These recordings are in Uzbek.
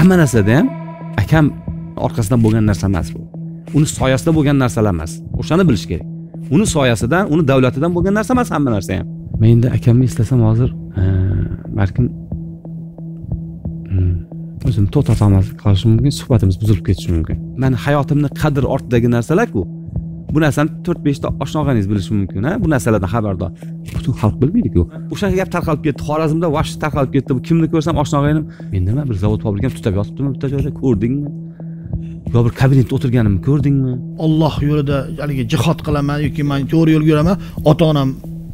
hamma narsada ham akam orqasidan bo'lgan narsa emas bu uni soyasida bo'lgan narsalar emas o'shani bilish kerak uni soyasidan uni davlatidan bo'lgan narsa emas hamma narsa ham men endi akamni eslasam hozir balkim hmm, o'zimni olmaslik qolishim mumkin suhbatimiz buzilib ketishi mumkin mani hayotimni qadr ortidagi narsalarku bu narsani to'rt beshta oshna og'angiz bilishi mumkin a bu narsalardan xabardor butun xalq bilmaydiku o'sha gap tarqalib ketdi xorazmda vosh tarqalib ketdi kimni ko'rsam oshna og'aynim men nima bir zavod fabrikam tutab yotibdimi bitta joyda ko'rdingmi yo bir kabinetda o'tirganimni ko'rdingmi olloh yo'lida haligi jihod qilaman yoki man to'g'ri yo'lga yuraman ota onam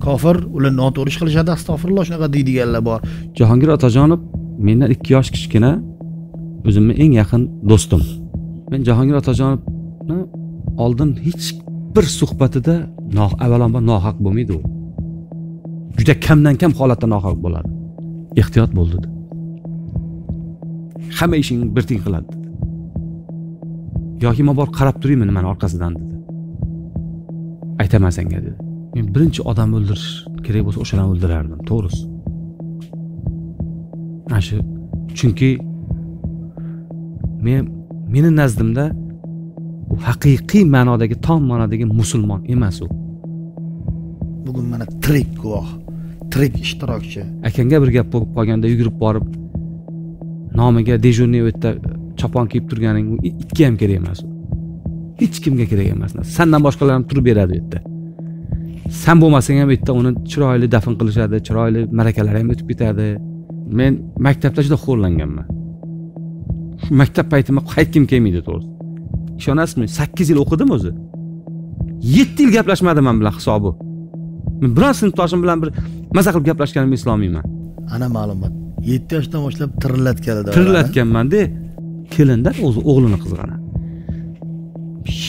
kofir ular noto'g'ri ish qilishadi astag'firulloh shunaqa deydiganlar bor jahongir otajonov mendan ikki yosh kichkina o'zimni eng yaqin do'stim men jahongir otajonovni oldin hech bir suhbatida avvalambor nohaq bo'lmaydi u juda kamdan kam holatda nohaq bo'ladi ehtiyot bo'l dedi hamma ishingni bir tiyin qiladi dedi yoki man borib qarab turaymi nimani orqasidan dedi aytaman senga dedi men birinchi odamni o'ldirish kerak bo'lsa o'shani o'ldirardim to'g'risi ana shu chunki men meni nazdimda u haqiqiy ma'nodagi tom ma'nodagi musulmon emas u bugun mana tirik guvoh tirik ishtirokchi akamga bir gap bo'lib qolganda yugurib borib nomiga dejurniy u yerda chopon kiyib turganing ikki ham kerak emas hech kimga kerak emas sandan boshqalar ham turib beradi u yerda san bo'lmasang ham u yerda uni chiroyli dafn qilishadi chiroyli marakalar ham o'tib ketadi men maktabda juda xo'rlanganman shu maktab paytimda qaytgim kelmaydi to'g'risi ishonasizmi sakkiz yil o'qidim o'zi yetti yil gaplashmadi man bilan hisobi biron sinfdoshim bilan bir maza qilib gaplashganimni islomayman ana ma'lumot yetti yoshdan boshlab tirillatganida tirillatganmanda kelindan o'zi o'g'lini qizg'anadi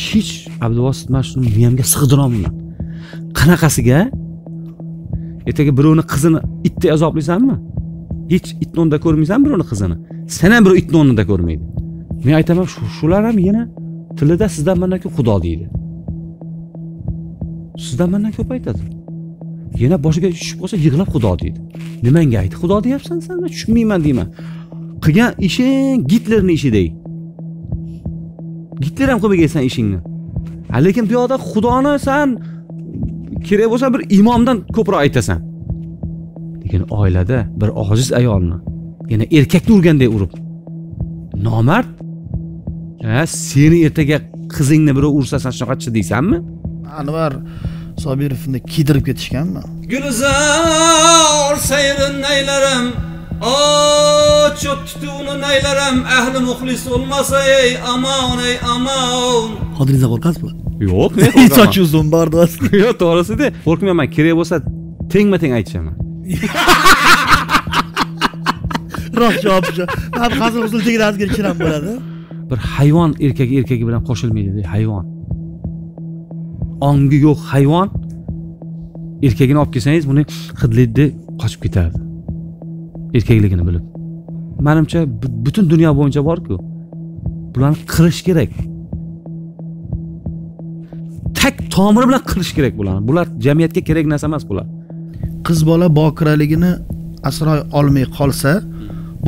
hech abduvosit mana shuni miyamga sig'dirolmayman qanaqasiga ertaga birovni qizini itday azoblaysanmi hech itni o'rnida ko'rmaysanmi birovni qizini sen ham birov itni o'rnida ko'rmaydi men aytaman shular ham yana tilida sizdan mandan ko'p xudo deydi sizdan mandan ko'p aytadi yana boshiga tushib qolsa yig'lab xudo deydi nimanga aytdi xudo deyapsan san tushunmayman deyman qilgan ishing gitlerni ishidek gitler ham san ishingni lekin bu yoqda xudoni san kerak bo'lsa bir imomdan ko'proq aytasan lekin oilada bir ojiz ayolni yana erkakni urganday urib nomard ha seni ertaga qizingni birov ursa san shunaqachi deysanmi anvar sobirovni kiydirib ketishganmi gulzor sayrin aylarim ochib tutuvni aylarim ahli muxlis bo'lmasa ey amon ey amon hozir qo'rqasizmi yo'q soch uzun bordi yo'q to'g'risida qo'rqmayman kerak bo'lsa tengma teng aytishaman rost javob hozir uzil tegrasiga chiram bo'ladi bir hayvon erkak erkagi bilan qo'shilmaydi hayvon ongi yo'q hayvon erkagini olib kelsangiz buni hidlaydida qochib ketadi erkakligini bilib manimcha butun dunyo bo'yicha borku bularni qirish kerak tak tomiri bilan qirish kerak bularni bular jamiyatga kerak narsa emas bular qiz bola bokiraligini asray olmay qolsa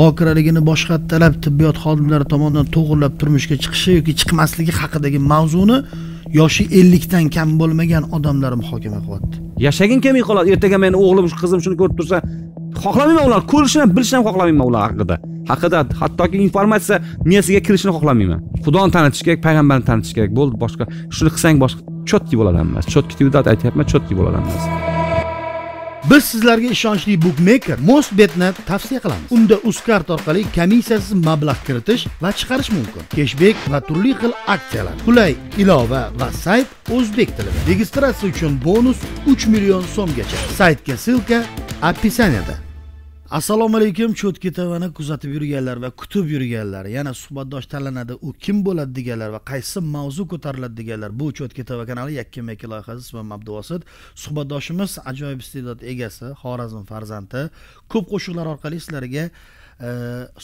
bokiraligini boshqa talab tibbiyot xodimlari tomonidan to'g'irlab turmushga chiqishi yoki chiqmasligi haqidagi mavzuni yoshi ellikdan kam bo'lmagan odamlar muhokama qilyapti yashagin kelmay qoladi ertaga meni o'g'lim qizim shuni ko'rib tursa xohlamayman ularni ko'rishni ham bilishni ham xohlamayman ular haqida haqida hattoki informatsiya miyasiga kirishini xohlamayman xudoni tanitish kerak payg'ambarni tanitish kerak bo'ldi boshqa shuni qilsang boshqa четкий bo'ladi hammasi четкий deb aytyapman четкий bo'ladi hammasi biz sizlarga ishonchli bukmeker mosbetni tavsiya qilamiz unda uzkart orqali komissiyasiz mablag' kiritish va chiqarish mumkin keshbek va turli xil aksiyalar qulay ilova va sayt o'zbek tilida registratsiya uchun bonus 3 million so'mgacha saytga ссылка описанияда assalomu alaykum cho'tki tvni kuzatib yurganlar va kutib yurganlar yana suhbatdosh tanlanadi u kim bo'ladi deganlar va qaysi mavzu ko'tariladi deganlar bu cho'tki tv kanali yakkama yakka loyihasi ismim abduvosid suhbatdoshimiz ajoyib iste'dod egasi xorazm farzandi ko'p qo'shiqlar orqali sizlarga e,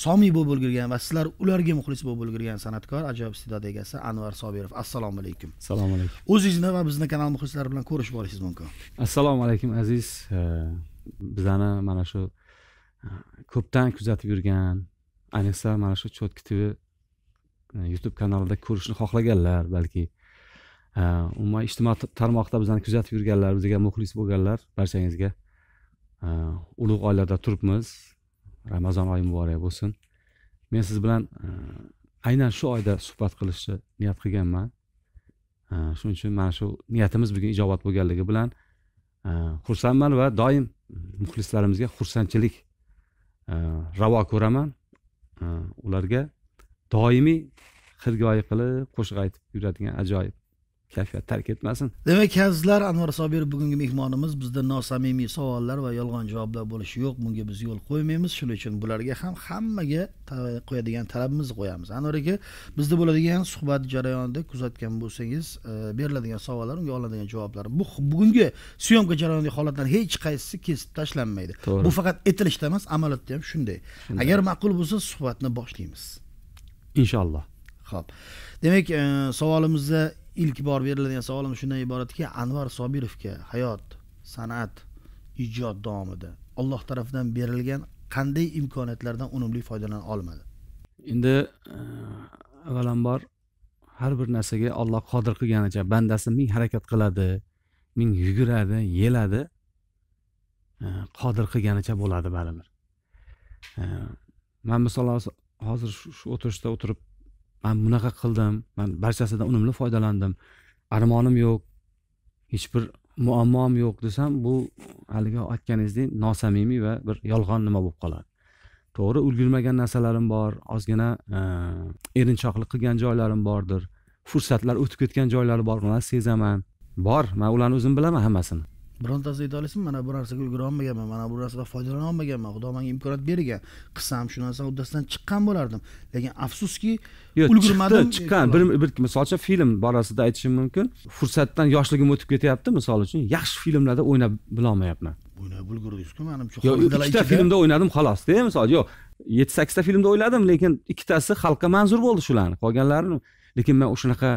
somiy bo'lib ulgurgan va sizlar ularga muxlis bo'lib ulgurgan san'atkor ajoyib iste'dod egasi anvar sobirov assalomu alaykum assalomu alaykum o'zingizni va bizni kanal muxlislari bilan ko'rishib olishingiz mumkin assalomu alaykum aziz e, bizani mana shu ko'pdan kuzatib yurgan ayniqsa mana shu cho'tki tv e, youtube kanalida ko'rishni xohlaganlar balki e, umuman ijtimoiy tarmoqda bizani kuzatib yurganlar bizga muxlis bo'lganlar barchangizga e, ulug' oylarda turibmiz ramazon oyi muborak bo'lsin men siz bilan aynan shu oyda suhbat qilishni niyat qilganman shuning uchun mana shu niyatimiz bugun ijobat bo'lganligi bilan xursandman va doim muxlislarimizga xursandchilik Э, ravo ko'raman э, ularga doimiy xirgoyi qilib qo'shiq aytib yuradigan ajoyib kayfiyat tark etmasin demak azizlar anvar sobirov bugungi mehmonimiz bizda nosamimiy savollar va yolg'on javoblar bo'lishi yo'q bunga biz yo'l qo'ymaymiz shuning uchun bularga ham hammaga qo'yadigan talabimizni qo'yamiz anvar aka bizda bo'ladigan suhbat jarayonida kuzatgan bo'lsangiz e, beriladigan savollar unga olinadigan javoblar bu bugungi syomka jarayonidagi holatlar hech qaysisi kesib tashlanmaydi bu faqat etilishda emas amaliyotda ham shunday agar ma'qul bo'lsa suhbatni boshlaymiz inshaalloh ho'p demak e, savolimizda ilk bor beriladigan savolim shundan iboratki anvar sobirovga hayot san'at ijod davomida alloh tarafidan berilgan qanday imkoniyatlardan unumli foydalana olmadi endi e, avvalambor har bir narsaga olloh qodir qilganicha bandasi ming harakat qiladi ming yuguradi yeladi e, qodir qilganicha bo'ladi baribir man misol hozir shu o'tirishda o'tirib man bunaqa qildim man barchasidan unumli foydalandim armonim yo'q hech bir muammom yo'q desam bu haligi aytganingizdek nosamimiy va bir yolg'on nima bo'lib qoladi to'g'ri ulgurmagan narsalarim bor ozgina e, erinchoqlik qilgan joylarim bordir fursatlar o'tib ketgan joylari bor ularni sezaman bor man ularni o'zim bilaman hammasini birontasi ayta olasizmi mana bu narsaga ulgura olmaganman mana bu narsadan foydalana olmaganman xudo menga imkoniyat bergan qilsam shu narsani uddasidan chiqqan bo'lardim lekin afsuski ulgurmadim chiqqan bir bir misol uchun film borasida aytishim mumkin fursatdan yoshligim o'tib ketyapti misol uchun yaxshi filmlarda o'ynab bilolmayapman o'ynab ulgurdingizku manimcha ikkita filmda o'ynadim xolosda misol yo'q yetti sakkizta filmda o'ynadim lekin ikkitasi xalqqa manzur bo'ldi shularni qolganlarini lekin man o'shanaqa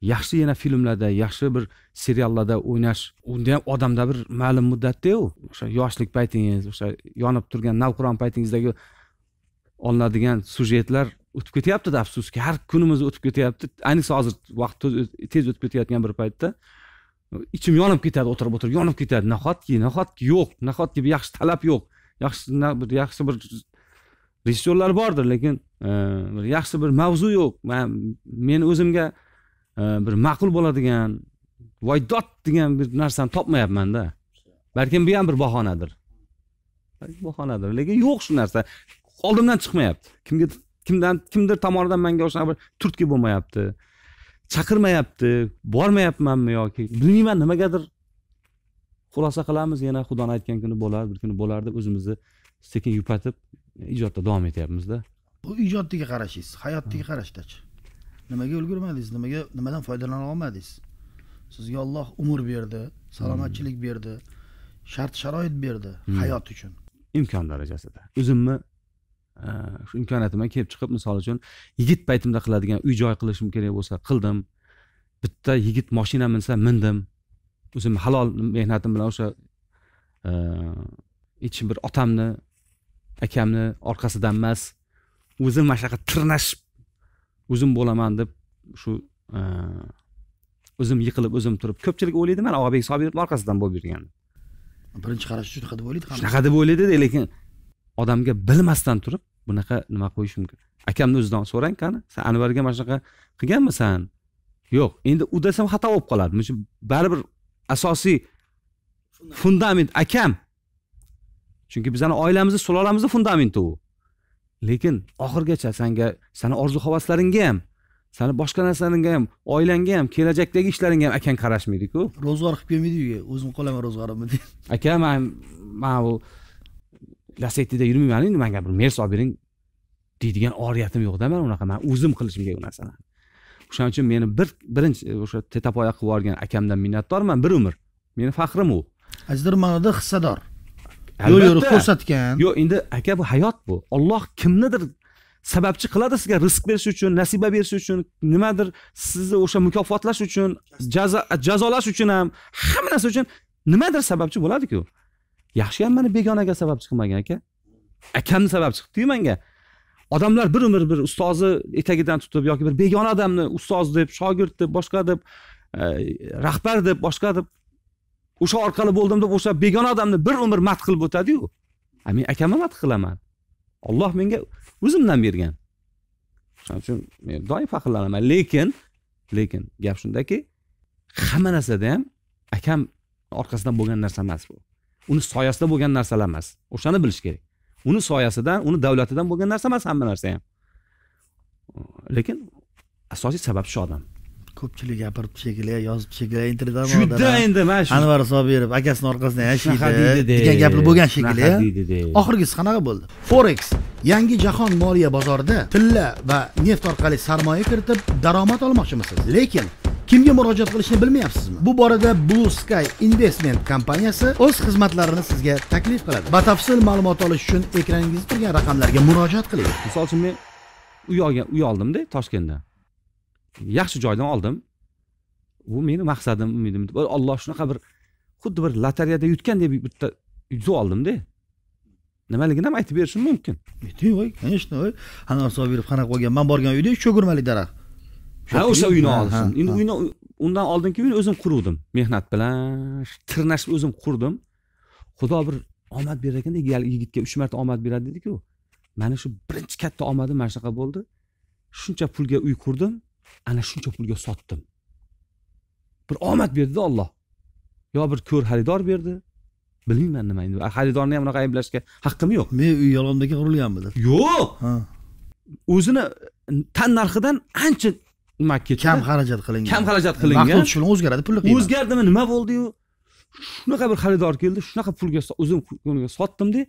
yaxshi yana filmlarda yaxshi bir seriallarda o'ynash unda ham odamda bir ma'lum muddatdayu o'sha yoshlik paytingiz o'sha yonib turgan navqiron paytingizdagi olinadigan sujetlar o'tib ketyaptida afsuski har kunimiz o'tib ketyapti ayniqsa hozir vaqt tez o'tib ketayotgan bir paytda ichim yonib ketadi o'tirib o'tirib yonib ketadi nahotki nahotki yo'q nahotki bir yaxshi talab yo'q yaxshi bir yaxshi bir rejissyorlar bordir lekin e, yaxshi bir mavzu yo'q men o'zimga bir ma'qul bo'ladigan voydot degan bir narsani topmayapmanda balkim bu ham bir bahonadir bahonadir lekin yo'q shu narsa oldimdan chiqmayapti kimga kimdan kimdir tomonidan menga o'shanaqa bir turtki bo'lmayapti chaqirmayapti bormayapmanmi yoki bilmayman nimagadir xulosa qilamiz yana xudoni aytgan kuni bo'lar bir kuni bo'lar deb o'zimizni sekin yupatib ijodda davom etyapmizda bu ijoddagi qarashingiz hayotdagi qarashdachi nimaga ulgurmadingiz nimaga nimadan foydalana olmadingiz sizga olloh umr berdi salomatchilik hmm. berdi shart sharoit berdi hmm. hayot uchun imkon darajasida o'zimni e, shu imkoniyatimdan kelib chiqib misol uchun yigit paytimda qiladigan uy joy qilishim kerak bo'lsa qildim bitta yigit moshina minsa mindim o'zim halol mehnatim bilan o'sha hech bir otamni akamni orqasidan emas o'zim mana shunaqa tirnashib o'zim bo'laman deb shu e, o'zim yiqilib o'zim turib ko'pchilik o'ylaydi mana og'abek sobirovni orqasidan bo'lib yurgan birinchi qarashda shunaqa deb o'ylaydi shunaqa deb o'ylaydida lekin odamga bilmasdan turib bunaqa nima qo'yish mumkin akamni o'zidan so'rang qani san anvarga mana shunaqa qilganmisan yo'q endi u desam xato bo'lib qoladi shu baribir asosiy fundament akam chunki bizani oilamizni sulolamizni fundamenti u lekin oxirigacha sanga sani orzu havaslaringga ham sani boshqa narsalaringga ham oilangga ham kelajakdagi ishlaringga ham akang qarashmaydiku ro'zg'or qilib kelmaydi uyga o'zim qolaman ro'zg'orimni deb aka man man bu lasetida yurmayman endi manga bir mers olib bering deydigan oriyatim yo'qda man unaqa man o'zim qilishim kerak u narsalarni o'shaning uchun meni bir birinchi o'sha tetapoya qilib yuborgan akamdan minnatdorman bir umr meni faxrim u ajdir ma'noda hissador yo'l yo'riq ko'rsatgan yo'q endi aka bu hayot bu olloh kimnidir sababchi qiladi sizga rizq berish uchun nasiba berish uchun nimadir sizni o'sha mukofotlash uchun jazo jazolash uchun ham hamma narsa uchun nimadir sababchi bo'ladiku yaxshi ham mani begonaga sababchi qilmagan aka akamni sababchi qilibdiyu manga odamlar bir umr bir ustozi etagidan tutib yoki bir begona odamni ustoz deb shogird deb boshqa deb e, rahbar deb boshqa deb o'sha orqali bo'ldim deb o'sha begona odamni bir umr mat qilib o'tadiyu men akamni mat qilaman olloh menga o'zimdan bergan shuning uchun men doim faxrlanaman lekin lekin gap shundaki hamma narsada ham akam orqasidan bo'lgan narsa emas bu uni soyasida bo'lgan narsalar emas o'shani bilish kerak uni soyasidan uni davlatidan bo'lgan narsa emas hamma narsa ham lekin asosiy sabab shu odam ko'pchilik gapirib shekilli yozib shekilli internetda juda endi mana shu anvar sobirov akasini orqasidan yashaydi degan gaplar bo'lgan shekilli oxirgisi qanaqa bo'ldi forex yangi jahon moliya bozorida tilla va neft orqali sarmoya kiritib daromad olmoqchimisiz lekin kimga murojaat qilishni bilmayapsizmi bu borada blue sky investment kompaniyasi o'z xizmatlarini sizga taklif qiladi batafsil ma'lumot olish uchun ekraningizda turgan raqamlarga murojaat qiling misol uchun men uy olgan uy oldimda toshkentdan yaxshi joydan oldim bu meni maqsadim umidim deb olloh shunaqa bir xuddi bir lotereyada yutgandek bitta yutib oldimda nimaligini ham aytib berishim mumkin voy конечно voy anvar sobirov qanaqa bo'lgan man borgan uyda uch ko'gurmalik daraxt ha o'sha uyni oldim endi uyni undan oldingi uyni o'zim quruvdim mehnat bilan tirnashib o'zim qurdim xudo bir omad berar ekan ekanda yigitga uch marta omad beradi dediku mana shu birinchi katta omadim mana shunaqa bo'ldi shuncha pulga uy qurdim ana shuncha pulga sotdim bir omad berdida olloh yo bir ko'r xaridor berdi bilmayman nima endi xaridorni ham unaqa ayblashga haqqim yo'q men yolg'ondaka urilganmidi yo'q o'zini tan narxidan ancha nima ketdi kam xarajat qilingan kam xarajat qilingan vaqt bilan o'zgaradi pulni o'zgardimi nima bo'ldiyu shunaqa bir xaridor keldi shunaqa pulga o'zim sotdimda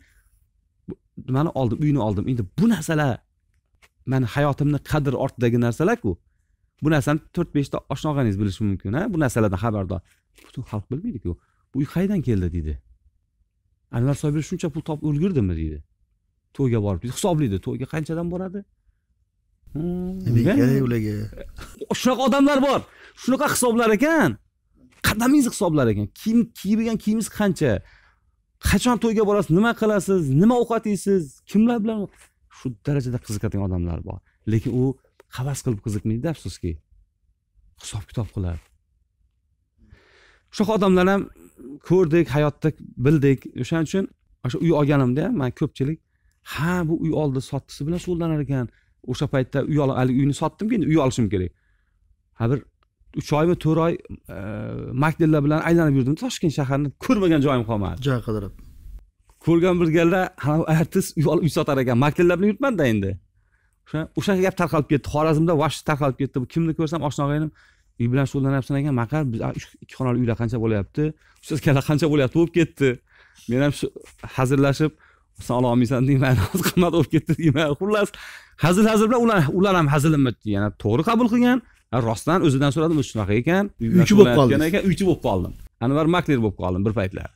nimani oldim uyni oldim endi bu narsalar mani hayotimni qadr ortidagi narsalarku bu narsani to'rt beshta oshna og'aningiz bilishi mumkin a bu narsalardan xabardor butun xalq bilmaydiku bu uy qayerdan keldi deydi anvar sobir shuncha pul topib ulgurdimi deydi to'yga borib hisoblaydi to'yga qanchadan boradi hmm, ularga shunaqa odamlar bor shunaqa hisoblar ekan qadamingizni hisoblar ekan kiyim kiyib kiyimingiz qancha qachon to'yga borasiz nima qilasiz nima ovqat yeysiz kimlar bilan shu darajada qiziqadigan odamlar bor lekin u havas qilib qiziqmaydi afsuski hisob kitob qiladi o'shaqa odamlar ham ko'rdik hayotda bildik o'shaning uchun o'sha uy olganimda ham man ko'pchilik ha bu uy oldi sotdisi bilan shug'ullanar ekan o'sha paytda uy haligi uyni sotdimku endi uy olishim kerak ha bir uch oymi to'rt oy e, makdellar bilan aylanib yurdim toshkent shahrini ko'rmagan joyim qolmadi joy qidirib ko'rgan bilganlar artist uy olib uy sotar ekan makdellar bilan yuribmanda endi o'sha gap tarqalib ketdi xorazmda вообще tarqalib ketdi kimni ko'rsam oshna og'aynim uy bilan shug'ullanyapsan ekan maqal biz ikki xonali uylar qancha bo'lyapti uch qancha bo'lyapti bo'lib ketdi men ham shu hazillashib san ololmaysan deyman qimmat bo'lib ketdi deyman xullas hazil hazil bilan ular ular ham hazilimni yana to'g'ri qabul qilgan rostdan o'zidan so'radim o'zi shunaqa ekan uychi bo'lib qolgan ekan uychi bo'lib qoldim anvar makler bo'lib qoldim bir paytlar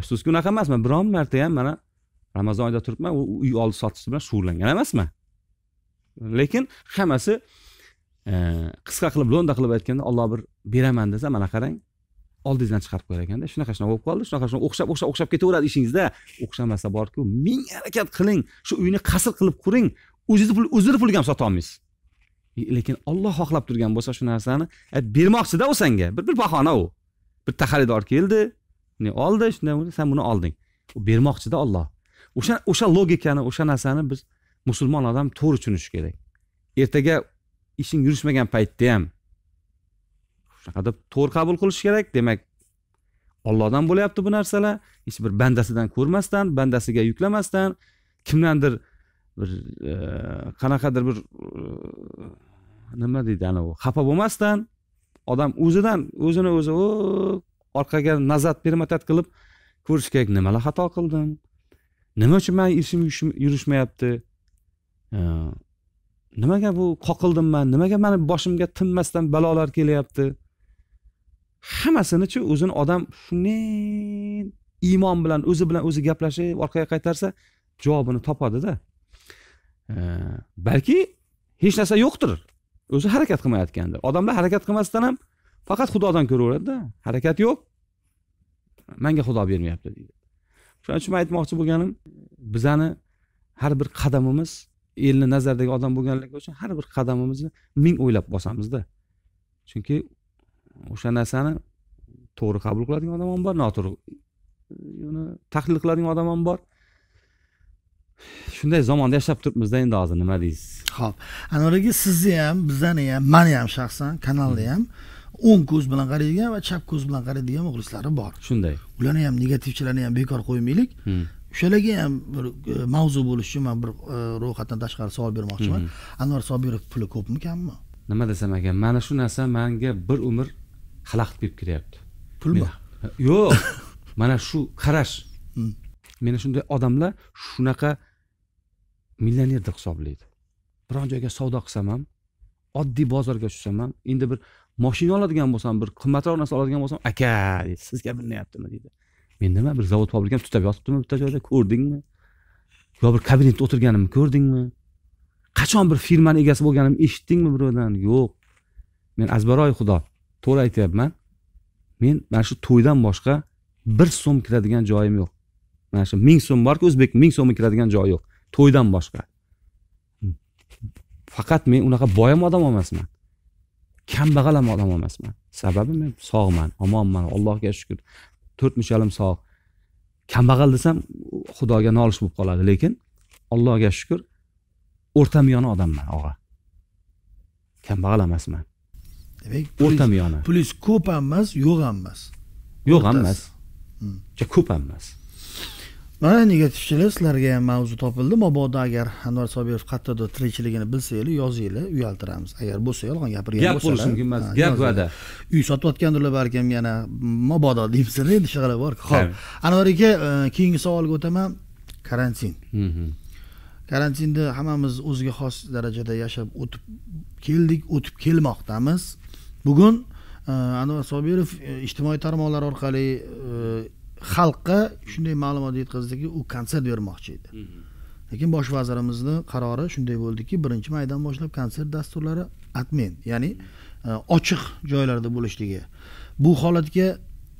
afsuski unaqa emasman biron marta ham mana ramazon oyida turibman uy oldi sotish bilan shug'ullangan emasman lekin hammasi e, qisqa qilib lo'nda qilib aytganda olloh bir beraman desa mana qarang oldingizdan chiqarib qo'yar ekanda shunaqa shunaqa bo'lib qoldi shunaqa shunaqa o'xshab o'xshab o'xshab ketaveradi ishingizda o'xshamasa borku ming harakat qiling shu uyni qasr qilib quring o'zingizni pul o'zini puliga ham sotolmaysiz lekin olloh xohlab turgan bo'lsa shu narsani e, bermoqchida u sanga bir bir bahona u bitta xaridor keldi oldi shunday sen buni olding u bermoqchida olloh o'sha o'sha logikani o'sha narsani biz musulmon odam to'g'ri tushunishi kerak ertaga ishing yurishmagan paytda ham shunaqa deb to'g'ri qabul qilish kerak demak ollohdan bo'lyapti bu narsalar hech bir bandasidan ko'rmasdan bandasiga yuklamasdan kimdandir bir e, qanaqadir bir e, nima deydi anavi xafa bo'lmasdan odam o'zidan o'zini o'zi orqaga nazat permatat qilib ko'rish kerak nimalar xato qildim nima uchun mani ishim yurishmayapti nimaga bu qoqildim man nimaga mani boshimga tinmasdan balolar kelyapti hammasinichi o'zini odam shunday iymon bilan o'zi bilan o'zi gaplashib orqaga qaytarsa javobini topadida balki hech narsa yo'qdir o'zi harakat qilmayotgandir odamlar harakat qilmasdan ham faqat xudodan ko'raveradida harakat yo'q manga xudo bermayapti deydi shuning uchun men aytmoqchi bo'lganim bizani har bir qadamimiz elni nazaridagi odam bo'lganligi uchun har bir qadamimizni ming o'ylab bosamizda chunki o'sha narsani to'g'ri qabul qiladigan odam ham bor noto'g'ri uni tahlil qiladigan odam ham bor shunday zamonda yashab turibmizda endi hozir nima deysiz ho'p anvar aka sizni ham bizani ham mani ham shaxsan kanalni hmm. ham o'ng ko'z bilan qaraydigan va chap ko'z bilan qaraydigan muxlislari bor shunday ularni ham negativchilarni ham bekor qo'ymaylik hmm. o'shalarga ham bir e, mavzu bo'lishi uchun man bir e, ro'yxatdan tashqari savol bermoqchiman mhm. anvar sobirov puli ko'pmi kammi nima desam ekan mana shu narsa manga bir umr xalaqit berib kelyapti pulmi yo'q mana shu qarash hmm. meni shunday odamlar shunaqa millioner deb hisoblaydi biron joyga savdo qilsam ham oddiy bozorga tushsam ham endi bir moshina oladigan bo'lsam bir qimmatroq narsa oladigan bo'lsam aka sizga bilinyaptimi deydi men nima bir zavod fabrikam tutab yotibdimi bitta joyda ko'rdingmi yo bir kabinetda o'tirganimni ko'rdingmi qachon bir firmani egasi bo'lganimni eshitdingmi birovdan yo'q men azbaroy xudo to'g'ri aytyapman men mana shu to'ydan boshqa bir so'm kiradigan joyim yo'q mana shu ming so'm borku o'zbek ming so'mi kiradigan joyi yo'q to'ydan boshqa faqat men unaqa boy ham odam emasman kambag'al ham odam emasman sababi men sog'man omonman allohga shukur to'rtmish yarim soat kambag'al desam xudoga nolish bo'lib qoladi lekin allohga shukur o'rta miyona odamman og'a kambag'al emasman demak o'rta miyona pulingiz ko'p ham emas yo'q ham emas yo'q ham emas hmm. ko'p ham emas mana nega tushdilar sizlarga ham mavzu topildi mabodo agar anvar sobirov qayerdadir tirikchiligini bilsanglar yozinglar uyaltiramiz agar bo'lsa yolg'on gapirgan gap bo'lishi mumkin emas gap va'da uy sotayotgandirlar balkim yana mabodo deymizda endi shug'ala bor ho'p anvar aka e, keyingi savolga o'taman karantin karantinda hammamiz o'ziga xos darajada yashab o'tib keldik o'tib kelmoqdamiz bugun e, anvar sobirov e, ijtimoiy tarmoqlar orqali xalqqa shunday ma'lumot yetkazdiki u konsert bermoqchi edi lekin bosh vazirimizni qarori shunday bo'ldiki birinchi maydan boshlab konsert dasturlari atmen ya'ni e, ochiq joylarda bo'lishligi bu holatga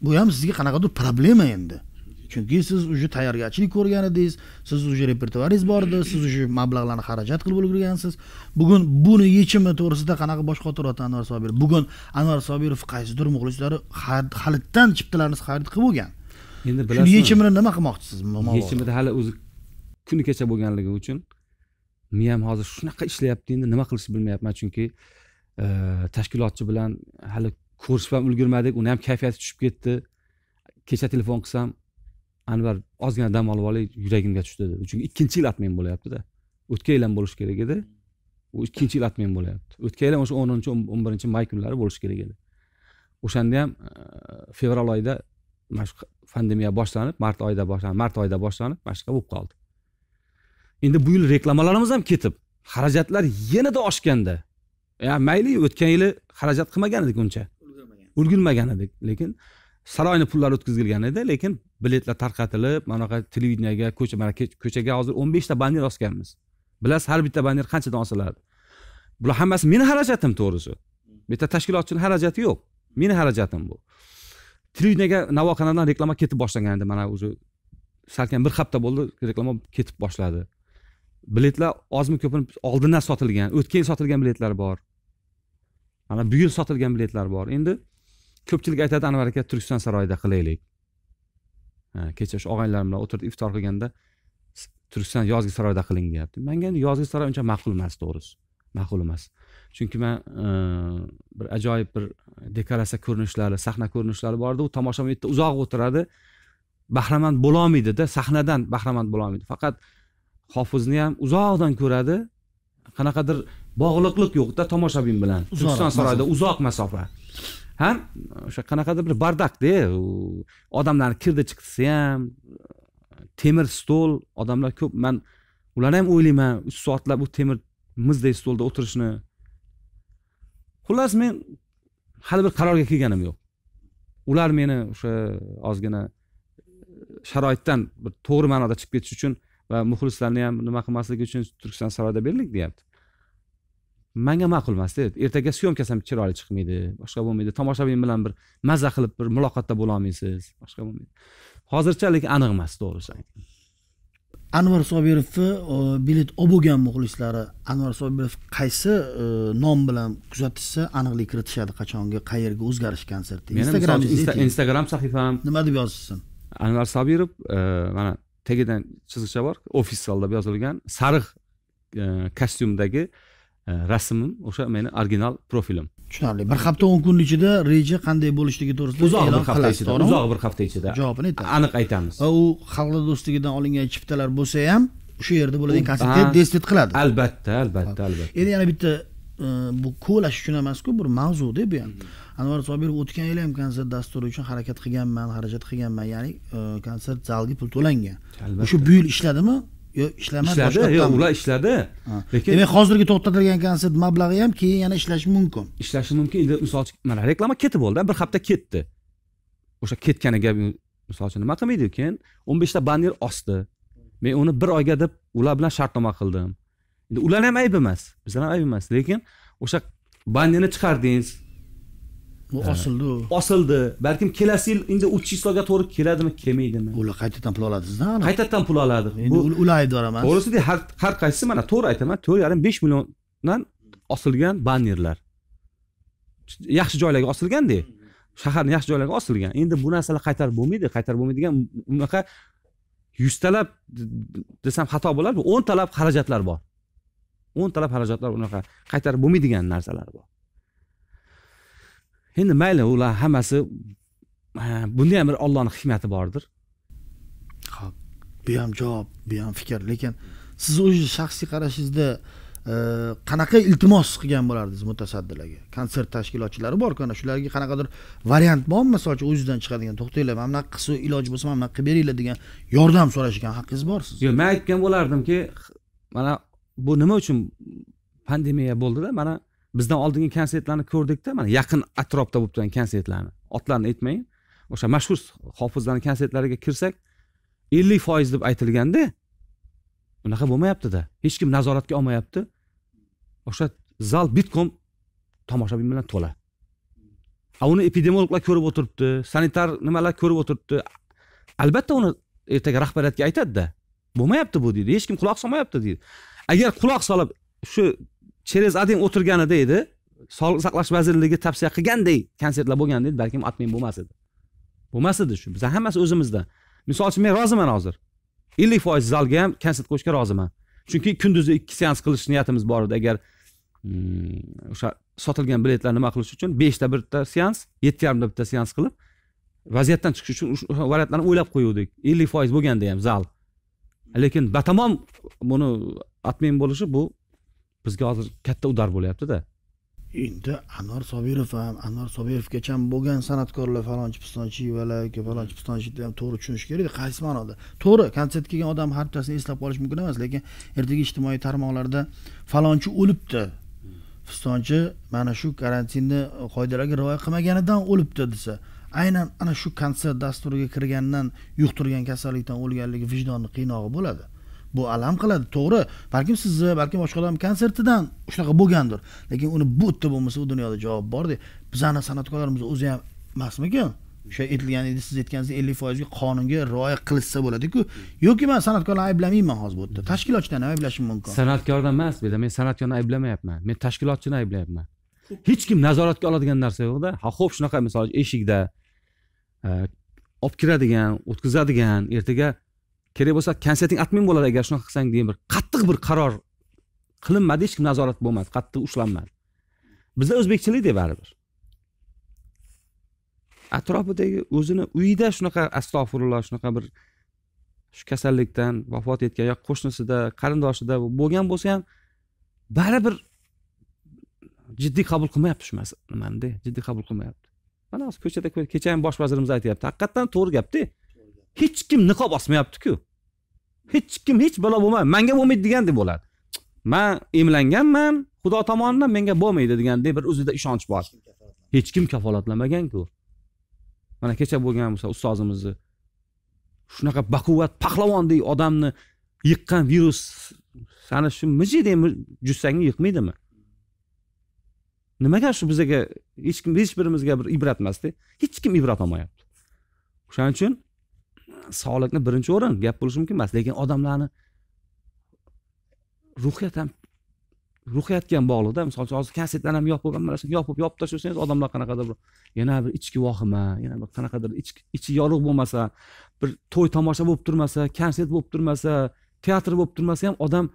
bu ham sizga qanaqadir problema endi chunki siz уже tayyorgarchilik ko'rgan edingiz siz уже repertuaringiz bor edi siz уже mablag'larni xarajat qilib ulgurgansiz bugun buni yechimi to'g'risida qanaqa bosh qotiryapti anvar sobirov bugun anvar sobirov qaysidir muxlislari halitdan chiptalarni xarid qilib bo'lgan endi bilasizmi yechimini nima qilmoqchisiz yechimida hali o'zi kuni kecha bo'lganligi uchun miyam hozir shunaqa ishlayapti endi nima qilishni bilmayapman chunki e, tashkilotchi bilan hali ko'rishib ham ulgurmadik uni ham kayfiyati tushib ketdi kecha telefon qilsam anvar ozgina dam olib olay yuragimga tushdi dedi chunki ikkinchi yil atmen bo'lyaptida o'tgan yil ham bo'lishi kerak edi u ikkinchi yil atmen bo'lyapti o'tgan yil ham o'sha o'ninchi o'n birinchi may kunlari bo'lishi kerak edi o'shanda ham e, fevral oyida mana shu pandemiya boshlanib mart oyida boshlanib mart oyida boshlanib mana shunaqa bo'lib qoldi endi bu yil reklamalarimiz ham ketib xarajatlar yanada oshganda ya mayli o'tgan yili xarajat qilmagan edik uncha ulgurmagan edik lekin saroyni pullar o'tkazilgan edi lekin biletlar tarqatilib mana bunaqa televideniyaga ko'cha mana ko'chaga hozir o'n beshta banner osganmiz bilasiz har bitta banner qanchadan osiladi bular hammasi meni xarajatim to'g'risi hmm. bu yerda tashkilotchini xarajati yo'q meni xarajatim bu televideniyaga navo kanaldan reklama ketib boshlagan edi mana уже salkam bir hafta bo'ldi reklama ketib boshladi biletlar ozmi ko'pmi oldindan sotilgan o'tgan yil sotilgan biletlar bor mana bu yil sotilgan biletlar bor endi ko'pchilik aytadi anvar aka turkiston saroyida qilaylik kecha shu og'aynilarim bilan o'tirib iftor qilganda turkiston yozgi saroyda qiling deyapti manga endi yozgi saroy uncha ma'qul emas to'g'risi ma'qul emas chunki man e, bir ajoyib bir dekoratsiya ko'rinishlari sahna ko'rinishlari bor edi u tomoshabin bitta uzoq o'tiradi bahramand bo'lolmaydida sahnadan bahramand bo'lolmaydi faqat hofizni ham uzoqdan ko'radi qanaqadir bog'liqlik yo'qda tomoshabin bilan turkiston saroyida uzoq masofa ham o'sha qanaqadir bir bardakda odamlarni kirdi chiqdisi ham temir stol odamlar ko'p man ularni ham o'ylayman uch soatlab u temir mizdek stolda o'tirishni xullas men hali bir qarorga kelganim yo'q ular meni o'sha ozgina e, sharoitdan bir to'g'ri ma'noda chiqib ketish uchun va muxlislarni ham nima qilmaslik uchun turkiston saroyida berdik deyapti manga ma'qul emasda ertaga syomkasi ham chiroyli chiqmaydi boshqa bo'lmaydi tomoshabin bilan bir maza qilib bir muloqotda bo'lolmaysiz boshqa bo'lmaydi hozircha lekin aniq emas to'g'risi anvar sobirovni e, bilet olib bo'lgan muxlislari anvar sobirov qaysi e, nom bilan kuzatishsa aniqlik kiritishadi qachonga qayerga o'zgarish konserti instagram instagram sahifam nima deb yozishsin anvar sobirov e, mana tagidan chiziqcha bor official deb yozilgan sariq kostyumdagi rasmim o'sha meni original profilim tushunarli bir hafta o'n kun ichida reja qanday bo'lishligi to'g'risida uzoq bir hafta ichida uzoq bir hafta ichida javobini aytamiz aniq aytamiz va u xalqlar do'stligidan olingan chiptalar bo'lsa ham o'sha yerda bo'ladigan konsertga destet qiladi albatta albatta albatta endi yana bitta e, bu kovlash uchun emasku bir mavzuda bu ham anvar sobirov o'tgan yili ham konsert dasturi uchun harakat qilganman xarajat qilganman ya'ni e, konsert zaliga pul to'langan o'sha bu yil ishladimi yo ishlamadi ishladi yo'q ular ishladi lekin demak hozirgi to'xtatilgan konsert mablag'i ham keyin yana ishlashi mumkin ishlashi mumkin endi misol uchun mana reklama ketib bo'ldi bir hafta ketdi o'sha ketganiga misol uchun nima qilmaydi keyin o'n beshta banner osdi men uni bir oyga deb ular bilan shartnoma qildim endi ularni ham aybi emas bizlar ham aybi emas lekin o'sha bannerni chiqardingiz bu osildi osildi balkim kelasi yil endi uch chislga to'g'ri keladimi kelmaydimi ular qaytadan pul oladizda qaytadan pul oladi endi ular aybdor emas to'g'risida har har qaysisi mana to'g'ri aytaman to'rt yarim besh milliondan osilgan bannerlar yaxshi joylarga osilganda shaharni yaxshi joylariga osilgan endi bu narsalar qaytarib bo'lmaydi qaytarib bo'lmaydigan unaqa yuztalab desam xato bo'larmi o'ntalab xarajatlar bor o'ntalab xarajatlar unaqa qaytarib bo'lmaydigan narsalar bor endi mayli ular hammasi bunda ham bir ollohni hikmati bordir ho'p bu ham javob bu ham fikr lekin siz o'zi shaxsiy qarashingizda e, qanaqa iltimos qilgan bo'lardingiz mutasaddilarga konsert tashkilotchilari borku ana shularga qanaqadir variant bormi misol uchun o'zizdan chiqadigan to'xtanglar mana bunaqa qilsa iloji bo'lsa mana bunaqa qilib beringlar degan yordam so'rashgan haqqingiz bor sizni yo'q man aytgan bo'lardimki mana bu nima uchun pandemiya bo'ldida mana bizdan oldingi konsertlarni ko'rdikda mana yaqin atrofda bo'lib turgan konsertlarni otlarini aytmayin o'sha mashhur hofizlarni konsertlariga kirsak ellik foiz deb aytilganda unaqa bo'lmayaptida hech kim nazoratga olmayapti o'sha zal bitkom tomoshabin bilan to'la a uni epidemiologlar ko'rib o'tiribdi sanitar nimalar ko'rib o'tiribdi albatta uni ertaga rahbariyatga aytadida bo'lmayapti bu deydi hech kim quloq solmayapti deydi agar quloq solib shu cherez adin o'tirganida edi sog'liqni saqlash vazirligi tavsiya qilganday konsertlar bo'lganda edi balkim отмен bo'lmas edi bo'lmas edi shu biza hammasi o'zimizda misol uchun men roziman hozir ellik foiz zalga ham konsert qo'yishga roziman chunki kunduzi ikki seans qilish niyatimiz bor edi agar mm, o'sha sotilgan biletlar nima qilish uchun beshta bitta seans yetti yarimda bitta seans qilib vaziyatdan chiqish uchun variantlarni o'ylab qo'yguvdik ellik foiz bo'lganda ham zal lekin batamom buni отмен bo'lishi bu bizga hozir katta udar bo'lyaptida endi anvar sobirov ham anvar sobirovgacha ham bo'lgan san'atkorlar falonchi pistonchi valar hmm. falonchi pistonchi ham to'g'ri tushunish kerak qaysi ma'noda to'g'ri konsertga kelgan odam har bittasini eslab qolish mumkin emas lekin ertaga ijtimoiy tarmoqlarda falonchi o'libdi hmm. pistonchi mana shu karantinni qoidalariga rioya qilmaganidan o'libdi desa aynan ana shu konsert dasturiga kirgandan yuqtirgan kasallikdan o'lganligi vijdonni qiynog'i bo'ladi bu alam qiladi to'g'ri balkim sizni balkim boshqalarni konsertidan shunaqa bo'lgandir lekin uni bu yerda bo'lmasa u dunyoda javob borda bizani san'atkorlarimiz o'zi ham emasmikan o'sha aytilgan edi siz aytganingizdek ellik foizga qonunga rioya qilishsa bo'ladiku yoki man san'atkorlarni ayblamayman hozir bu yerda tashkilotchidan ham ayblashim mumkin san'atkorni emas bu yerda men san'atkorni ayblamayapman men tashkilotchini ayblayapman hech kim nazoratga oladigan narsa yo'qda ho'p shunaqa misol uchun eshikda e, olib kiradigan o'tkazadigan ertaga kerak bo'lsa konserting admin bo'ladi agar shunaqa qilsang degan bir qattiq bir qaror qilinmadi hech kim nazorat bo'lmadi qattiq ushlanmadi bizda o'zbekchilikda baribir atrofidagi o'zini uyida shunaqa astag'firulloh shunaqa bir shu kasallikdan vafot etgan yo qo'shnisida qarindoshida bo'lgan bo'lsa ham baribir jiddiy qabul qilmayapti shu nimanida jiddiy qabul qilmayapti mana hozir ko'chada kecha ham bosh vazirimiz aytyapti haqiqatdan to'g'ri gapda hech kim niqob osmayapti-ku. Hech kim hech balo bo'lmaydi. Menga bo'lmaydi degandek bo'ladi. Men emlanganman, Xudo tomonidan menga bo'lmaydi degandek bir o'zida ishonch bor. Hech kim kafolatlamagan-ku. Mana kecha bo'lgan bo'lsa ustozimizni shunaqa baquvvat pahlavondek odamni yiqqan virus sani shu mijidek jussangni yiqmaydimi? nimaga shu bizaga hech kim hech birimizga bir ibrat emasda hech kim ibrat olmayapti o'shaning uchun sog'liqni birinchi o'rin gap bo'lishi mumkin emas lekin odamlarni ruhiyat ham ruhiyatga ham bog'liqda misol uchun hozir konsertlarni ham yopib narsani yopib yopib tashlasangiz odamlar qanaqadir bir yana bir ichki vohima yana bir qanaqadir ichi yorug' bo'lmasa bir to'y tomosha bo'lib turmasa konsert bo'lib turmasa teatr bo'lib turmasa ham odam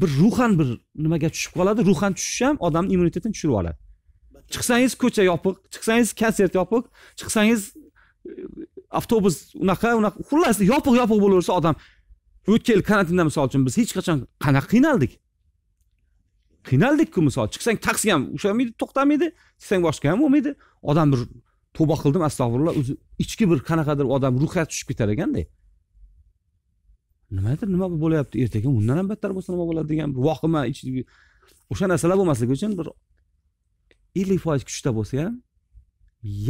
bir ruhan bir nimaga tushib qoladi ruhan tushishi ham odamni immunitetini tushirib oladi chiqsangiz ko'cha yopiq chiqsangiz konsert yopiq chiqsangiz avtobus unaqa unaqa xullas yopiq yopiq bo'laversa odam o'tgan yil karantinda misol uchun biz hech qachon qanaqa qiynaldik qiynaldikku misol chiqsang taksi ham ushlamaydi to'xtamaydi chiqsang boshqa ham bo'lmaydi odam bir tavba qildim astag'firulloh o'zi ichki bir qanaqadir odam ruhiyat tushib ketar ekanda nimadir nima bo'lyapti ertaga undan ham battar bo'lsa nima bo'ladi degan bir vohima o'sha narsalar bo'lmasligi uchun bir ellik foiz kuchda bo'lsa ham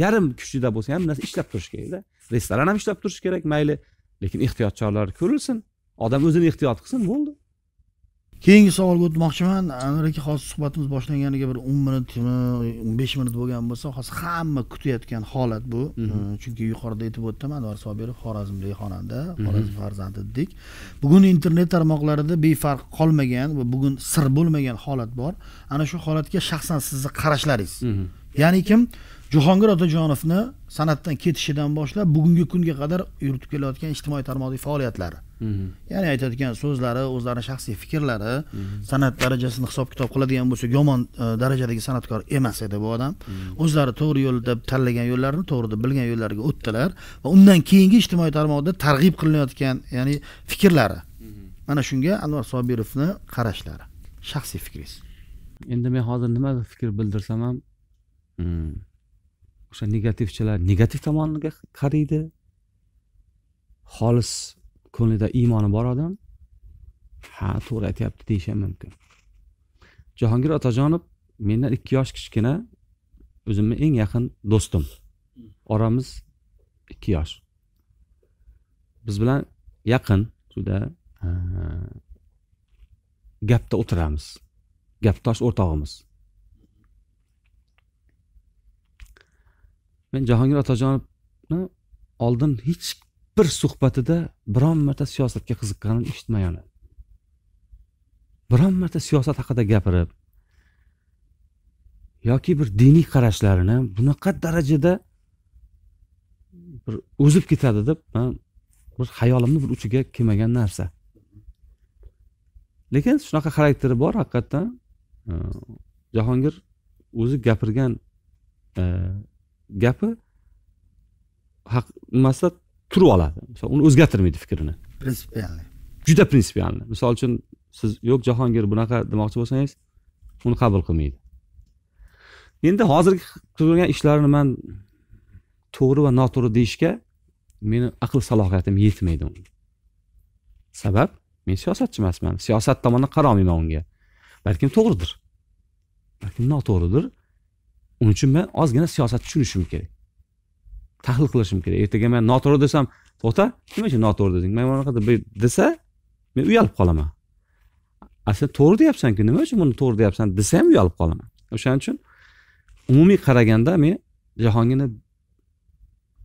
yarim kuchida bo'lsa ham narsa ishlab turish kerakda restoran ham ishlab turishi kerak mayli lekin ehtiyot choralari ko'rilsin odam o'zini ehtiyot qilsin bo'ldi keyingi savolga o'tmoqchiman anvar aka hozir suhbatimiz boshlanganiga bir o'n minut o'n besh minut bo'lgan bo'lsa hozir hamma kutayotgan holat bu mhm. hm, chunki yuqorida aytib o'tdim anvar sobirov xorazmlik xonanda xorazm mhm. farzandi dedik bugun internet tarmoqlarida befarq qolmagan va bugun sir bo'lmagan holat bor ana shu holatga shaxsan sizni qarashlaringiz mhm. ya'ni kim Jahongir Otajonovni san'atdan ketishidan boshlab bugungi kunga qadar yuritib kelayotgan ijtimoiy tarmoqdagi faoliyatlari mhm. ya'ni aytayotgan so'zlari o'zlarini shaxsiy fikrlari mhm. san'at darajasini hisob kitob qiladigan bo'lsa yomon e, darajadagi san'atkor emas edi bu odam mhm. o'zlari to'g'ri yo'l deb tanlagan yo'llarini to'g'ri deb bilgan yo'llariga o'tdilar va undan keyingi ijtimoiy tarmoqda targ'ib qilinayotgan ya'ni fikrlari mana shunga anvar sobirovni qarashlari shaxsiy fikringiz endi men hozir nima fikr bildirsam ham o'sha negativchilar negativ tomoniga qaraydi xolis ko'nglida iymoni bor odam ha to'g'ri aytyapti deyishi mumkin jahongir otajonov mendan ikki yosh kichkina o'zimni eng yaqin do'stim oramiz ikki yosh biz bilan yaqin juda gapda o'tiramiz gapdosh o'rtog'imiz men jahongir otajonovni oldin hech bir suhbatida biron marta siyosatga qiziqqanini eshitmagan biron marta siyosat haqida gapirib yoki bir diniy qarashlarini bunaqa darajada bir o'zib ketadi deb man bir hayolimni bir uchiga kelmagan narsa lekin shunaqa xarakteri bor haqiqatdan e, jahongir o'zi gapirgan e, gapi haq nimasida turib oladi misol uni o'zgartirmaydi fikrini prinsipialni juda prinsipialni misol uchun siz yo'q jahongir bunaqa demoqchi bo'lsangiz uni qabul qilmaydi endi hozirgi qilingan ishlarini man to'g'ri va noto'g'ri deyishga meni aql salohiyatim yetmaydi sabab men siyosatchi emasman siyosat tomondan qaraolmayman unga balkim to'g'ridir balkim noto'g'ridir uning uchun man ozgina siyosat tushunishim kerak tahlil qilishim kerak ertaga man noto'g'ri desam to'xta nima uchun noto'g'ri deding man bunaqa desa men uyalib qolaman sen to'g'ri deyapsanku nima uchun buni to'g'ri deyapsan desa ham uyalib qolaman o'shaning uchun umumiy qaraganda men jahongirni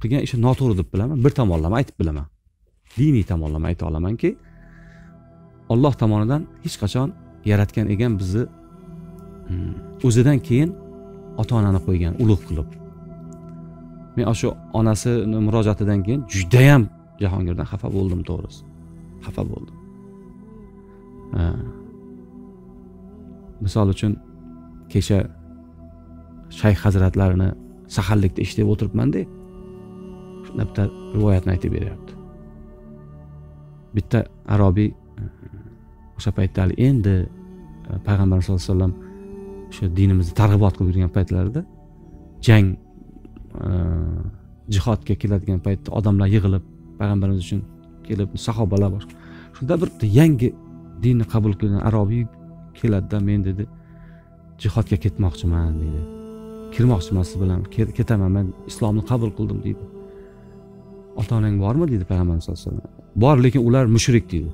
qilgan ishi noto'g'ri deb bilaman bir tomonlama aytib bilaman diniy tomonlama ayta olamanki olloh tomonidan hech qachon yaratgan ekan bizni hmm, o'zidan keyin ota onani qo'ygan ulug' qilib men shu onasini murojaatidan keyin judayam jahongirdan xafa bo'ldim to'g'risi xafa bo'ldim misol uchun kecha shayx hazratlarini saharlikda eshitib o'tiribmanda shunda bitta rivoyatni aytib beryapti bitta arobiy o'sha paytda endi payg'ambar sallallohu alayhi vasallam o'sha dinimizni targ'ibot qilib yurgan paytlarida jang e, jihodga keladigan paytda odamlar yig'ilib payg'ambarimiz uchun kelib sahobalar boshqa shunda bir yangi dinni qabul qilgan arobiy keladida men dedi jihodga ketmoqchiman deydi kirmoqchiman siz bilan ketaman man islomni qabul qildim deydi ota onang bormi deydi payg'ambarimiz sallallohu alayhi vasallam bor lekin ular mushrik deydi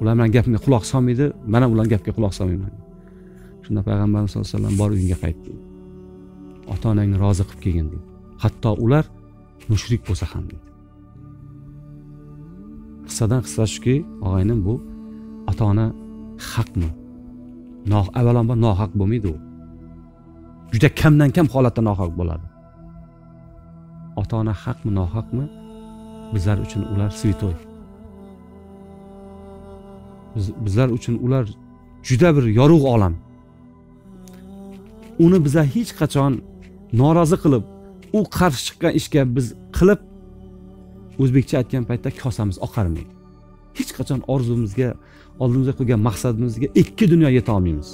ular bilan gapimga quloq solmaydi man ham ularni gapiga quloq solmayman shunda payg'ambarimiz sallallohu alayhi vasallam bor uyingga qayt deydi ota onangni rozi qilib kelgin deydi hatto ular mushrik bo'lsa ham deydi qissadan qissa shuki og'aynim bu ota ona haqmi avvalambor nohaq bo'lmaydi u juda kamdan kam holatda nohaq bo'ladi ota ona haqmi nohaqmi bizlar uchun ular svetoy bizlar uchun ular juda bir yorug' olam uni biza hech qachon norozi qilib u qarshi chiqqan ishga biz qilib o'zbekcha aytgan paytda kosamiz oqarmaydi hech qachon orzumizga oldimizga qo'ygan maqsadimizga ikki dunyo yeta olmaymiz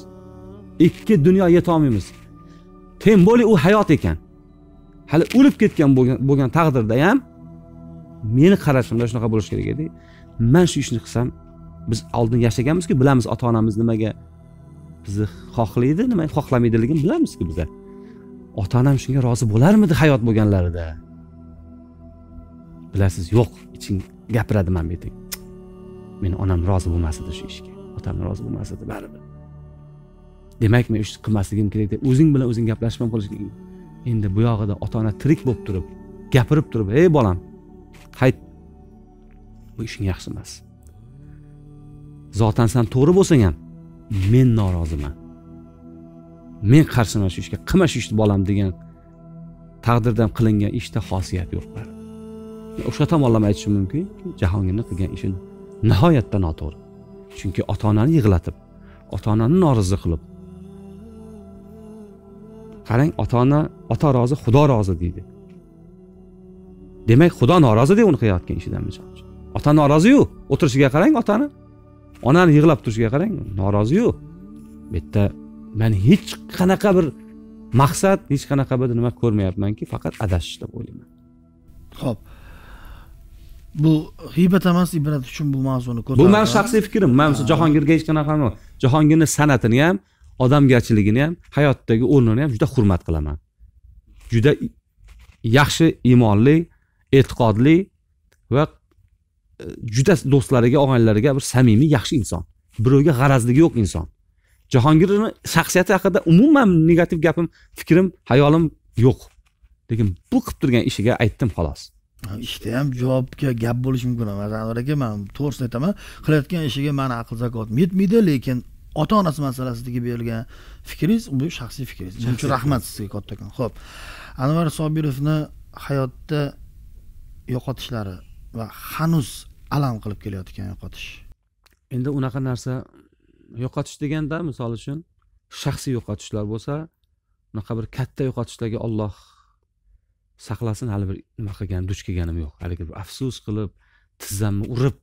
ikki dunyo yeta olmaymiz более u hayot ekan hali o'lib ketgan bo'lgan taqdirda ham meni qarashimda shunaqa bo'lishi kerak edi man shu ishni qilsam biz oldin yashaganmizku bilamiz ota onamiz nimaga bizni xohlaydi nima xohlamaydiligini bilamizku biza ota onam shunga rozi bo'larmidi hayot bo'lganlarida bilasiz yo'q iching gapiradi yerda meni onam rozi bo'lmas edi shu ishga otam rozi bo'lmas edi baribir demak men ish qilmasligim kerak deb o'zing bilan o'zing gaplashib ham qilishing endi bu yog'ida ota ona tirik bo'lib turib gapirib turib ey bolam qayt bu ishing yaxshi emas zotan san to'g'ri bo'lsang ham men noroziman men qarshiman shu ishga qilma shu ishni bolam degan taqdirdan qilingan ishda xosiyat yo'qlar o'sha tomonlama aytishim mumkin jahongirni qilgan ishi nihoyatda noto'g'ri chunki ota onani yig'latib ota onani norozi qilib qarang ota ona ota rozi xudo rozi deydi demak xudo norozi uni qilayotgan ishidan ota noroziyu o'tirishiga qarang otani onani yig'lab turishiga qarang noroziyu bu yerda man hech qanaqa bir maqsad hech qanaqa bir nima ko'rmayapmanki faqat adashish deb o'ylayman ho'p bu g'iybat emas ibrat uchun bu mavzuni bu mani shaxsiy fikrim man jahongirga hech qanaqa jahongirni san'atini ham odamgarchiligini ham hayotdagi o'rnini ham juda hurmat qilaman juda yaxshi iymonli e'tiqodli va juda do'stlariga og'aynilariga bir samimiy yaxshi inson birovga g'arazligi yo'q inson jahongirni shaxsiyati haqida umuman negativ gapim fikrim hayolim yo'q lekin bu qilib turgan ishiga aytdim xolos ishda ham javobga gap bo'lishi mumkin emas anvar aka man to'g'risini aytaman qilayotgan ishiga mani aql zakotim yetmaydi lekin ota onasi masalasidagi berilgan fikringiz bu shaxsiy fikringiz shuning uchun rahmat sizga kattakon ho'p anvar sobirovni hayotda yo'qotishlari va hanuz alam qilib kelayotgan yo'qotish endi unaqa narsa yo'qotish deganda misol uchun shaxsiy yo'qotishlar bo'lsa unaqa bir katta yo'qotishlarga olloh saqlasin hali bir nima qilgan duch kelganim yo'q haligi bir afsus qilib tizzamni urib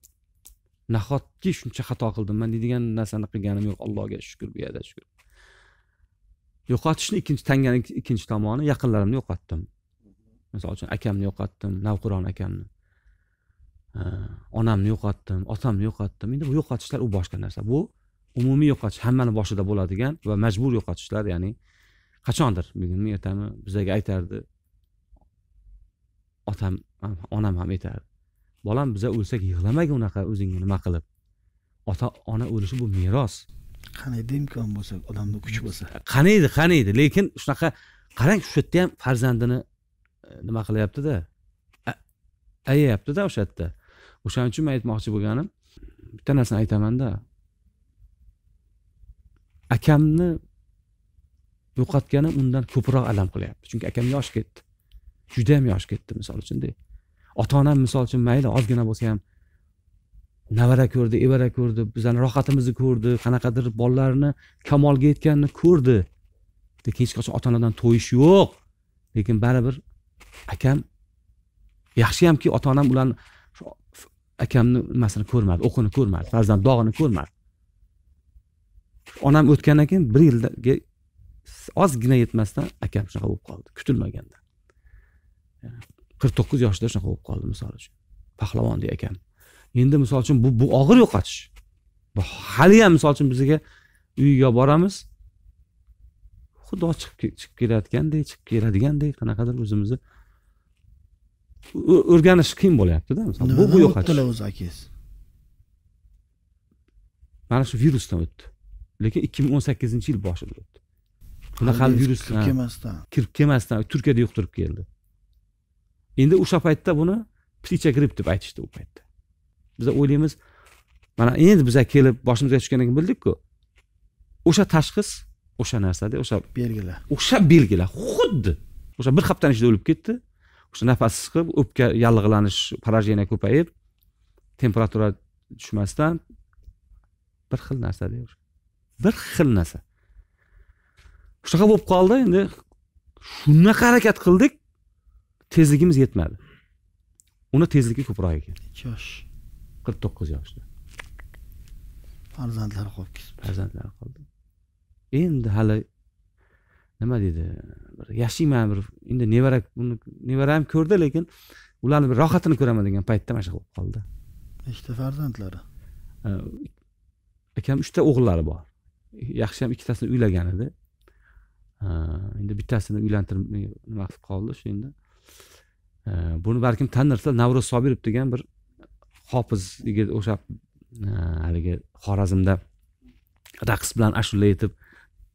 nahotki shuncha xato qildim man deydigan narsani qilganim yo'q allohga shukur bu yerda shukur yo'qotishni ikkinchi tangani ikkinchi tomoni yaqinlarimni yo'qotdim misol uchun akamni yo'qotdim navqiron akamni onamni yo'qotdim otamni yo'qotdim endi bu yo'qotishlar u boshqa narsa bu umumiy yo'qotish hammani boshida bo'ladigan va majbur yo'qotishlar ya'ni qachondir bugunmi ertami bizaga aytardi otam onam ham aytardi bolam biza o'lsak yig'lamagin unaqa o'zingni nima qilib ota ona o'lishi bu meros qaniydi imkon bo'lsa odamni kuchi bo'lsa qaniydi qaniydi lekin shunaqa qarang shu yerda ham farzandini e, nima qilyaptida ayayaptida o'sha yerda o'shaning uchun men aytmoqchi bo'lganim bitta narsani aytamanda akamni yo'qotganim undan ko'proq alam qilyapti chunki akam yosh ketdi juda ham yosh ketdi misol uchunda ota onam misol uchun mayli ozgina bo'lsa ham navara ko'rdi evara ko'rdi bizani rohatimizni ko'rdi qanaqadir bolalarini kamolga yetganini ko'rdi lekin hech qachon ota onadan to'yish yo'q lekin baribir akam yaxshiyamki ota onam ularni akamni nimasini ko'rmadi o'qini ko'rmadi farzand dog'ini ko'rmadi onam o'tgandan keyin bir yilga ozgina yetmasdan akam shunaqa bo'lib qoldi kutilmaganda qirq to'qqiz yoshida shunaqa bo'lib qoldi misol uchun pahlavondek akam endi misol uchun bu bu og'ir yo'qotish bu haliyam misol uchun bizga uyiga boramiz xuddi chiqib chiqib kelayotgandek chiqib keladiganday qanaqadir o'zimizni o'rganish qiyin bo'lyaptida bu bu yo'q o'tdilar o'zi akangiz mana shu virusdan o'tdi lekin ikki ming o'n sakkizinchi yil boshida o'tdi bunaqa hali virus kirib kelmasdan kirib kelmasdan turkiyada yuqtirib keldi endi o'sha paytda buni ptichya gripp deb aytishdi u paytda biz o'ylaymiz mana endi biza kelib boshimizga tushgandan keyin bildikku o'sha tashxis o'sha narsada o'sha belgilar o'sha belgilar xuddi o'sha bir haftani ichida o'lib ketdi o'sha nafas siqib o'pka yallig'lanish порождение ko'payib temperatura tushmasdan bir xil narsada bir xil narsa shunaqa bo'lib qoldi endi shunaqa harakat qildik tezligimiz yetmadi uni tezligi ko'proq ekan nechi yosh qirq to'qqiz yoshda farzandlari qolib ketibdi farzandlari qoldi endi hali nima deydi bir yashayman bir endi nevara nevaram ko'rdi lekin ularni bir rohatini ko'raman degan paytda mana shunaqa bo'lib qoldi nechta farzandlari akam uchta o'g'illari bor yaxshi ham ikkitasini uylagan edi endi bittasini uylantirib nima qilib qoldi shu endi buni balkim tanirsizlar navro'z sobirov degan bir hofiz yigit o'sha haligi xorazmda raqs bilan ashula aytib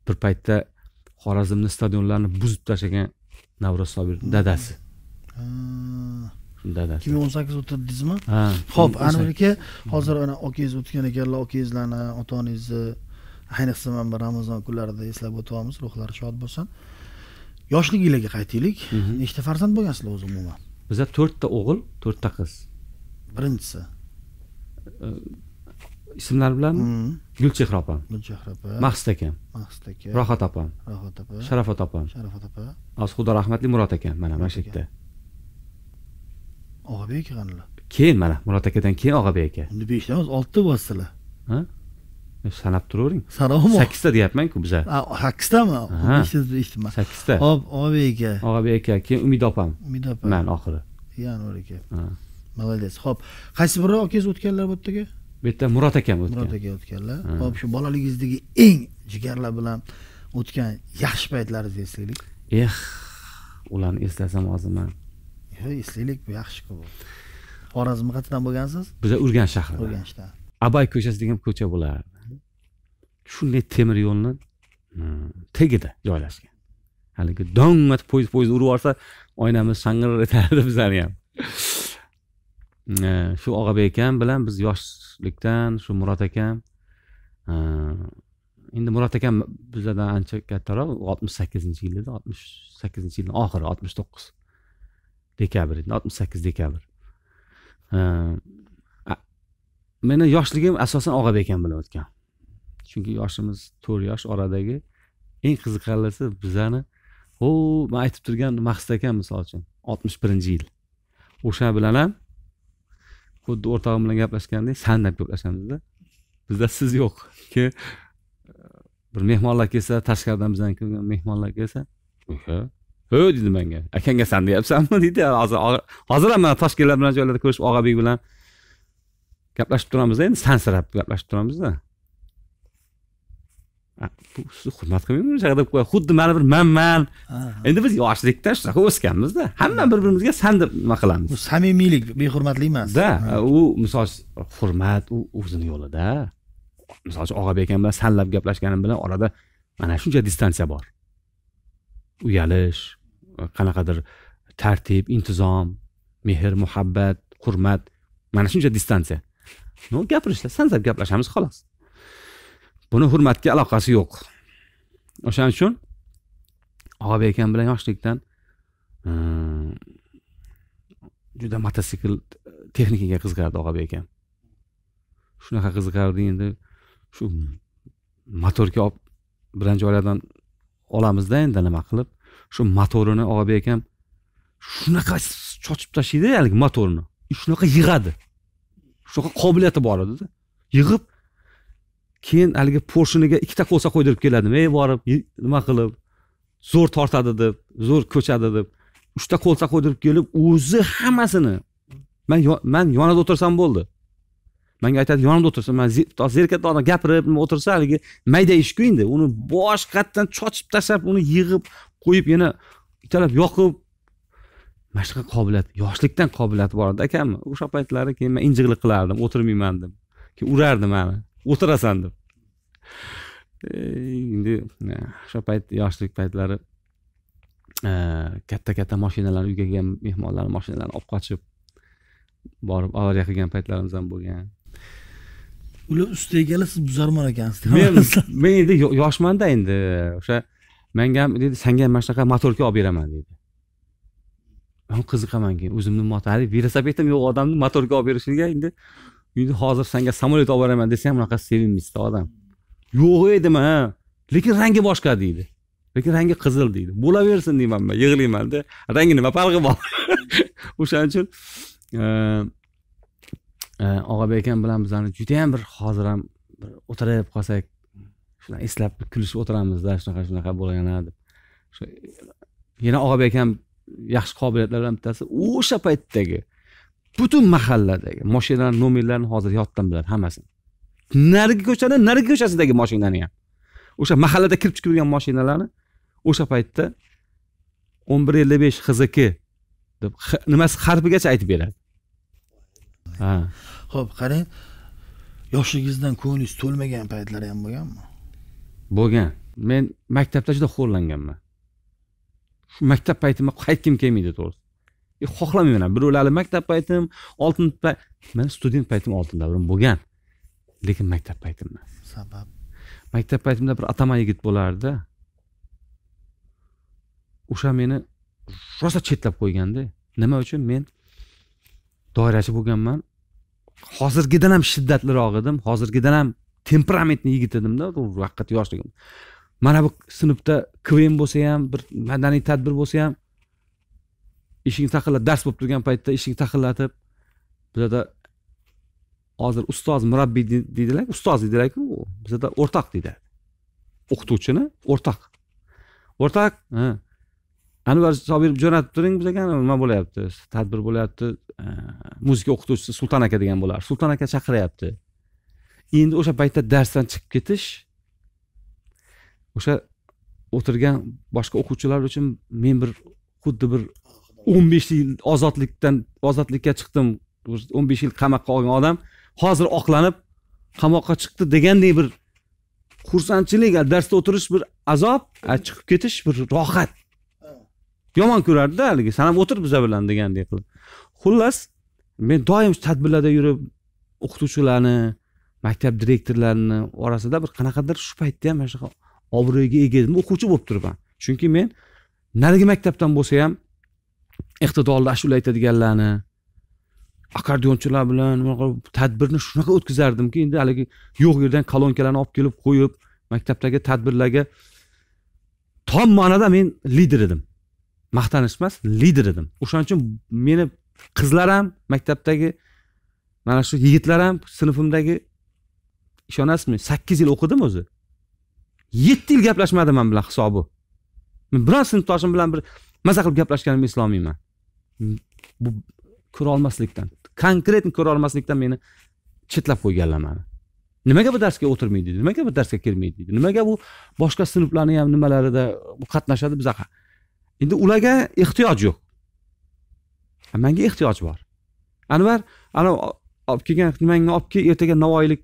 bir paytda xorazmni stadionlarini buzib tashlagan navro'z sobir dadasi dadasi ikki ming o'n sakkiz o'tirdingizmi ha ho'p anvar aka hozir ana okangiz o'tgan ekanlar okangizlarni ota onangizni ayniqsa mana bu ramazon kunlarida eslab o'tyapmiz ruhlari shod bo'lsin yoshliginglarga qaytaylik nechta farzand bo'lgansizlar o'zi umuman bizda to'rtta o'g'il to'rtta qiz birinchisi ismlari bilan gulchehra opam gulchehra opa maqsud akam maqsud aka rohat opam rohat opa sharafat opam sharafat opa hozir xudo rahmatli murod akam mana mana shu yerda og'abek qanilar keyin mana murod akadan keyin og'abek aka endi beshta emas oltita bo'lsizlar ha sanab turavering sanoqmi sakkizta deyapmanku biza sakkiztami beshtani sakkizta hop og'abek aka og'abek aka keyin umid opam umid opa man oxiri yanvar aka molodets ho'p qaysi biri okangiz o'tganlar bu yerdagi bu yerda murod akam o'tgan murod aka o'tganlar ho'p shu bolaligingizdagi eng jigarlar bilan o'tgan yaxshi paytlaringizni eslaylik eh ularni eslasam man yo'q eslaylik bu yaxshi xorazm qayerdan bo'lgansiz biza urganch shahri urganchdan abay ko'chasi degan ko'cha bo'lardi shunday temir yo'lni tagida joylashgan haligi dong etib poyezd poyezd urib yuborsa oynamiz shang'ir etardi bizani ham Э, shu og'abek akam bilan biz yoshlikdan shu murod akam э, endi murod akam bizlardan ancha kattaroq oltmish sakkizinchi yil edi oltmish sakkizinchi yilni oxiri oltmish to'qqiz dekabr edi oltmish sakkiz dekabr э, meni yoshligim asosan og'abek akam bilan o'tgan chunki yoshimiz to'rt yosh oradagi eng qiziqarlisi bizani ho man aytib turgan maqsad akam misol uchun oltmish birinchi yil o'sha bilan ham xuddi o'rtog'im bilan gaplashgandek san deb gaplashamizda bizda siz yo'q keyin bir mehmonlar kelsa tashqaridan bizdan kelgan mehmonlar kelsa ho deydi manga akangga san deyapsanmi deydi hozir hozir ham mana toshkentlar bilan joylarda ko'rishib og'abek bilan gaplashib turamizda endi sansirab gaplashib turamizda hurmat qilmaymiz xuddi mana bir manman endi biz yoshlikda shunaqa o'sganmizda hamma bir birimizga san deb nima qilamiz bu samimiylik behurmatlik emas da u misol hurmat u o'zini yo'lida misol uchun og'abek akam bilan sanlab gaplashganim bilan orada mana shuncha distansiya bor uyalish qanaqadir tartib intizom mehr muhabbat hurmat mana shuncha distansiya no gapirishlar sanzab gaplashamiz xolos buni hurmatga aloqasi yo'q o'shaning uchun og'a akam bilan yoshlikdan e, juda mototsikl texnikaga qiziqardi og'a akam shunaqa qiziqardi endi shu motorga olib birinchi joylardan olamizda endi nima qilib shu motorini og'a akam shunaqa chochib tashlaydi haligi motorni shunaqa yig'adi shunaqa qobiliyati bor edida yig'ib keyin haligi porshiniga ikkita ko'sa qo'ydirib keladim ey borib nima qilib zo'r tortadi deb zo'r ko'chadi deb uchta ko'sa qo'ydirib kelib o'zi hammasini man man yonida o'tirsam bo'ldi manga aytadi yonimda o'tirsin man zerikadi odam gapirib nima o'tirsa haligi mayda ishku endi uni boshqatdan chochib tashlab uni yig'ib qo'yib yana ikkalab yoqib mana shunaqa qobiliyat yoshlikdan qobiliyat bor edi akamni o'sha paytlari keyin man injiqlik qilardim o'tirmayman deb keyin urardi mani o'tirasan deb endi e, o'sha payt yoshlik paytlari e, katta katta mashinalar uyga kelgan mehmonlar mashinalarini olib qochib borib avariya qilgan paytlarimiz ham bo'lgan ular ustiga egalar siz buzarmon ekansiz men men endi yoshmanda endi o'sha menga ham deydi sanga ham mana shunaqa motorka olib beraman deydi man qiziqaman keyin o'zimni motor hali velosipedam yo'q odamni motorka olib berishiga endi endi hozir senga samolyot olib boraman desa ham unaqa sevinmaysizda odam yo'q edi man lekin rangi boshqa deydi lekin rangi qizil deydi bo'laversin deyman man yig'laymanda rangi nima farqi bor o'shaning uchun e, e, og'abek akam bilan bizlarni judayam bir hozir ham o'tirib qolsak shunaqa eslab kulishib o'tiramizda shunaqa shunaqa bo'lgan deb yana og'abek akam yaxshi qobiliyatlardan bittasi o'sha paytdagi butun mahalladagi moshinalarni nomerlarini hozir yoddan biladi hammasini narigi ko'chani narigi ko'chasidagi moshinani ham o'sha mahallada kirib chiqib yurgan moshinalarni o'sha paytda o'n bir ellik besh hzk deb nimasi harfigacha aytib beradi ha ho'p qarang yoshligingizdan ko'nglingiz to'lmagan paytlar ham bo'lganmi bo'lgan men maktabda juda xo'rlanganman shu maktab paytimga qaytgim kelmaydi to'g'risi E, xohlamayman birovlarni maktab paytim oltin man student paytim oltin davrim bo'lgan lekin maktab paytim emas sabab maktab paytimda bir atama yigit bo'lardi o'sha meni rosa chetlab qo'yganda nima uchun men doirachi bo'lganman hozirgidan ham shiddatliroq edim hozirgidan ham temperamentni yigit edimda haqiqat yoshligim mana bu sinfda kvm bo'lsa ham bir madaniy tadbir bo'lsa ham ishing taqillatib dars bo'lib turgan paytda ishing taqillatib bizada hozir ustoz murabbiy deydilar ustoz deydilarku bizada o'rtoq deydi o'qituvchini o'rtoq o'rtoq anvar sobirov jo'natib turing bizaga nima bo'lyapti tadbir bo'lyapti muzika o'qituvchisi sulton aka degan bo'lar sulton aka chaqiryapti endi o'sha paytda darsdan chiqib ketish o'sha o'tirgan boshqa o'quvchilar uchun men bir xuddi bir o'n besh yil ozodlikdan ozodlikka chiqdim o'n besh yil qamoqqa olgan odam hozir oqlanib qamoqqa chiqdi degandek bir xursandchilik darsda o'tirish bir azob chiqib ketish bir rohat yomon ko'rardida haligi ham o'tir biza bilan degandek qilib xullas men doim tadbirlarda yurib o'qituvchilarni maktab direktorlarini orasida bir qanaqadir shu paytda ham mana shunaqa obro'yga ega o'quvchi bo'lib turibman chunki men narigi maktabdan bo'lsa ham iqtidorlashib aytadiganlarni akkordeonchilar bilan tadbirni shunaqa o'tkazardimki endi haligi yo'q yerdan kolonkalarni olib kelib qo'yib maktabdagi tadbirlarga tom ma'noda men lider edim maqtanish emas lider edim o'shaning uchun meni qizlar ham maktabdagi mana shu yigitlar ham sinfimdagi ishonasizmi sakkiz yil o'qidim o'zi yetti yil gaplashmadim man bilan hisobi biron sinfdoshim bilan bir mazza qilib gaplashganimni eslolmayman bu ko'rolmaslikdan konkretni ko'rolmaslikdan meni chetlab qo'yganlar mani nimaga bu darsga o'tirmaydi deydi nimaga bu darsga kirmaydi deydi nimaga bu boshqa sinflarni ham nimalarida qatnashadi bizaqa endi ularga ehtiyoj yo'q manga ehtiyoj bor anvar ana olib kelgan nimangni olib kel ertaga navoiylik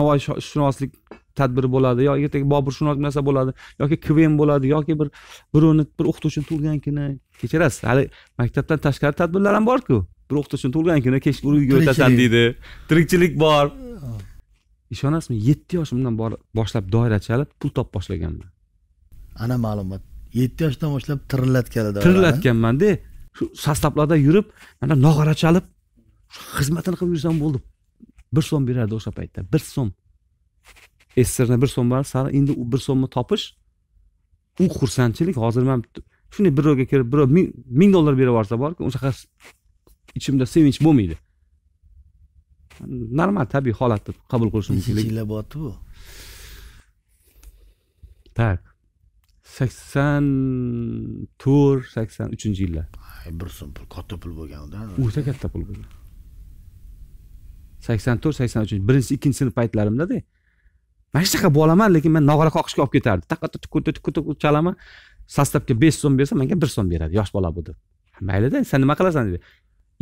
navoiy shunoslik tadbir bo'ladi yo ertaga boburshunos narsa bo'ladi yoki kvem bo'ladi yoki bir birovni bir o'qituvchini tug'ilgan kuni kechirasiz hali maktabdan tashqari tadbirlar ham borku bir o'qituvchini tug'ilgan kuni kechki uyga o'tasan deydi tirikchilik bor ishonasizmi yetti yoshimdan boshlab doira chalib pul top boshlaganman ana ma'lumot yetti yoshdan boshlab tirillatgan tirilatganmanda shu sostavlarda yurib mana nog'ora chalib xizmatini qilib yursam bo'ldi bir so'm berardi o'sha paytda bir so'm sssrni bir so'm bor sal endi bir so'mni topish u xursandchilik hozir man shunday birovga kirib birov ming dollar berib yuborsa borku o'sha ichimda sevinch bo'lmaydi normal tabiiy holat deb qabul qilish mumkin nechinchi yillar bo'lyapti bu так sakson to'rt sakson uchinchi yillar bir so'm pul katta pul bo'lganda o'ta katta pul bo'lgan sakson to'rt sakson uchinchi birinchi ikkinchi sinf paytlarimdada man hech bo'la bolaman lekin man nog'ora qoqishga olib ketardi taqa chalaman sostavga besh so'm bersa menga bir so'm beradi yosh bola bu deb maylida sen nima qilasan dedi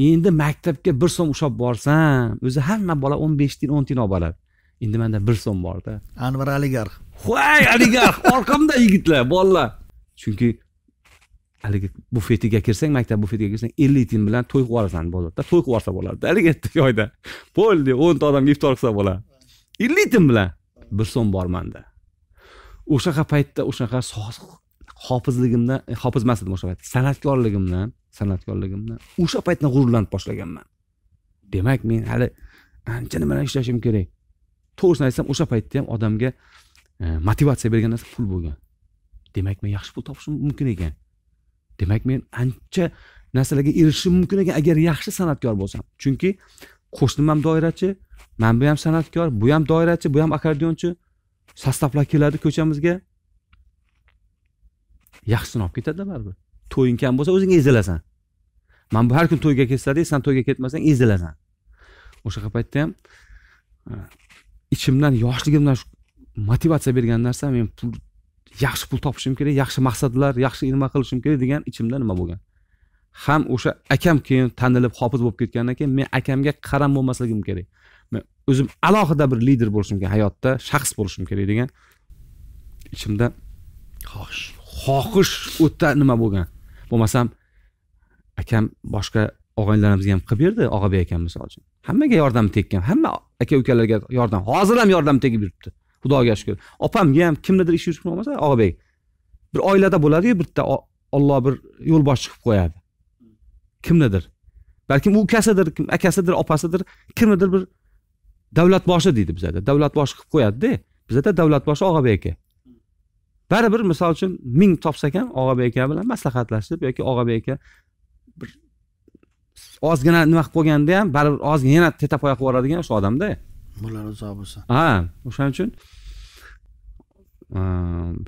endi maktabga bir so'm ushlab borsam o'zi hamma bola o'n besh tiyin o'n tiyin olib boradi endi manda bir so'm borda anvar oligarx hoy oligarx orqamda yigitlar bolalar chunki haligi bufetiga kirsang maktab bufetiga kirsang ellik tiyin bilan to'y qilib yuborasan bozorda to'y qilib yuborsa bo'lardi haligi joyda bo'ldi o'nta odamga iftor qilsa bo'ladi ellik tiyin bilan bir so'm bor manda o'shaqa paytda o'shaqa hofizligimdan e, hofiz emas edim o'sha payt san'atkorligimdan san'atkorligimdan o'sha paytdan g'ururlanib boshlaganman demak men hali ancha nimalar ishlashim kerak to'g'risini aytsam o'sha paytda ham odamga e, motivatsiya bergan narsa pul bo'lgan demak men yaxshi pul topishim mumkin ekan demak men ancha narsalarga erishishim mumkin ekan agar yaxshi san'atkor bo'lsam chunki qo'shnimam doirachi mana bu ham san'atkor bu ham doirachi bu ham akkordeonchi sostavlar keladi ko'chamizga yaxshisini olib ketadida baribir to'ying kam bo'lsa o'zing ezilasan mana bu har kuni to'yga ketsalik san to'yga ketmasang ezilasan o'sha paytda ham e, ichimdan yoshligimdan shu motivatsiya bergan narsa men pul yaxshi pul topishim kerak yaxshi maqsadlar yaxshi nima qilishim kerak degan ichimda nima bo'lgan ham o'sha akam keyin tanilib hofiz bo'lib ketgandan keyin men akamga qaram bo'lmasligim kerak men o'zim alohida bir lider bo'lishim kerak hayotda shaxs bo'lishim kerak degan ichimda xohish xohish o'ta nima bo'lgan bo'lmasam akam boshqa og'aynilarimizga ham qilib berdi og'abek akam misol uchun hammaga yordam tekkan hamma aka ukalarga yordam hozir ham yordam tegib yuribdi xudoga shukur opamga ham kimnidir ishi yurishib bo'lmasa og'abek bir oilada bo'ladiyu bitta olloh bir yo'lboshchi qilib qo'yadi kimnidir balkim u ukasidir akasidir opasidir kimnidir bir davlatboshi deydi bizada davlatboshi qilib qo'yadida bizada davlatboshi og'abek aka baribir misol uchun ming topsak ham og'abek aka bilan maslahatlashib yoki og'abek aka bir ozgina nima qilib qo'yganda ham baribir ozgina yana tetapoya qilib yuboradigan o'sha odamda bular uzoq bo'lsa ha o'shaning uchun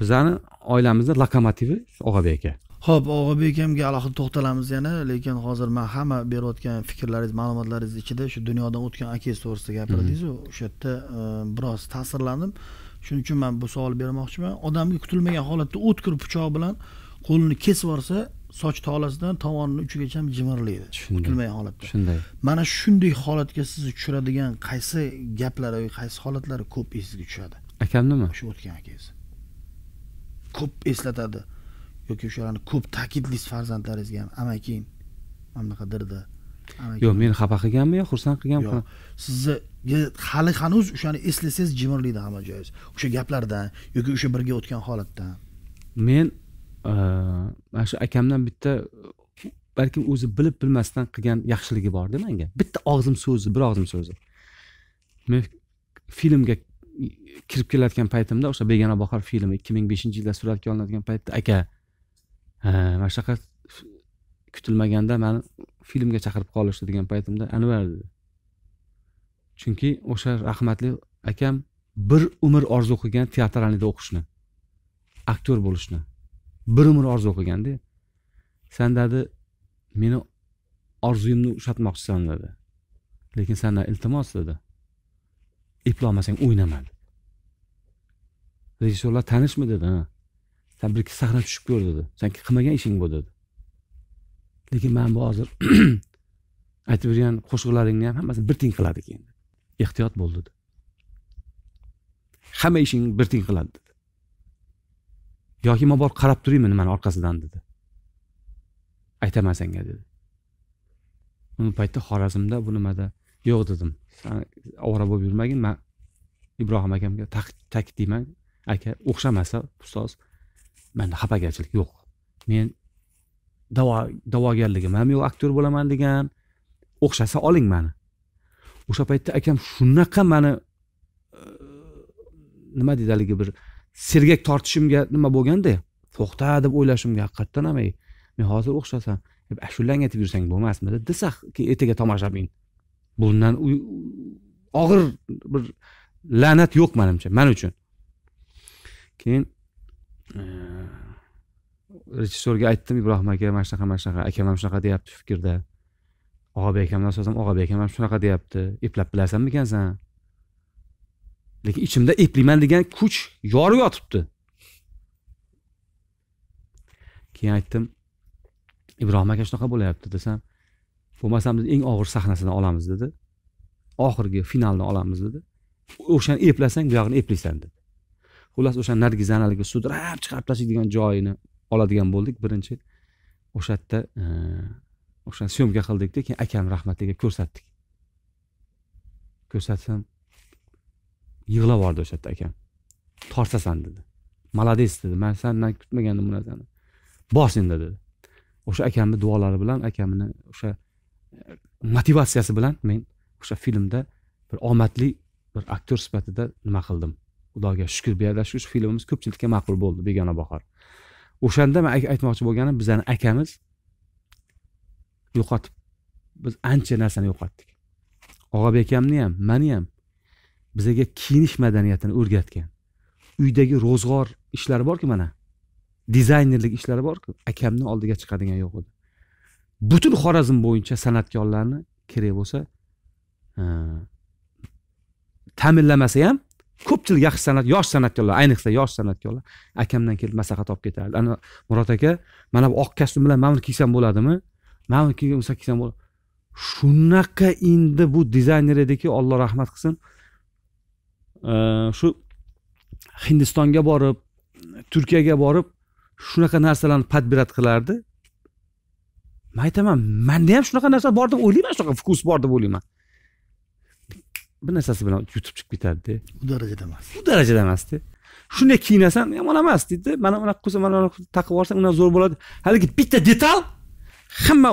bizani oilamizni lokomotivi og'abek aka ho'p og'abek akamga alohida to'xtalamiz yana lekin hozir man hamma berayotgan fikrlaringiz ma'lumotlaringiz ichida shu dunyodan o'tgan akangiz to'g'risida gapirdingizu mhm. o'sha yerda e, biroz ta'sirlandim shuning uchun man bu savol bermoqchiman odamga kutilmagan holatda o'tkir pichoq bilan qo'lini kesib yuborsa soch tolasidan tovonini uchigacha jimirlaydi kutilmagan holatda shunday mana shunday holatga sizni tushiradigan qaysi gaplar yoki qaysi holatlar ko'p esingizga tushadi akamnimi shu o'tgan akangiz ko'p eslatadi yoki o'shalarni ko'p ta'kidlaysiz farzandlaringizga ham amakin mana bunaqa dirda yo'q meni xafa qilganmi yo xursand qilganmi yo'q sizni hali hanuz o'shani eslasangiz jimirlaydi hamma joyingiz o'sha gaplardan yoki o'sha birga o'tgan holatdan men e, mana shu akamdan bitta balkim o'zi bilib bilmasdan qilgan yaxshiligi borda menga bitta og'zim so'zi bir og'zim so'zi men filmga kirib kelayotgan paytimda o'sha begona bahor filmi ikki ming beshinchi yilda suratga olinadigan paytda aka mana shunaqa kutilmaganda mani filmga chaqirib qolishdi degan paytimda anvar dedi chunki o'sha rahmatli akam bir umr orzu qilgan teatralniyda o'qishni aktyor bo'lishni bir umr orzu qilganda san dedi meni orzuyimni ushatmoqchisan dedi lekin sandan iltimos dedi eplolmasang o'ynama dedi rejissyorlar tanishmi dedi ha san bir ikki sahna tushib ko'r dedi sanki qilmagan ishing bu dedi lekin man bu hozir aytib bergan qo'shiqlaringni ham hammasini bir tiyin qiladi keyin ehtiyot bo'l dedi hamma ishing bir tiyin qiladi dedi yoki man borib qarab turaymi nimani orqasidan dedi aytaman senga dedi uni paytda xorazmda bu nimada yo'q dedim san ovora bo'lib yurmagin man ibrohim akamga ta'kidlayman aka o'xshamasa ustoz manda xafagarchilik yo'q men davo da'vogarligim ham yo'q aktyor bo'laman degan o'xshasa oling mani o'sha paytda akam shunaqa mani e, nima deydi haligi bir sergak tortishimga nima bo'lganda to'xta deb o'ylashimga haqiqatdan ham men hozir o'xshasam ashullang aytib yursang bo'lmasmidi desa keyin ertaga tomoshabin bundan og'ir bir la'nat yo'q manimcha man uchun keyin rejissyorga aytdim ibrohim aka mana shunaqa mana shunaqa akam ham shunaqa deyapti fikrda og'abek bilan so'rasam og'abek akam ham shunaqa deyapti eplab bilasanmikansan lekin ichimda eplayman degan kuch yorib yotibdi keyin aytdim ibrohim aka shunaqa bo'lyapti desam bo'lmasam dedi eng og'ir sahnasini olamiz dedi oxirgi finalni olamiz dedi o'shani eplasang buyog'ini eplaysan dedi xullas o'sha nargizani haligi sudrab chiqarib tashlaydigan joyini oladigan bo'ldik birinchi o'sha yerda e, o'sha syomka qildikda keyin akam rahmatliga ko'rsatdik ko'rsatsam yig'lab yubordi o'sha yerda akam tortasan dedi молодец dedi man sandan kutmagandim bu narsani bor senda dedi o'sha akamni duolari bilan akamni o'sha e, motivatsiyasi bilan men o'sha filmda bir omadli bir aktyor sifatida nima qildim xudoga shukur yerda shu filmimiz ko'pchilikka ma'qul bo'ldi begona bahor o'shanda man aytmoqchi bo'lganim bizani akamiz yo'qotib biz ancha narsani yo'qotdik og'abek akamni ham mani ham bizaga kiyinish madaniyatini o'rgatgan uydagi ro'zg'or ishlari borku mana dizaynerlik ishlari borku akamni oldiga chiqadigan yo'q edi butun xorazm bo'yicha san'atkorlarni kerak bo'lsa ta'minlamasa ham ko'pchilik yaxshi san'at yosh san'atkorlar ayniqsa yosh san'atkorlar akamdan kelib maslahat olib ketardi ana murod aka mana bu oq kostyum bilan mana buni kiysam bo'ladimi mana buni kiysam bo'ladi shunaqa endi bu dizayner ediki olloh rahmat qilsin shu hindistonga borib turkiyaga borib shunaqa narsalarni подбирать qilardi man aytaman manda ham shunaqa narsa bor deb o'ylayman shunaqa vkus bor deb o'ylayman bir narsasi bilan yutib chiqib ketadida u darajada emas u darajada emasda shunday kiyinasan yomon emas deydi mana unaqa qilsa mana bunaqa taqib olsang undan zo'r bo'ladi haligi bitta detal hamma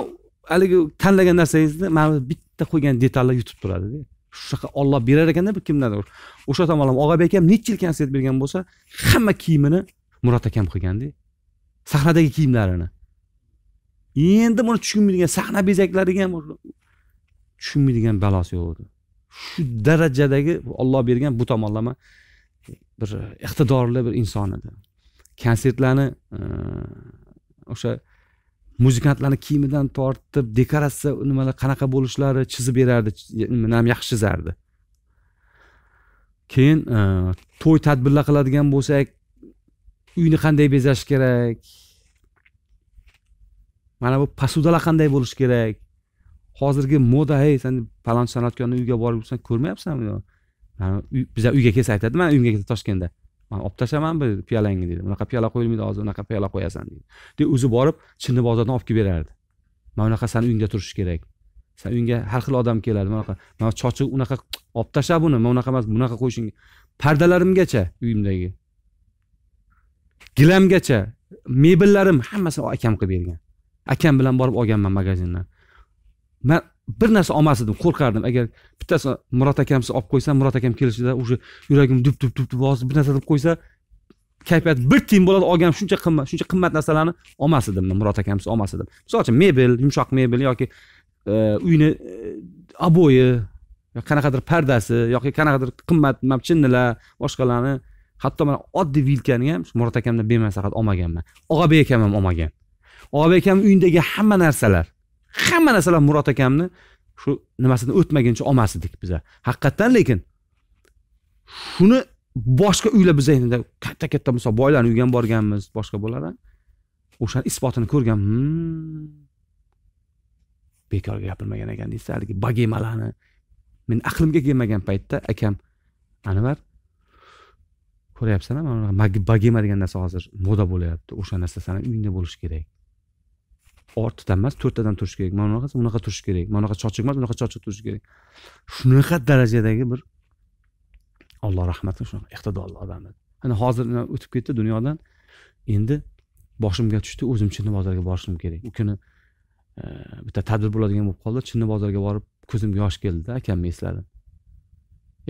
haligi tanlagan narsangizni mana bitta qo'ygan detallar yutib turadida shunaqa olloh berar ekanda kimdadir o'sha tomonlama og'abek akam necha yil konsert bergan bo'lsa hamma kiyimini murod akam qilganda sahnadagi kiyimlarini endi buni tushunmaydigan sahna bezaklariga ham tushunmaydigan balosi yo'q edi shu darajadagi olloh bergan bu tomonlama bir iqtidorli bir inson edi konsertlarni e, o'sha muzikantlarni kiyimidan tortib dekoratsiya nimalar qanaqa bo'lishlari chizib berardi ham yaxshi chizardi keyin e, to'y tadbirlar qiladigan bo'lsak uyni qanday bezash kerak mana bu pasudalar qanday bo'lishi kerak hozirgi moda hey san palonchi san'atkorni uyiga borib yursan ko'rmayapsanmi biza uyga kelsa aytadi mana uyimga kel toshkentda man olib tashlaman bir piyolangni deydi unaqa piyola qo'yilmaydi hozir unaqa piyola qo'yasan deydi deb o'zi borib chinni bozordan olib kelib berardi mana unaqa sani uyingda turishi kerak san uyingga har xil odam keladi mana unaqa mana sochi unaqa olib tashla buni mana unaqa emas bunaqa qo'yishing pardalarimgacha uyimdagi gilamgacha mebellarim hammasini akam qilib bergan akam bilan borib olganman magazindan man bir narsa olmas edim qo'rqardim agar bittasi murod akam olib qo'ysa murod akam kelishida уже yuragim dup dup dup dup hozir bir narsa deb qo'ysa kayfiyat bir tiyin bo'ladi olgan shuncha qimmat shuncha qimmat narsalarni olmas edim man murod akamsiz olmas edim misol uchun mebel yumshoq mebel yoki e, uyni e, oboyi yoki qanaqadir pardasi yoki qanaqadir qimmat chinnilar boshqalarni hatto mana oddiy vilkani ham murod akamdan bemaslahat olmaganman og'abek akam ham olmagan og'abek akam uyidagi hamma narsalar hamma narsalar murod akamni shu nimasidan o'tmaguncha olmas edik biza haqiqatdan lekin shuni boshqa uylar biza endi katta katta misol boylarni uyiga ham borganmiz boshqa bo'ladi o'shani isbotini ko'rgan bekorga gapirmagan ekan deysiz haligi bogemalarni men aqlimga kelmagan paytda akam anvar ko'ryapsan mana bagema degan narsa hozir moda bo'lyapti o'sha narsa sani uyingda bo'lishi kerak oltidan emas to'rttadan turish kerak mana bunaqa unaqa turish kerak mana bunaqa chochiq emas bunaqa chochiq turishi kerak shunaqa darajadagi bir alloh rahmat qilsin shunaqa iqtidorli odam edi ana hozir o'tib ketdi dunyodan endi boshimga tushdi o'zim chinni bozorga borishim kerak u kuni e, bitta tadbir bo'ladigan bo'lib qoldi chinni bozorga borib ko'zimga yosh keldida akamni esladim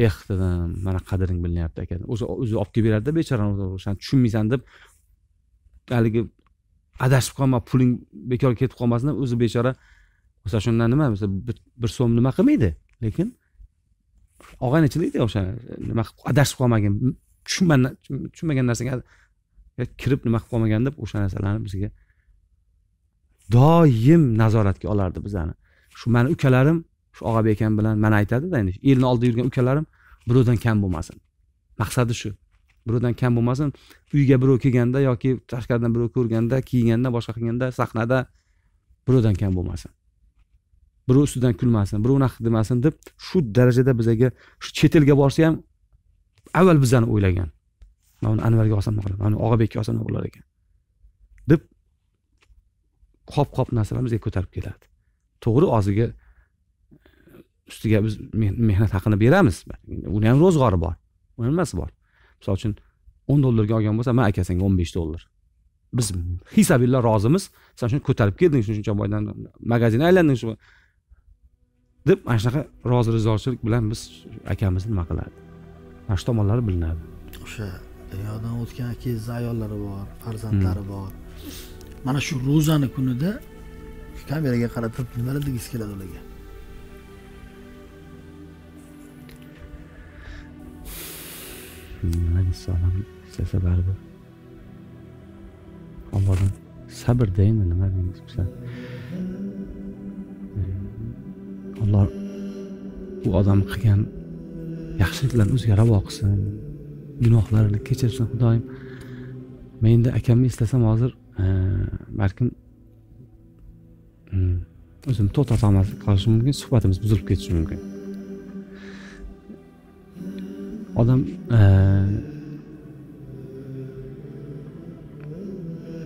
eh dedim mana qadring bilinyapti aka o'zi o'zi olib kelib berardida bechorani o'shani tushunmaysan deb haligi adashib qolma puling bekor ketib qolmasin deb o'zi bechora masalan shundan nima bir so'm nima qilmaydi lekin og'aynichilikda o'sha nima qilib adashib qolmagin tushunmagan narsaga kirib nima qilib qolmagan deb o'sha narsalarni bizga doim nazoratga olardi bizani shu mani ukalarim shu og'abek akam bilan mana aytadida endi elni oldida yurgan ukalarim birovdan kam bo'lmasin maqsadi shu birovdan kam bo'lmasin uyga birov kelganda yoki tashqaridan birov ko'rganda kiyganda boshqa qilganda sahnada birovdan kam bo'lmasin birov ustidan kulmasin birov unaqa demasin deb shu darajada bizaga shu chet elga borsa ham avval bizani o'ylagan mana uni anvarga olsam nima mana og'abekka olsam nima bo'lar ekan deb qop qop narsalarni bizga ko'tarib keladi to'g'ri hozirgi ustiga biz mehnat haqini beramiz uni ham ro'zg'ori bor uni nimasi bor misol uchun o'n dollarga olgan bo'lsa man aka senga o'n besh dollar biz hisobillah rozimiz san shuni ko'tarib kelding shuncha boydan magazinni aylanding shu deb mana shunaqa rozi rizochilik bilan biz akamizni nima qiladi mana shu tomonlari bilinadi o'sha dunyodan o'tgan akangizni ayollari bor farzandlari hmm. bor mana shu ro'zani kunida kameraga qaratib nimalar degisi keladi ularga nima desa onam istasa baribir sabr sabrda endi nima deymiz alloh u odam qilgan yaxshiliklarni o'ziga ravo qilsin gunohlarini kechirsin xudoyim men endi akamni eslasam hozir e, balkim hmm, o'zimni to'xtata olmaslik qolishim mumkin suhbatimiz buzilib ketishi mumkin odam e,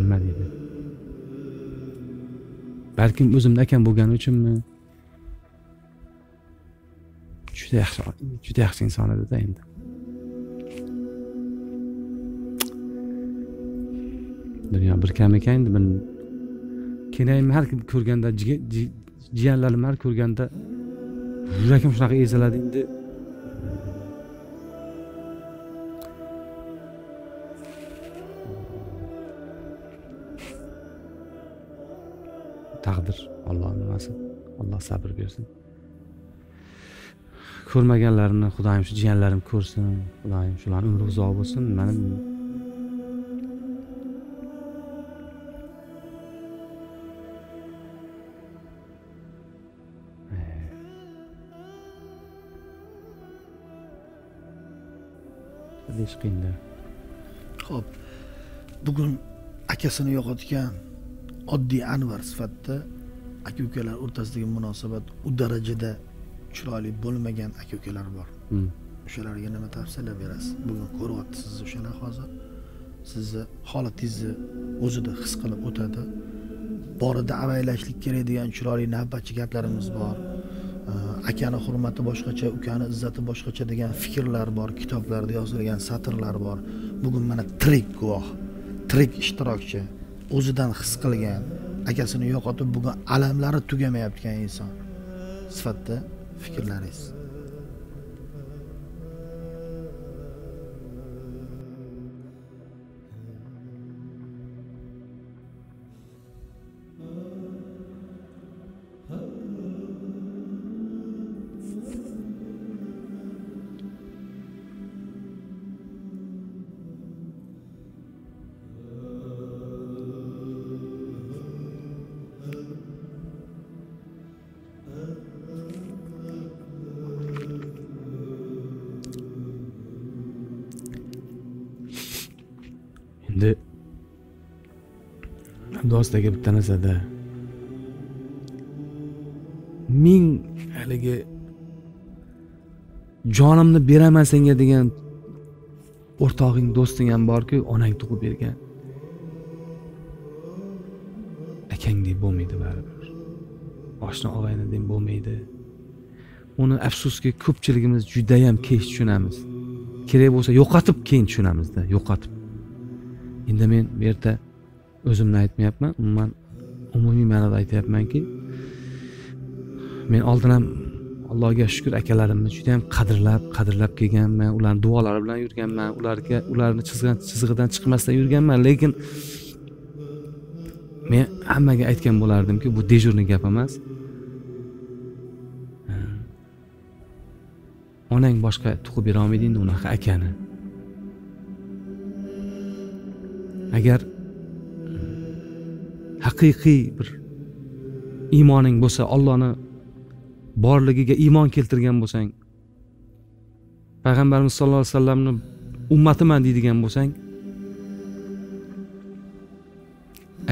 nima deydi balkim o'zimni akam bo'lgani uchunmi juda yaxshi juda yaxshi inson edida endi dunyo bir kam ekan endi bir kenayimni har kim ko'rganda jiyanlarimni har ko'rganda yuragim shunaqa eziladi endi sabr bersin ko'rmaganlarimni xudoyim shu jiyanlarim ko'rsin xudoyim shularni umri uzoq bo'lsin mani deyish qiyinda ho'p bugun akasini yo'qotgan oddiy anvar sifatida aka ukalar o'rtasidagi munosabat u darajada chiroyli bo'lmagan aka ukalar bor hmm. o'shalarga nima tavsiyalar berasiz bugun ko'ryapti o'shalar hozir sizni holatingizni o'zida his qilib o'tadi borida avaylashlik kerak degan chiroyli navbatchi gaplarimiz bor akani hurmati boshqacha ukani izzati boshqacha degan fikrlar bor kitoblarda yozilgan satrlar bor bugun mana tirik guvoh tirik ishtirokchi o'zidan his qilgan akasini yo'qotib bugun alamlari tugamayotgan inson sifatida fikrlaringiz xuddi bitta narsada ming haligi jonimni beraman senga degan o'rtog'ing do'sting ham borku onang tug'ib bergan akangdek bo'lmaydi baribir oshna og'aynidek bo'lmaydi uni afsuski ko'pchiligimiz judayam kech tushunamiz kerak bo'lsa yo'qotib keyin tushunamizda yo'qotib endi men bu yerda o'zimni aytmayapman umuman umumiy ma'noda aytyapmanki men oldin ham allohga shukur akalarimni juda yam qadrlab qadrlab kelganman ularni duolari bilan yurganman ularga ularni chizgan chizig'idan chiqmasdan yurganman lekin men hammaga aytgan bo'lardimki bu dejurniy gap emas onang boshqa tug'ib berolmaydi endi unaqa akani agar haqiqiy bir iymoning bo'lsa ollohni borligiga iymon keltirgan bo'lsang payg'ambarimiz sallallohu alayhi vasallamni ummatiman deydigan bo'lsang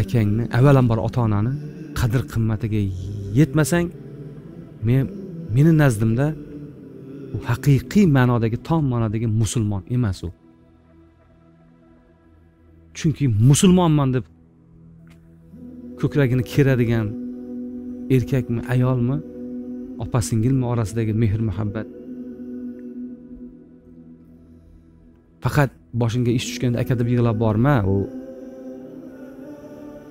akangni avvalambor ota onani qadr qimmatiga yetmasang men meni nazdimda u haqiqiy ma'nodagi tom ma'nodagi musulmon emas u chunki musulmonman deb ko'kragini keradigan erkakmi ayolmi opa singilmi orasidagi mehr muhabbat faqat boshingga ish tushganda aka deb yig'lab borma u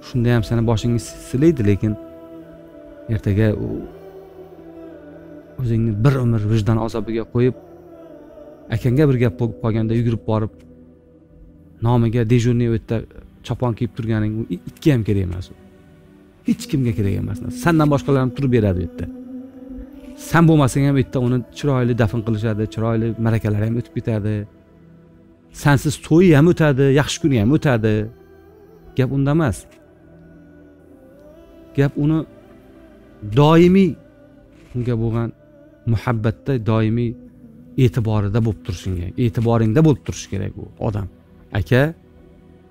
shunda ham sani boshingni silaydi lekin ertaga u o'zingni bir umr vijdon azobiga qo'yib akangga bir gap bo'lib qolganda yugurib borib nomiga dejurniy u yerda chopon kiyib turganing ikki ham kerak emas u hech kimga kerak emas narsa sandan boshqalar ham turib beradi u yerda san bo'lmasang ham u yerda uni chiroyli dafn qilishadi chiroyli marakalar ham o'tib ketadi sansiz to'yi ham o'tadi yaxshi kuni ham o'tadi gap unda emas gap uni doimiy unga bo'lgan muhabbatda doimiy e'tiborida bo'lib turishinga e'tiboringda bo'lib turishi kerak u odam aka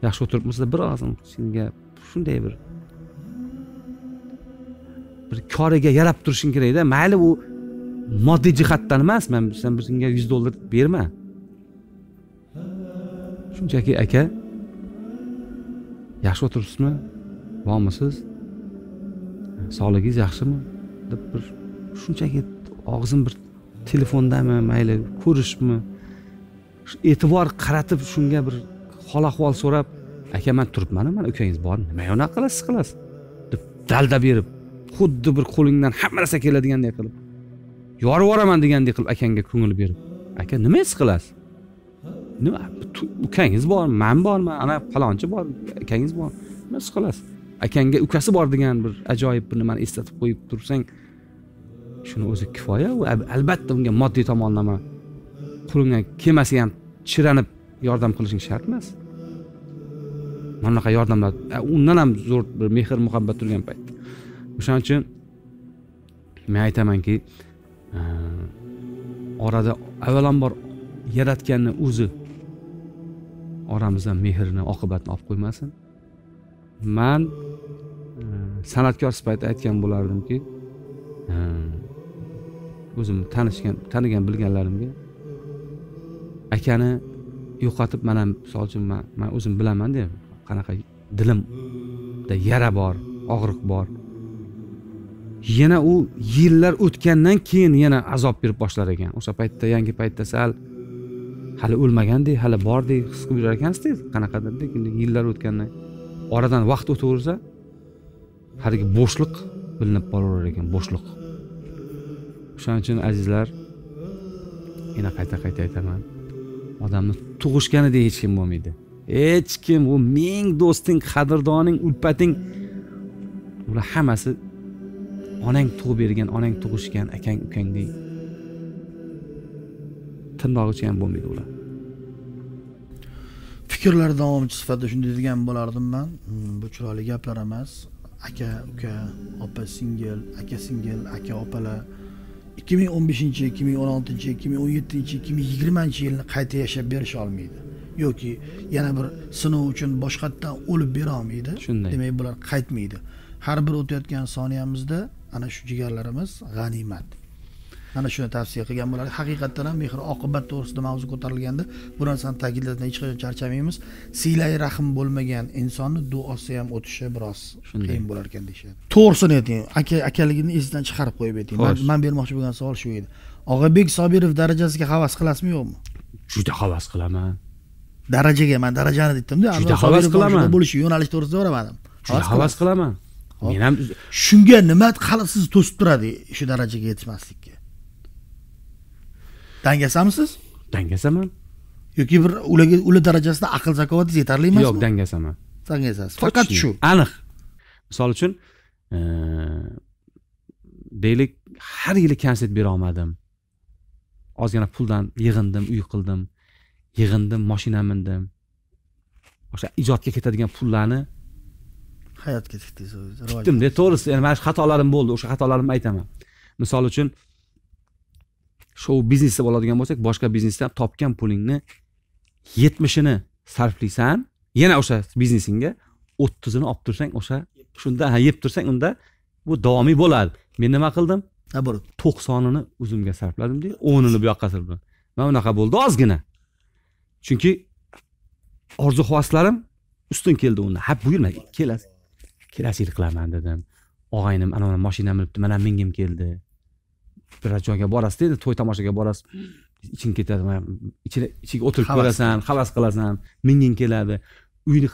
yaxshi o'tiribmiz deb bir senga shunday bir bir koriga yarab turishing kerakda mayli u moddiy jihatdan emas man san senga yuz dollar berma shunchaki aka yaxshi o'tiribsizmi bormisiz sog'lig'ingiz yaxshimi deb bir shunchaki og'zim bir telefondami mayli ko'rishmi e'tibor qaratib shunga bir hol ahvol so'rab aka man turibmanu mana ukangiz bor nima unaqa qilasiz qilasiz deb dalda berib xuddi bir qo'lingdan hamma narsa keladiganday qilib yorib yuboraman degandek qilib akangga ko'ngil berib aka nima his qilasiz nima ukangiz bormi man borman ana falonchi bor akangiz bormi nima his qilasiz akangga ukasi bor degan bir ajoyib bir nimani eslatib qo'yib tursang shuni o'zi kifoya u albatta unga moddiy tomonlama qo'lingdan kelmasa ham chiranib yordam qilishing shart emas mana bunaqa yordamlar undan ham zo'r bir mehr muhabbat turgan payt o'shaning uchun men aytamanki e, orada avvalambor yaratganni o'zi oramizdan mehrni oqibatni olib qo'ymasin man e, san'atkor sifatida aytgan bo'lardimki e, o'zimni tanishgan tanigan bilganlarimga akani yo'qotib mana misol uchun man man o'zim bilamanda qanaqa dilimda yara bor og'riq bor yana u yillar o'tgandan keyin yana azob berib boshlar ekan o'sha paytda yangi paytda sal hali o'lmagandek hali bordek his qilib yurar ekansiz qanaqadir lekin yillar o'tgandan oradan vaqt o'taversa haligi bo'shliq bilinib boraverar ekan bo'shliq o'shaning uchun azizlar yana qayta qayta aytaman odamni tug'ishganidek hech kim bo'lmaydi hech kim u ming do'sting qadrdoning ulpating ular hammasi onang tug'ib bergan onang tug'ishgan akang ukangdek tirnog'icha ham bo'lmaydi ular fikrlar davomchi sifatida shunday degan bo'lardim man hmm, bu chiroyli gaplar emas aka uka opa singil aka singil aka opalar ikki ming o'n beshinchi ikki ming o'n oltinchi ikki ming o'n yettinchi ikki ming yigirmanchi yilni qayta yashab berisha olmaydi yoki yana bir sinov uchun boshqatdan o'lib bera olmaydi shunday demak bular qaytmaydi har bir o'tayotgan soniyamizda ana shu jigarlarimiz g'animat ana shuni tavsiya qilgan bo'lardik haqiqatdan ham mehr oqibat to'g'risida mavzu ko'tarilganda bu narsani ta'kidlashdan hech qachon charchamaymiz siylay rahm bo'lmagan insonni duosi ham o'tishi biroz qiyin bo'lar ekan deyishadi to'g'risini ayting aka akaligini esdan chiqarib qo'yib ayting man bermoqchi bo'lgan savol shu edi og'abek sobirov darajasiga havas qilasizmi yo'qmi juda havas qilaman darajaga man darajani aytdimda juda havas qilaman bo'lishi yo'nalish to'g'risida so'ramadim juda havas qilaman men ham shunga nima hali sizni to'sib turadi shu darajaga yetishmaslikka dangasamisiz dangasaman yoki bir ularga ular darajasida aql zakovatingiz yetarli emasmi yo'q dangasaman dangasasiz faqat shu aniq misol uchun e, deylik har yili konsert bera olmadim ozgina puldan yig'indim uy qildim yig'indim moshina mindim o'sha ijodga ketadigan pullarni hayotga tikdingiz tikdimda to'g'risi endi mana shu xatolarim bo'ldi o'sha xatolarimni aytaman misol uchun shou biznesda bo'ladigan bo'lsak boshqa biznesdan topgan pulingni yetmishini sarflaysan yana o'sha biznesingga o'ttizini olib tursang o'sha shunda ha yeb tursang unda bu davomiy bo'ladi men nima qildim наоборот to'qsonini o'zimga sarfladimda o'nini bu yoqqa sarfladim mana unaqa bo'ldi ozgina chunki orzu havaslarim ustun keldi unda ha buyurma kelasi kerakchilik qilaman dedim og'aynim mana mashinam minibdi mana mingim keldi bir joyga borasizda endi to'y tomoshaga borasiz iching ketadi ichida ichiga o'tirib ko'rasan havas qilasan minging keladi uyni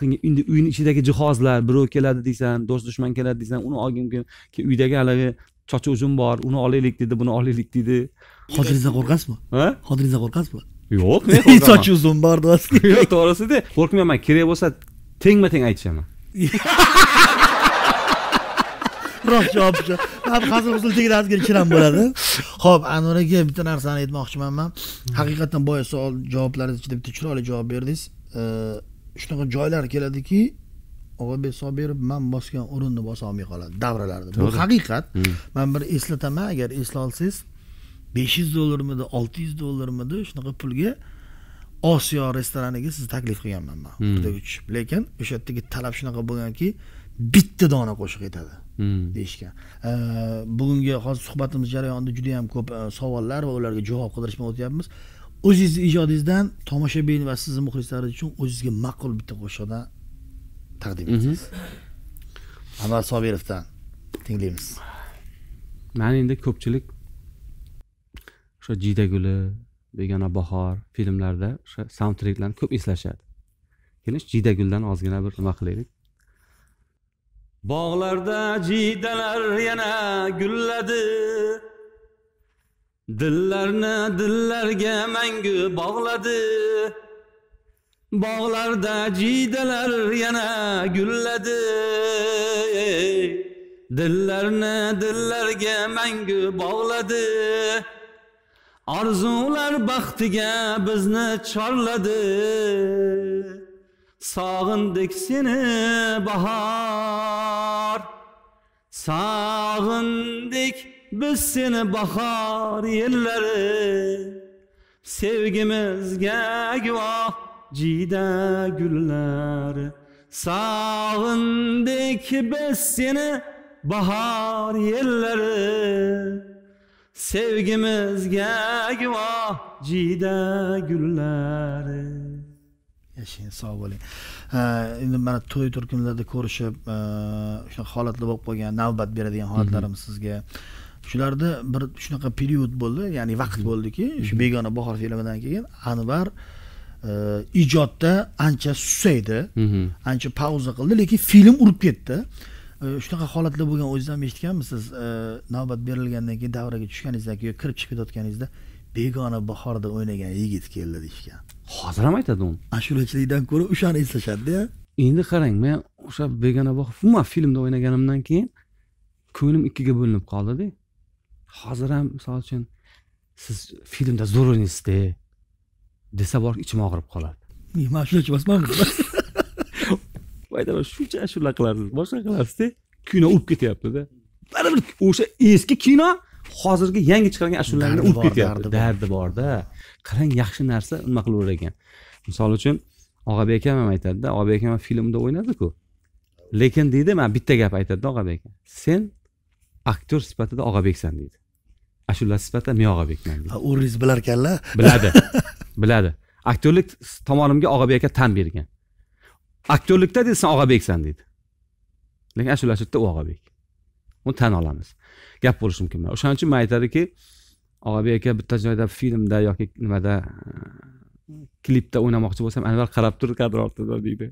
uyni ichidagi jihozlar birov keladi deysan do'st dushman keladi deysan uni olgim uydagi haligi chochi uzun bor uni olaylik dedi buni olaylik dedi hozirizdan qo'rqasizmi hozirizdan qo'rqasizmi yo'q men sochi uzun bor deyapsiz yo'q to'g'risida qo'rqmayman kerak bo'lsa tengma teng aytishaman biroz javob man hazil huzul tegrasiga kiram bo'ladi ho'p anvar aka bitta narsani aytmoqchiman man haqiqatdan boya savol javoblaringiz ichida bitta chiroyli javob berdingiz shunaqa joylar keladiki og'abek sobirov man bosgan o'rinni bosa olmay qoladi davralarni bu haqiqat hmm. man bir eslataman agar eslolsangiz besh yuz dollarmidi olti yuz dollarmidi shunaqa pulga osiyo restoraniga sizni taklif qilganman man birdagi hmm. tushib lekin o'sha yerdagi talab shunaqa bo'lganki bitta dona qo'shiq aytadi Hmm. deyishgan bugungi hozir suhbatimiz jarayonida juda yam ko'p e, savollar va ularga javob qidirish bilan o'tyapmiz o'zingizni ijodingizdan tomoshabin va sizni muxlislaringiz uchun o'zingizga ma'qul bitta qo'shiqdan taqdim mhm. etsangiz anvar sobirovdan tinglaymiz mani endi ko'pchilik o'sha jiyda guli begona bahor filmlarda o'sha saundtreklarni ko'p eslashadi keling jiyda guldan ozgina bir nima qilaylik bog'larda jiydalar yana gulladi dillarni dillarga mangu bog'ladi bog'larda jiydalar yana gulladi dillarni dillarga mangu bog'ladi orzular baxtiga bizni chorladi Sağındık seni bahar Sağındık biz seni bahar yerleri Sevgimizge güvah cide güller Sağındık biz seni bahar yerleri Sevgimizge güvah cide güller ishing sog' bo'ling endi mana to'y turkumlarda ko'rishib shunaqa holatlar bo'lib qolgan navbat beradigan holatlarim mhm. sizga shularda bir shunaqa period bo'ldi ya'ni vaqt mhm. bo'ldiki shu mhm. begona bahor filmidan keyin anvar e, ijodda ancha susaydi ancha pauza qildi lekin film urib ketdi e, shunaqa holatlar bo'lgan o'zingiz ham eshitganmisiz e, navbat berilgandan keyin davraga tushganingizdan keyin kirib chiqib ketayotganingizda begona bahorda o'ynagan yigit keldi deyishgan hozir ham aytadi uni ashulachilikdan ko'ra o'shani eslashadida endi qarang men o'sha begona bog' umuman filmda o'ynaganimdan keyin ko'nglim ikkiga bo'linib qoldida hozir ham misol uchun siz filmda zo'r zo'ringizdda desa borib ichim og'rib qoladi men ashulachi emasman aytaman shuncha ashula qilarsiz boshqa qilasizda kino urib ketyaptida baribir o'sha eski kino hozirgi yangi chiqargan ashulalarni urib ketyapti dardi borda qarang yaxshi narsa nima qilaverar ekan misol uchun og'abek akam ham aytadida og'abek akam ham filmda o'ynadiku lekin deydi man bitta gap aytadida og'abek aka sen aktyor sifatida og'abeksan deydi ashulasi sifatida men og'abekman deydi o'ringiz bilar ekanlar biladi biladi aktyorlik tomonimga og'abek aka tan bergan aktyorlikda deydi sen og'abeksan deydi lekin ashula u og'abek uni tan olamiz gap bo'lishi mumkin o'shaning uchun man aytadiki og'abek aka bitta joyda filmda yoki nimada e, klipda o'ynamoqchi bo'lsam anvar qarab tur kadr ortida deydi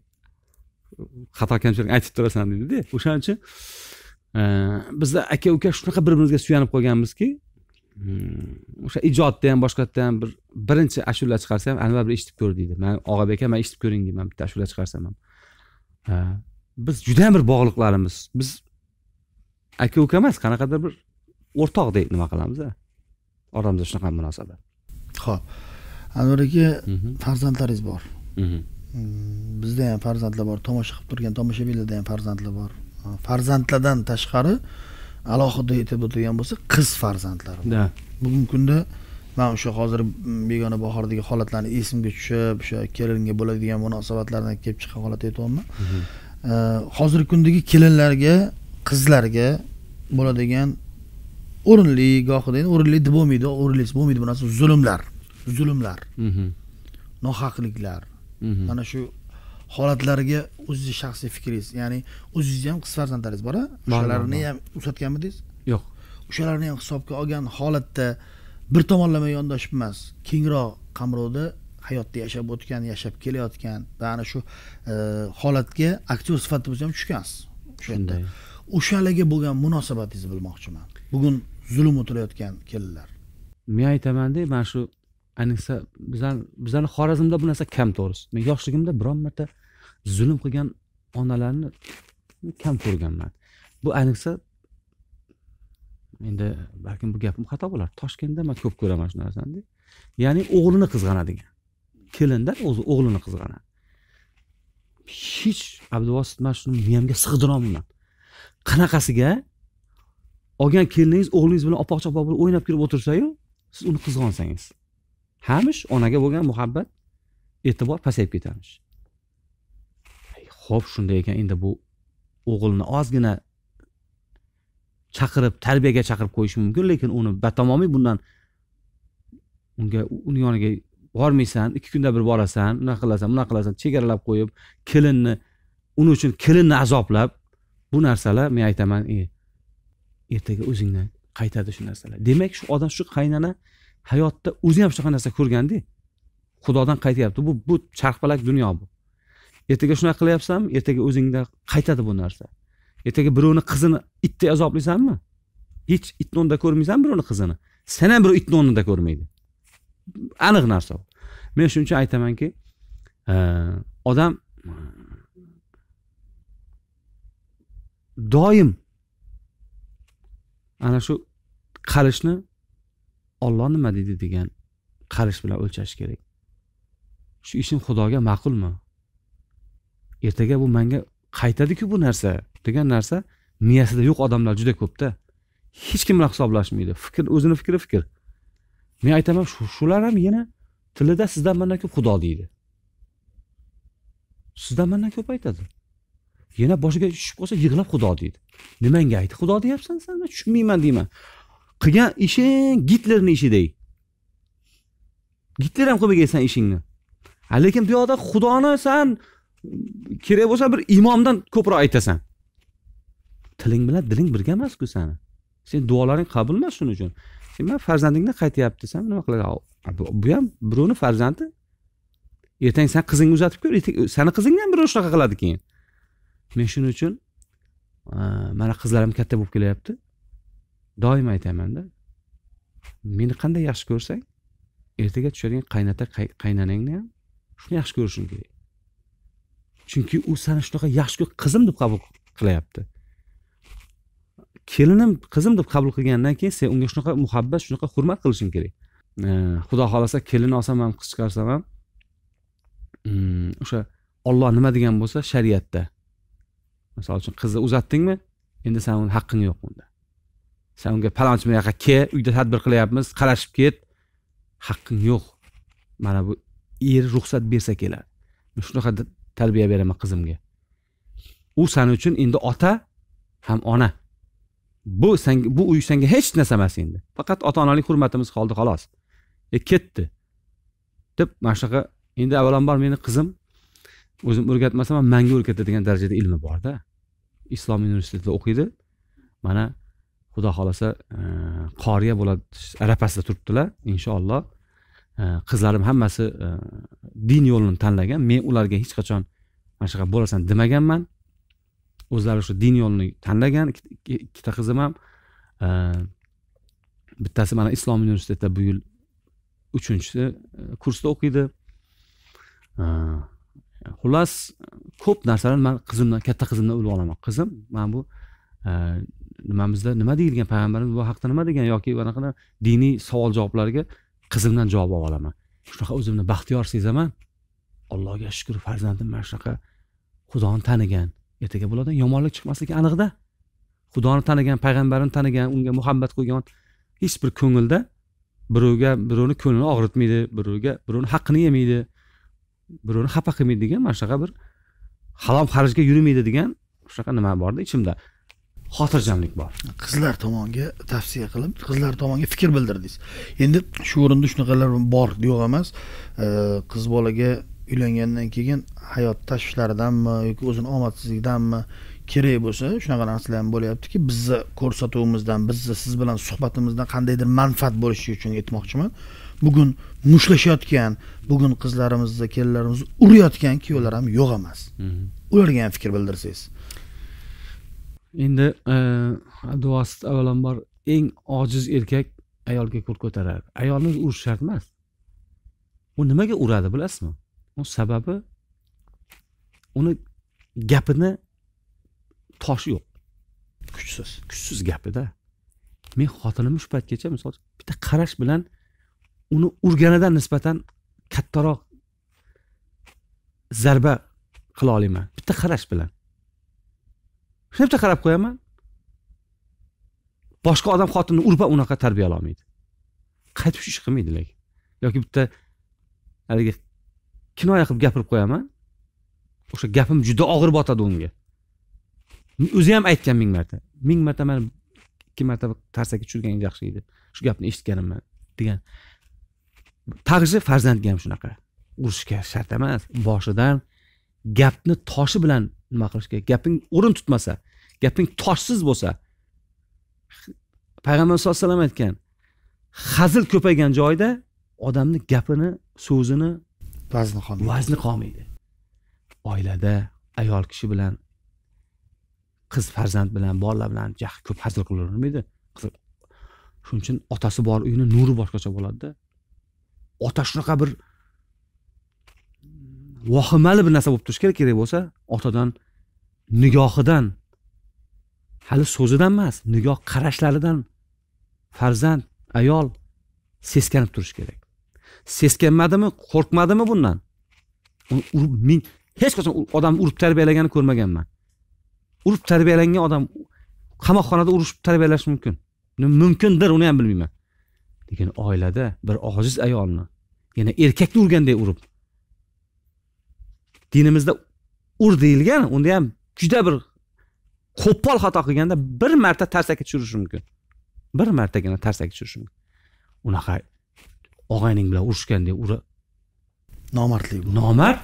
xato kamchilik aytib turasan deydida o'shaning uchun e, bizda aka uka shunaqa bir birimizga suyanib qolganmizki hmm, o'sha ijodda ham boshqada ham bir birinchi ashula chiqarsa ham anvar bir eshitib ko'r deydi man og'abek aka man eshitib ko'ring deyman bitta ashula chiqarsam ham e, biz judayam bir bog'liqlarimiz biz aka uka emas qanaqadir bir o'rtoqdek nima qilamiz oramizda shunaqa munosabat ho'p anvar aka mhm. farzandlaringiz bor mhm. mm, bizda ham farzandlar bor tomosha qilib turgan tomoshabinlarda ham farzandlar bor farzandlardan tashqari alohida aytib o'tadigan bo'lsa qiz farzandlari да bugungi kunda man o'sha hozir mm, begona bahordagi holatlarni esimga tushib o'sha kelinga bo'ladigan munosabatlardan kelib chiqqan holat aytyapman mhm. hozirgi kundagi kelinlarga qizlarga bo'ladigan o'rinli gohida endi o'rinli deb bo'lmaydi o'rinlisi bo'lmaydi bu narsa zulmlar zulmlar mhm. nohaqliklar mhm. mana shu holatlarga o'zizni shaxsiy fikringiz ya'ni o'zizni ham qiz farzandlaringiz bor o'shalarni ham uzatganmidingiz yo'q o'shalarni ham hisobga olgan holatda bir tomonlama yondoshib emas kengroq qamrovda hayotda yashab o'tgan yashab kelayotgan va ana shu e, holatga aktyor sifatida bo'lsa ham tushgansiz o'sha yerda o'shalarga bo'lgan munosabatingizni bilmoqchiman bugun zulm o'tirayotgan kelinlar men aytamanda mana shu ayniqsa bizani bizani xorazmda bu narsa kam to'g'risi men yoshligimda biron marta zulm qilgan onalarni kam ko'rganman bu ayniqsa endi balkim bu gapim xato bo'lar toshkentda man ko'p ko'raman shu narsani ya'ni o'g'lini qizg'anadigan kelinda o'zi o'g'lini qizg'anadi hech abduvosit man shuni miyamga sig'dirolmayman qanaqasiga olgan keliningiz o'g'lingiz bilan opoq chopoq bo'lib o'ynab kulib o'tirsayu siz uni qizg'onsangiz hamish onaga bo'lgan muhabbat e'tibor pasayib ketamish ho'p shunday ekan endi bu o'g'ilni ozgina chaqirib tarbiyaga chaqirib qo'yish mumkin lekin uni batamomiy bundan unga uni yoniga bormaysan ikki kunda bir borasan unaqa qilasan bunaqa qilasan chegaralab qo'yib kelinni uni uchun kelinni azoblab bu narsalar men aytaman ertaga o'zingni qaytadi shu narsalar demak shu odam shu qaynona hayotda o'zi ham shunaqa narsa ko'rganda xudodan qaytyapti bu bu charxpalak dunyo bu ertaga shunaqa qilyapsanmi ertaga o'zingda qaytadi bu narsa ertaga birovni qizini itdek azoblaysanmi hech itni o'rnida ko'rmaysanmi birovni qizini sen ham birov itni o'rnida ko'rmaydi aniq narsa bu men shuning uchun aytamanki e, odam e, doim ana shu qarishni olloh nima deydi degan qarish bilan o'lchash kerak shu ishim xudoga ma'qulmi ertaga bu manga qaytadiku bu narsa degan narsa miyasida yo'q odamlar juda ko'pda hech kim bilan hisoblashmaydi fikr o'zini fikri fikr men aytaman shular ham yana tilida sizdan mandan ko'p xudo deydi sizdan mandan ko'p aytadi yana boshiga tushib qolsa yig'lab xudo deydi nimanga aytdi xudo deyapsan san tushunmayman deyman qilgan ishing gitlerni ishiday gitler ham qilmagan san ishingni lekin bu yoqda xudoni san kerak bo'lsa bir imomdan ko'proq aytasan tiling bilan diling birga emasku sani sen duolaring qabul emas shuning uchun sen man farzandingni qaytyapti san nima qilasan bu ham birovni farzandi ertang san qizingni uzatib ko'r sani qizingni ham birov shunaqa qiladi keyin men shuning uchun e, mana qizlarim katta bo'lib kelyapti doim aytamanda meni qanday yaxshi ko'rsang ertaga tushadigan qaynota qaynonangni ham shuni yaxshi ko'rishing kerak chunki u sani shunaqa yaxshi qizim deb qabul qilyapti kelinim qizim deb qabul qilgandan keyin sen unga shunaqa muhabbat shunaqa hurmat qilishing kerak e, xudo xohlasa kelin olsam ham qiz chiqarsam ham mm, o'sha olloh nima degan bo'lsa shariatda misol uchun qizni uzatdingmi endi san uni haqqing yo'q unda san unga palonchi bunaqa kel uyda tadbir qilyapmiz qarashib ket haqqing yo'q mana bu er ruxsat bersa keladi men shunaqa tarbiya beraman qizimga u san uchun endi ota ham ona bu sanga bu uy senga hech narsa emas endi faqat ota onalik hurmatimiz qoldi xolos e ketdi deb mana shunaqa endi avvalambor meni qizim o'zim o'rgatmasam ham manga o'rgatadigan darajada ilmi borda islom universitetida o'qiydi mana xudo xohlasa e, qoriya bo'ladi arafasida turibdilar inshaalloh e, qizlarim hammasi e, din yo'lini tanlagan men ularga hech qachon mana shunaqa bo'lasan demaganman o'zlari shu din yo'lini tanlagan ikkita qizim ham bittasi mana islom universitetida bu yil uchinchi kursda o'qiydi xullas ko'p narsalarni man qizimdan katta qizimdan ulug' olaman qizim mana bu e, nimamizda nima deyilgan payg'ambarimiz bu haqda nima degan yoki anaqa diniy savol javoblarga qizimdan javob olib olaman shunaqa o'zimni baxtiyor sezaman allohga shukur farzandim mana shunaqa xudoni tanigan ertaga bulardan yomonlik chiqmasligi aniqda xudoni tanigan payg'ambarini tanigan unga muhabbat qo'ygan hech bir ko'ngilda birovga birovni ko'nglini og'ritmaydi birovga birovni haqqini yemaydi birovni xafa qilmaydigan mana shunaqa bir halol xarajga yurmaydi degan shunaqa nima borda ichimda xotirjamlik bor qizlar tomonga tavsiya qilib qizlar tomonga fikr bildirdingiz endi shu o'rinda shunaqalar bor yo'q emas qiz bolaga uylangandan keyin hayot tashvishlaridanmi yoki o'zini omadsizligidanmi kerak bo'lsa shunaqa narsalar ham bo'lyaptiki bizni ko'rsatuvimizdan bizni siz bilan suhbatimizdan qandaydir manfaat bo'lishi uchun aytmoqchiman bugun mushtlashayotgan bugun qizlarimizni kelinlarimizni urayotgan kuyovlar ham yo'q emas mhm. ularga ham fikr bildirsangiz endi abduvosit e, avvalambor eng ojiz erkak ayolga qo'l ko'taradi ayolni urish shart emas u nimaga uradi bilasizmi u sababi uni gapini toshi yo'q kuchsiz kuchsiz gapida men xotinimni shu paytgacha misol bitta qarash bilan uni urganidan nisbatan kattaroq zarba qila olaman bitta qarash bilan shunda bitta qarab qo'yaman boshqa odam xotinni urib ham unaqa tarbiyalolmaydi qaytib ish qilmaydi lekin yoki bitta haligi kinoya qilib gapirib qo'yaman o'sha gapim juda og'ir botadi unga o'zi ham aytgan ming marta ming marta mana ikki marta tarsaki tushirganingiz yaxshi edi shu gapni eshitganimman degan tag'zi farzandga ham shunaqa urishga shart emas boshidan gapni toshi bilan nima qilish kerak gaping o'rin tutmasa gaping toshsiz bo'lsa payg'ambar sallallohu alayhi vasallam aytgan hazil ko'paygan joyda odamni gapini so'zini vazni qolmaydi vazni qolmaydi oilada ayol kishi bilan qiz farzand bilan bolalar bilan ko'p hazil qilavermaydi shuning uchun otasi bor uyni nuri boshqacha bo'ladida ota shunaqa bir vahimali bir narsa bo'lib turishi kerak kerak bo'lsa otadan nigohidan hali so'zidan emas nigoh qarashlaridan farzand ayol seskanib turishi kerak seskanmadimi qo'rqmadimi bundan urib men hech qachon odamni urib tarbiyalaganini ko'rmaganman urib tarbiyalangan odam qamoqxonada urishib tarbiyalash mumkin mumkindir uni ham bilmayman lekin oilada bir ojiz ayolni yana erkakni urganday urib dinimizda ur deyilgan unda ham juda bir qo'pol xato qilganda bir marta tarsaki tushirishi mumkin bir martagina tarsaki tushirishi mumkin unaqa og'ayning bilan urushganday ura nomardlik nomard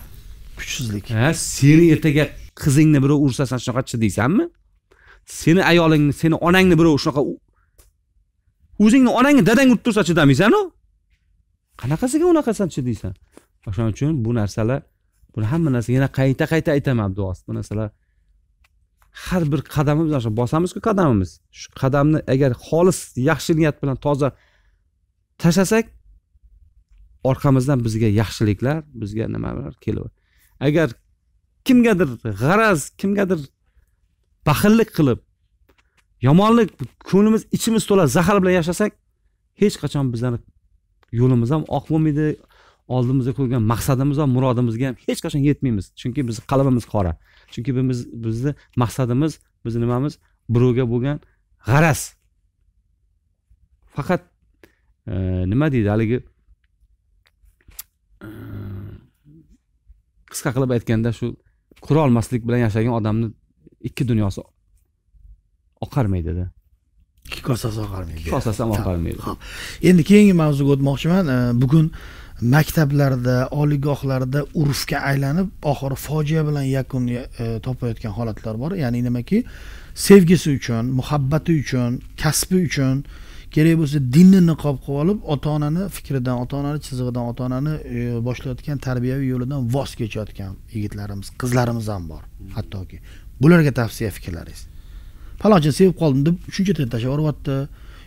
kuchsizlik ha seni ertaga qizingni birov ursa san shunaqa deysanmi seni ayolingni seni onangni birov shunaqa o'zingni onangni dadang urib tursa chidamaysan-ku qanaqasiga unaqasisan deysan o'shaning uchun bu narsalar buni hamma narsa yana qayta qayta aytaman abduos bu narsalar har bir qadamimiz mana shu bosamizku qadamimiz shu qadamni agar xolis yaxshi niyat bilan toza tashlasak orqamizdan bizga yaxshiliklar bizga nimalar kelaveradi agar kimgadir g'araz kimgadir baxillik qilib yomonlik ko'nglimiz ichimiz to'la zahar bilan yashasak hech qachon bizlarni yo'limiz ham oq bo'lmaydi oldimizga qo'ygan maqsadimiz ham murodimizga ham hech qachon yetmaymiz chunki bizni qalbimiz qora chunki biz bizni maqsadimiz bizni nimamiz birovga bo'lgan g'araz faqat e, nima deydi haligi e, qisqa qilib aytganda shu olmaslik bilan yashagan odamni ikki dunyosi oqarmaydida ikki kosasi oqarmaydi ikki kosasi ham oqarmaydi ho'p endi keyingi mavzuga o'tmoqchiman bugun maktablarda oliygohlarda urfga aylanib oxiri fojia bilan yakun e, topayotgan holatlar bor ya'ni nimaki sevgisi uchun muhabbati uchun kasbi uchun kerak bo'lsa dinni niqob qilib olib ota onani fikridan ota onani chizig'idan ota onani e, boshlayotgan tarbiyaviy yo'lidan voz kechayotgan yigitlarimiz qizlarimiz ham bor hattoki bularga tavsiya fikrlaringiz falonchini sevib qoldim deb shuncha teri tashlab yuboryapti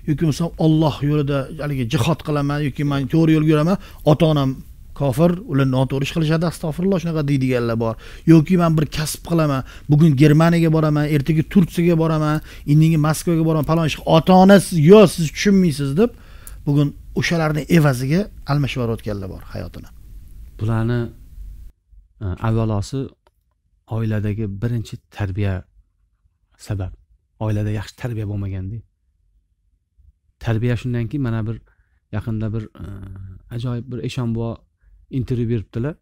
yoki bo'lmasam olloh yo'lida haligi jihod qilaman yoki man to'g'ri yo'lga yuraman ota onam kofir ular noto'g'ri ish qilishadi astag'firulloh shunaqa deydiganlar bor yoki man bir kasb qilaman bugun germaniyaga boraman ertaga turkiyaga boraman indingi moskvaga boraman palon ish ota onasi yo'q siz tushunmaysiz deb bugun o'shalarni evaziga almashib yuborayotganlar bor hayotini bularni e, avvalosi oiladagi birinchi tarbiya sabab oilada yaxshi tarbiya bo'lmaganda tarbiya shundanki mana bir yaqinda bir e, ajoyib bir eshon eshonbuvo intervyu beribdilar e,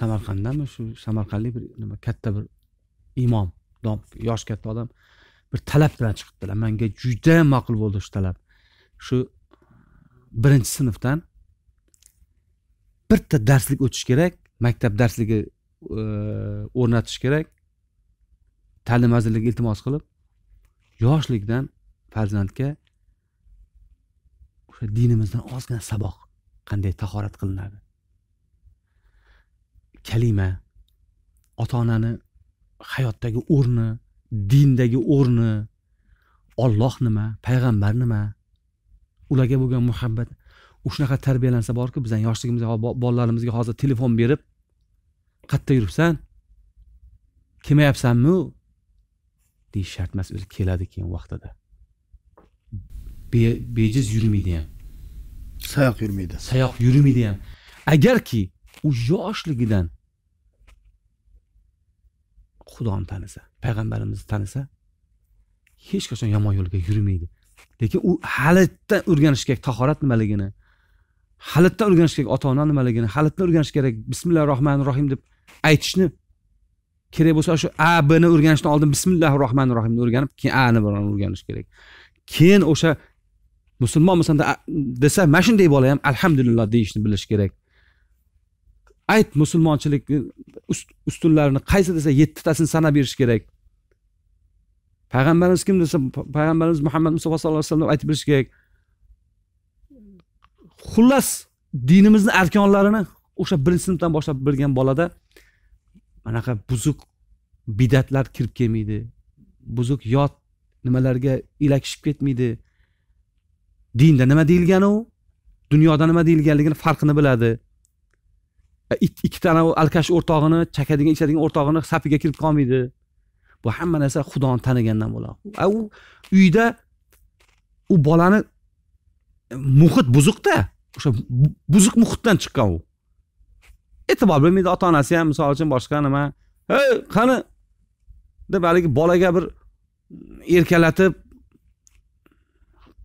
samarqanddanmi shu samarqandlik bir nima katta bir imom yosh katta odam bir talab bilan chiqibdilar manga juda ma'qul bo'ldi shu talab shu birinchi sinfdan bitta darslik o'tish kerak maktab darsligi e, o'rnatish kerak ta'lim vazirligiga iltimos qilib yoshlikdan farzandga o'sha dinimizdan ozgina saboq qanday tahorat qilinadi kalima ota onani hayotdagi o'rni dindagi o'rni olloh nima payg'ambar nima ularga bo'lgan muhabbat shunaqa tarbiyalansa borku bizani yoshligimizda bolalarimizga hozir telefon berib qayerda yuribsan kelmayapsanmi deyish shart emas o'zi keladi keyin vaqtida bejiz yurmaydi ham sayoq yurmaydi sayoq yurmaydi ham agarki u yoshligidan xudoni tanisa payg'ambarimizni tanisa hech qachon yomon yo'lga yurmaydi lekin u halitdan o'rganish kerak tahorat nimaligini halitdan o'rganish kerak ota ona nimaligini halitdan o'rganish kerak bismillahi rohmanir rohim deb aytishni kerak bo'lsa o'sha a bni o'rganishdan oldin bismillahi rohmanir rohimni o'rganib keyin ani o'rganish kerak keyin o'sha musulmonmisan desa mana shunday bola ham alhamdulillah deyishni bilish kerak ayt musulmonchilik e, ustunlarini qaysi desa yettitasini sanab berish kerak payg'ambarimiz kim desa payg'ambarimiz muhammad mustafa sallallohu alayhi vasallam aytib berish kerak xullas dinimizni arkonlarini o'sha birinchi sinfdan boshlab bilgan bolada anaqa buzuq bidatlar kirib kelmaydi buzuq yot nimalarga ilakishib ketmaydi dinda nima deyilganu dunyoda nima deyilganligini farqini biladi e, ikkita tana alkash o'rtog'ini chakadigan ichadigan o'rtog'ini safiga kirib qolmaydi bu hamma narsa xudoni tanigandan bo'ladi e, u uyda u bolani muhit buzuqda o'sha buzuq muhitdan chiqqan u e'tibor bermaydi ota onasi ham misol uchun boshqa nima hey qani deb haligi bolaga bir erkalatib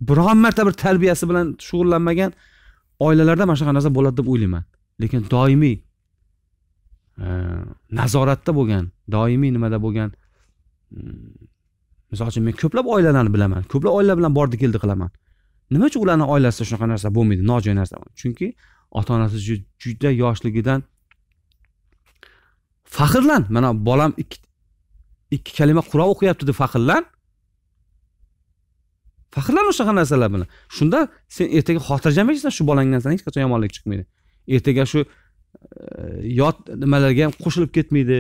biron marta bir tarbiyasi bilan shug'ullanmagan oilalarda mana shunaqa narsa bo'ladi deb o'ylayman lekin doimiy e, nazoratda bo'lgan doimiy nimada bo'lgan misol uchun men ko'plab oilalarni bilaman ko'plab oilalar bilan bordi keldi qilaman nima uchun ularni oilasida shunaqa narsa bo'lmaydi nojo'ya narsa chunki ota onasi juda yoshligidan faxrlan mana bolam ikki ikki kalima qur'on o'qiyapti deb faxrlan faxrlan o'shaqa narsalar bilan shunda sen ertaga xotirjam yashaysan shu bolangdan sana hech qachon yomonlik chiqmaydi ertaga shu e, yot nimalarga ham qo'shilib ketmaydi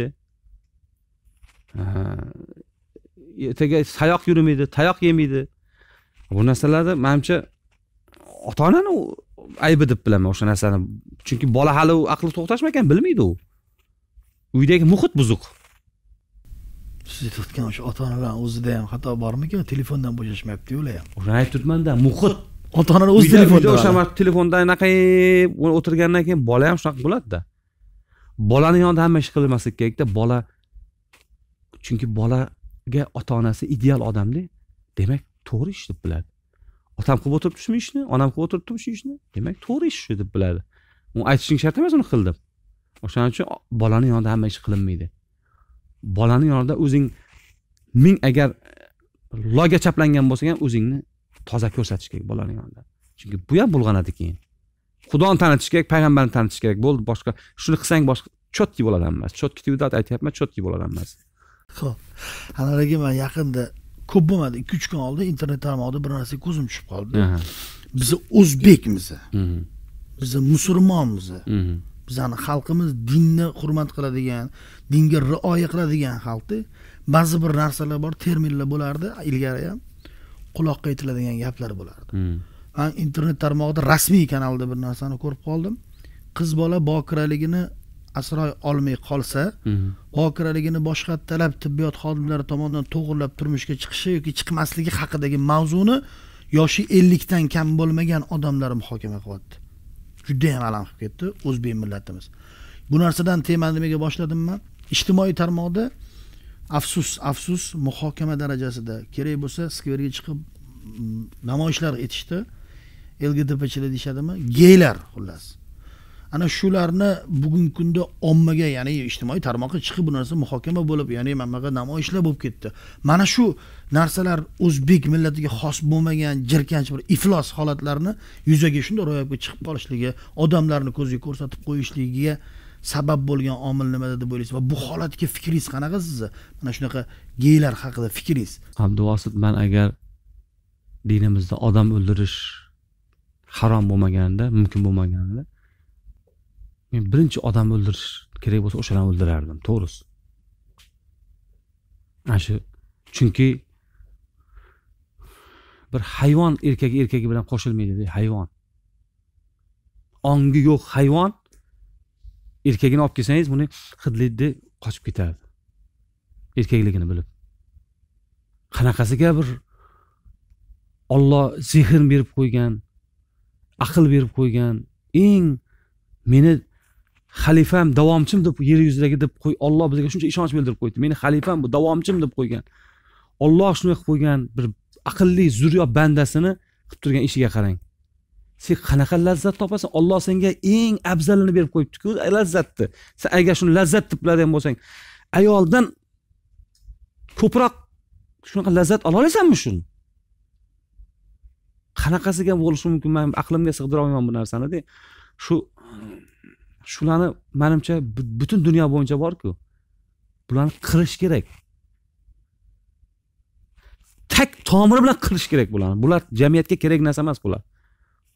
ertaga sayoq yurmaydi tayoq yemaydi bu narsalarni manimcha ota onani aybi deb bilaman o'sha narsani chunki bola hali u aqli to'xtashmagan bilmaydi u uydagi muhit buzuq siz aytayotgan o'sha ota onalarni o'zida ham xato bormikan telefondan bo'shashmayaptiyu ular ham o'shani aytib turibmanda muhit ota onalar o'z telefonda o'sha telefonda anaqa e, o'tirgandan keyin bola ham shunaqa bo'ladida bolani yonida hamma ish qilmaslik kerakda bola chunki bolaga ota onasi ideal odamda demak to'g'ri ish deb biladi otam qilib o'tiribdi shu ishni onam qilib o'tiribdimi shu ishni demak to'g'ri ish shu deb biladi u aytishing shart emas uni qil deb o'shaning uchun bolani yonida hamma ish qilinmaydi bolani yonida o'zing ming agar loyga chaplangan bo'lsang ham o'zingni toza ko'rsatish kerak bolani yonida chunki bu ham bulg'anadi keyin xudoni tanitish kerak payg'ambarni tanitish kerak bo'ldi boshqa shuni qilsang boshqa chotki bo'ladi hammasi chotki tvidat aytyapman chotki bo'ladi hammasi ho'p haligi man yaqinda ko'p bo'lmadi ikki uch kun oldin internet tarmog'ida bir narsaga ko'zim tushib qoldi biz o'zbekmiz biz musulmonmiz bizani xalqimiz dinni hurmat qiladigan dinga rioya qiladigan xalqda ba'zi bir narsalar bor terminlar bo'lardi ilgari ham quloqqa aytiladigan gaplar bo'lardi man hmm. internet tarmog'ida rasmiy kanalda bir narsani ko'rib qoldim qiz bola bokiraligini asray olmay qolsa hmm. bokiraligini boshqa talab tibbiyot xodimlari tomonidan to'g'irlab turmushga chiqishi yoki chiqmasligi haqidagi mavzuni yoshi ellikdan kam bo'lmagan odamlar muhokama qilyapti juda ham alam qilib ketdi o'zbek millatimiz bu narsadan temani nimaga boshladim man ijtimoiy tarmoqda afsus afsus muhokama darajasida kerak bo'lsa skverga chiqib mm, namoyishlar etishdi lgtbchilar deyishadimi geylar xullas ana shularni bugungi kunda ommaga ya'ni ijtimoiy tarmoqqa chiqib bu narsa muhokama bo'lib ya'ni mana bunaqa namoyishlar bo'lib ketdi mana shu narsalar o'zbek millatiga xos bo'lmagan jirkanch bir iflos holatlarni yuzaga shunday ro'yobga chiqib qolishligi odamlarni ko'ziga ko'rsatib qo'yishligiga sabab bo'lgan omil nimada deb o'ylaysiz va bu holatga fikringiz qanaqa sizni mana shunaqa geylar haqida fikringiz abduvosit man agar dinimizda odam o'ldirish harom bo'lmaganida mumkin bo'lmaganida men birinchi odamni o'ldirish kerak bo'lsa o'shalarni o'ldirardim to'g'risi ana shu chunki bir hayvon erkagi erkagi bilan qo'shilmaydi hayvon ongi yo'q hayvon erkagini olib kelsangiz buni hidlaydida qochib ketadi erkakligini bilib qanaqasiga bir olloh zehn berib qo'ygan aql berib qo'ygan eng meni xalifam davomchim deb yer yuzidagi deb qo'y olloh bizga shuncha ishonch bildirib qo'ydi meni xalifam bu davomchim deb qo'ygan olloh shunday qilib qo'ygan bir aqlli zurriyo bandasini qilib turgan ishiga qarang sen qanaqa lazzat topasan olloh senga eng afzalini berib qo'yibdiku lazzatni sen agar shuni lazzat deb biladigan bo'lsang ayoldan ko'proq shunaqa lazzat ola olasanmi shuni qanaqasiga bo'lishi mumkin man aqlimga sig'dira olmayman bu narsani shu shularni manimcha butun dunyo bo'yicha borku bularni qirish kerak tak tomiri bilan qirish kerak bularni bular jamiyatga kerak narsa emas bular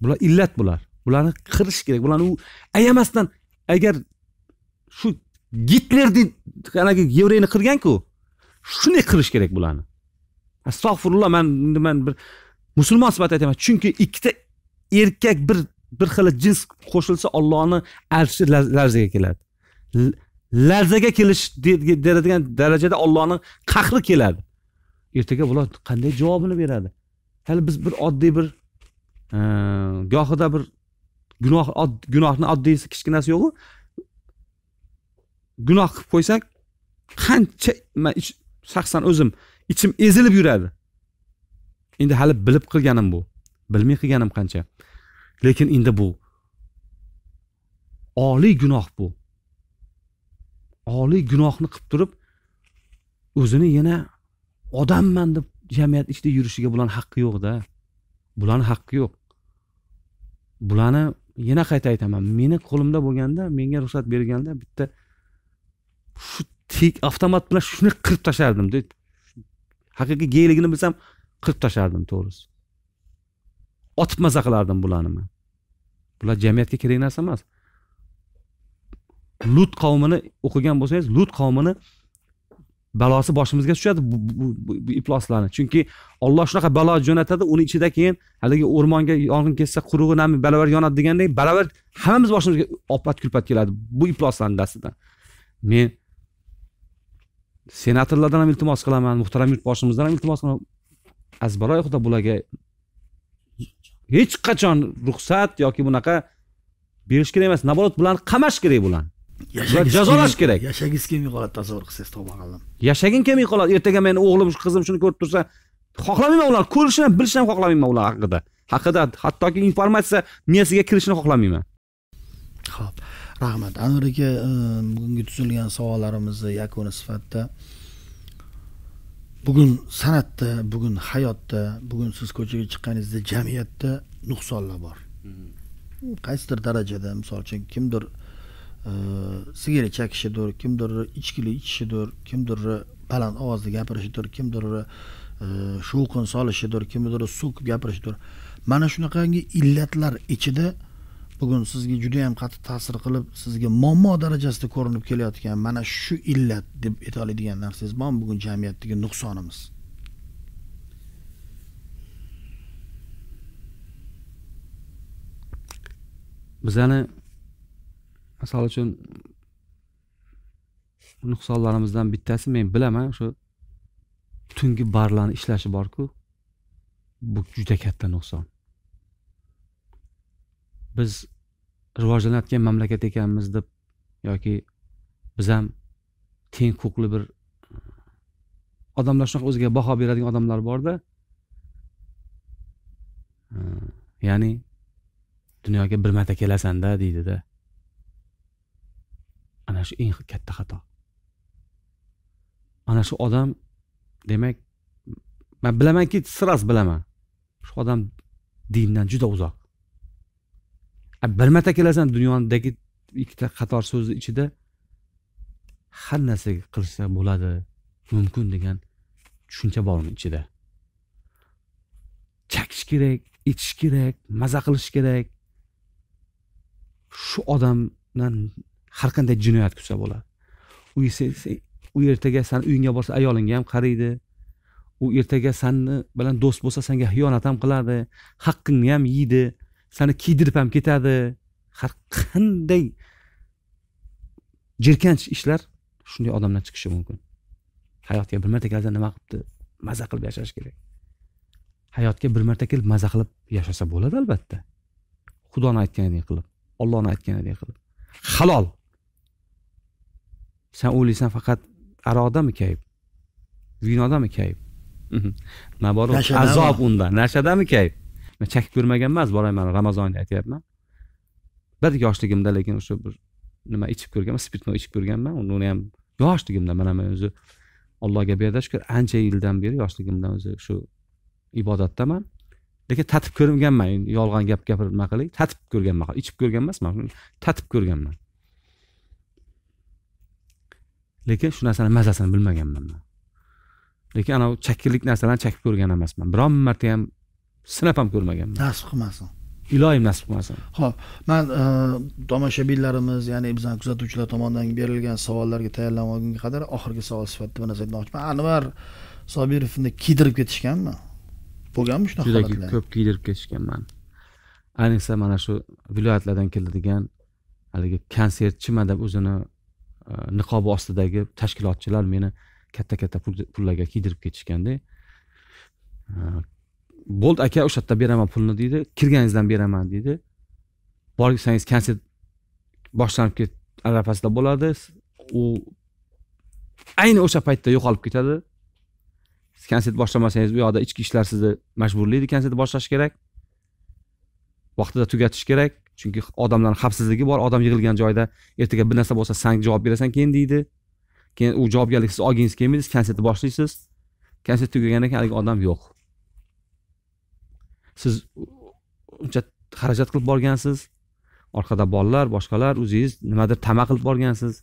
bular illat bular bularni qirish kerak bularni u ayamasdan agar shu gitlerni haligi yevreyni qirganku shunday qirish kerak bularni astag'firulloh man man bir musulmon sifatida aytaman chunki ikkita erkak bir bir xil jins qo'shilsa ollohni arshi larzaga keladi larzaga kelish deradigan darajada ollohni qahri keladi ertaga bular qanday javobini beradi hali biz bir oddiy bir e, gohida bir gunoh gunohni oddiysi kichkinasi yo'qu gunoh qilib qo'ysak qancha man shaxsan o'zim ichim ezilib yuradi endi hali bilib qilganim bu bilmay qilganim qancha lekin endi bu oliy gunoh bu oliy gunohni qilib turib o'zini yana odamman deb jamiyat ichida yurishiga bularni haqqi yo'qda bularni haqqi yo'q bularni yana qayta aytaman meni qo'limda bo'lganda menga ruxsat berganda bitta shu tek avtomat bilan shuni qirib tashlardim haqiqiy geyligini bilsam qirib tashlardim to'g'risi otib maza qilardim bularni man bular jamiyatga kerak narsa emas lut qavmini o'qigan bo'lsangiz lut qavmini balosi boshimizga tushadi bu, ifloslarni chunki olloh shunaqa balo jo'natadi uni ichida keyin haligi o'rmonga yong'in ketsa qurug'i nami baravar yonadi degandek baravar hammamiz boshimizga opat kulpat keladi bu ifloslarni dastidan men senatorlardan ham iltimos qilaman muhtaram yurtboshimizdan ham iltimos qilaman azbaroy xudo bularga hech qachon ruxsat yoki bunaqa berish kerak emas наоборот bularni qamash kerak bularni jazolash kerak yashagingiz kelmay qoladi tasavvur qilsangiz tomog'im yashaging kelmay qoladi ertaga meni o'g'lim qizim shuni ko'rib tursa xohlamayman ularni ko'rishni ham bilishni ham xohlamayman ular haqida haqida hattoki informatsiya miyasiga kirishini xohlamayman ho'p rahmat anvar aka e, bugungi tuzilgan savollarimizni yakuni sifatida bugun san'atda bugun hayotda bugun siz ko'chaga chiqqaningizda jamiyatda nuqsonlar bor mm-hmm. qaysidir darajada misol uchun kimdir e, sigaret chekishidir kimdir ichkilik ichishidir kimdir baland ovozda gapirishidir kimdir e, shovqin solishidir kimdir so'kib gapirishidir mana shunaqangi illatlar ichida bugun sizga juda yam qattiq ta'sir qilib sizga muammo darajasida ko'rinib kelayotgan mana shu illat deb ayta oladigan narsangiz bormi bugun jamiyatdagi nuqsonimiz bizani misol uchun nuqsonlarimizdan bittasi men bilaman shu tungi barlarni ishlashi borku bu juda katta nuqson biz rivojlanayotgan mamlakat ekanmiz deb yoki biz ham teng huquqli bir e, odamlar shunaqa o'ziga baho beradigan odamlar borda e, ya'ni dunyoga bir marta kelasanda deydida ana shu eng katta xato ana shu odam demak man bilamanki sirasi bilaman shu odam dindan juda uzoq bir marta kelasan dunyodagi ikkita qator so'zni ichida har narsaga qilishsa bo'ladi mumkin degan tushuncha bormi ichida chakish kerak ichish kerak maza qilish kerak shu odamdan har qanday jinoyat kutsa bo'ladi u u ertaga sani uyingga borsa ayolingga ham qaraydi u ertaga sani bilan do'st bo'lsa senga xiyonat ham qiladi haqqingni ham yeydi sani kiydirib ham ketadi har qanday jirkanch ishlar shunday odamdan chiqishi mumkin hayotga bir marta kelsa nima qilibdi maza qilib yashash kerak hayotga bir marta kelib maza qilib yashasa bo'ladi albatta xudoni aytganidek qilib ollohni aytganidek qilib halol san o'ylaysan faqat aroqdami kayib vinodami kayib nima mhm. bor azob unda nashadami kayib men chakib ko'rmagan emas borayman ramazonda aytyapman bir yoshligimda lekin o'sha bir nima ichib ko'rganman spirtno ichib ko'rganman uni ham yoshligimda mana men o'zi allohga berdi shukur ancha yildan beri yoshligimdan o'zi shu ibodatdaman lekin tatib ko'rganman endi yolg'on gap gapirib nima qilay tatib ko'rganman ichib ko'rgan emasman tatib ko'rganman lekin shu narsani mazasini bilmaganman man lekin anavi chakkilik narsalarni chakib ko'rgan emasman biron marta ham sinab ham ko'rmaganman nasib qilmasin iloyim nasib qilmasin ho'p man e, tomoshabinlarimiz ya'ni bizani kuzatuvchilar tomonidan berilgan savollarga olgunga qadar oxirgi savol sifatida bir narsa aytmoqchiman anvar sobirovni kiydirib ketishganmi bo'lganmi shunaqa juda ko'p kiydirib ketishganman ayniqsa mana shu viloyatlardan keladigan haligi konsertchiman deb o'zini e, niqobi ostidagi tashkilotchilar meni katta katta pullarga kiydirib ketishganda e, bo'ldi aka o'sha yerda beraman pulni deydi kirganingizdan beraman deydi borsangiz konsert boshlanib ket arafasida bo'ladi u ayni o'sha paytda yo'qolib ketadi siz konsert boshlamasangiz u yoqda ichki ishlar sizni majburlaydi konsert boshlash kerak vaqtida tugatish kerak chunki odamlarni xavfsizligi bor odam yig'ilgan joyda ertaga bir narsa bo'lsa san javob berasan keyin deydi keyin u javobgarlik siz olgingiz kelmaydi siz konsertni boshlaysiz konsert tugagandan keyin haligi odam yo'q siz uncha xarajat qilib borgansiz orqada bolalar boshqalar o'zingiz nimadir tama qilib borgansiz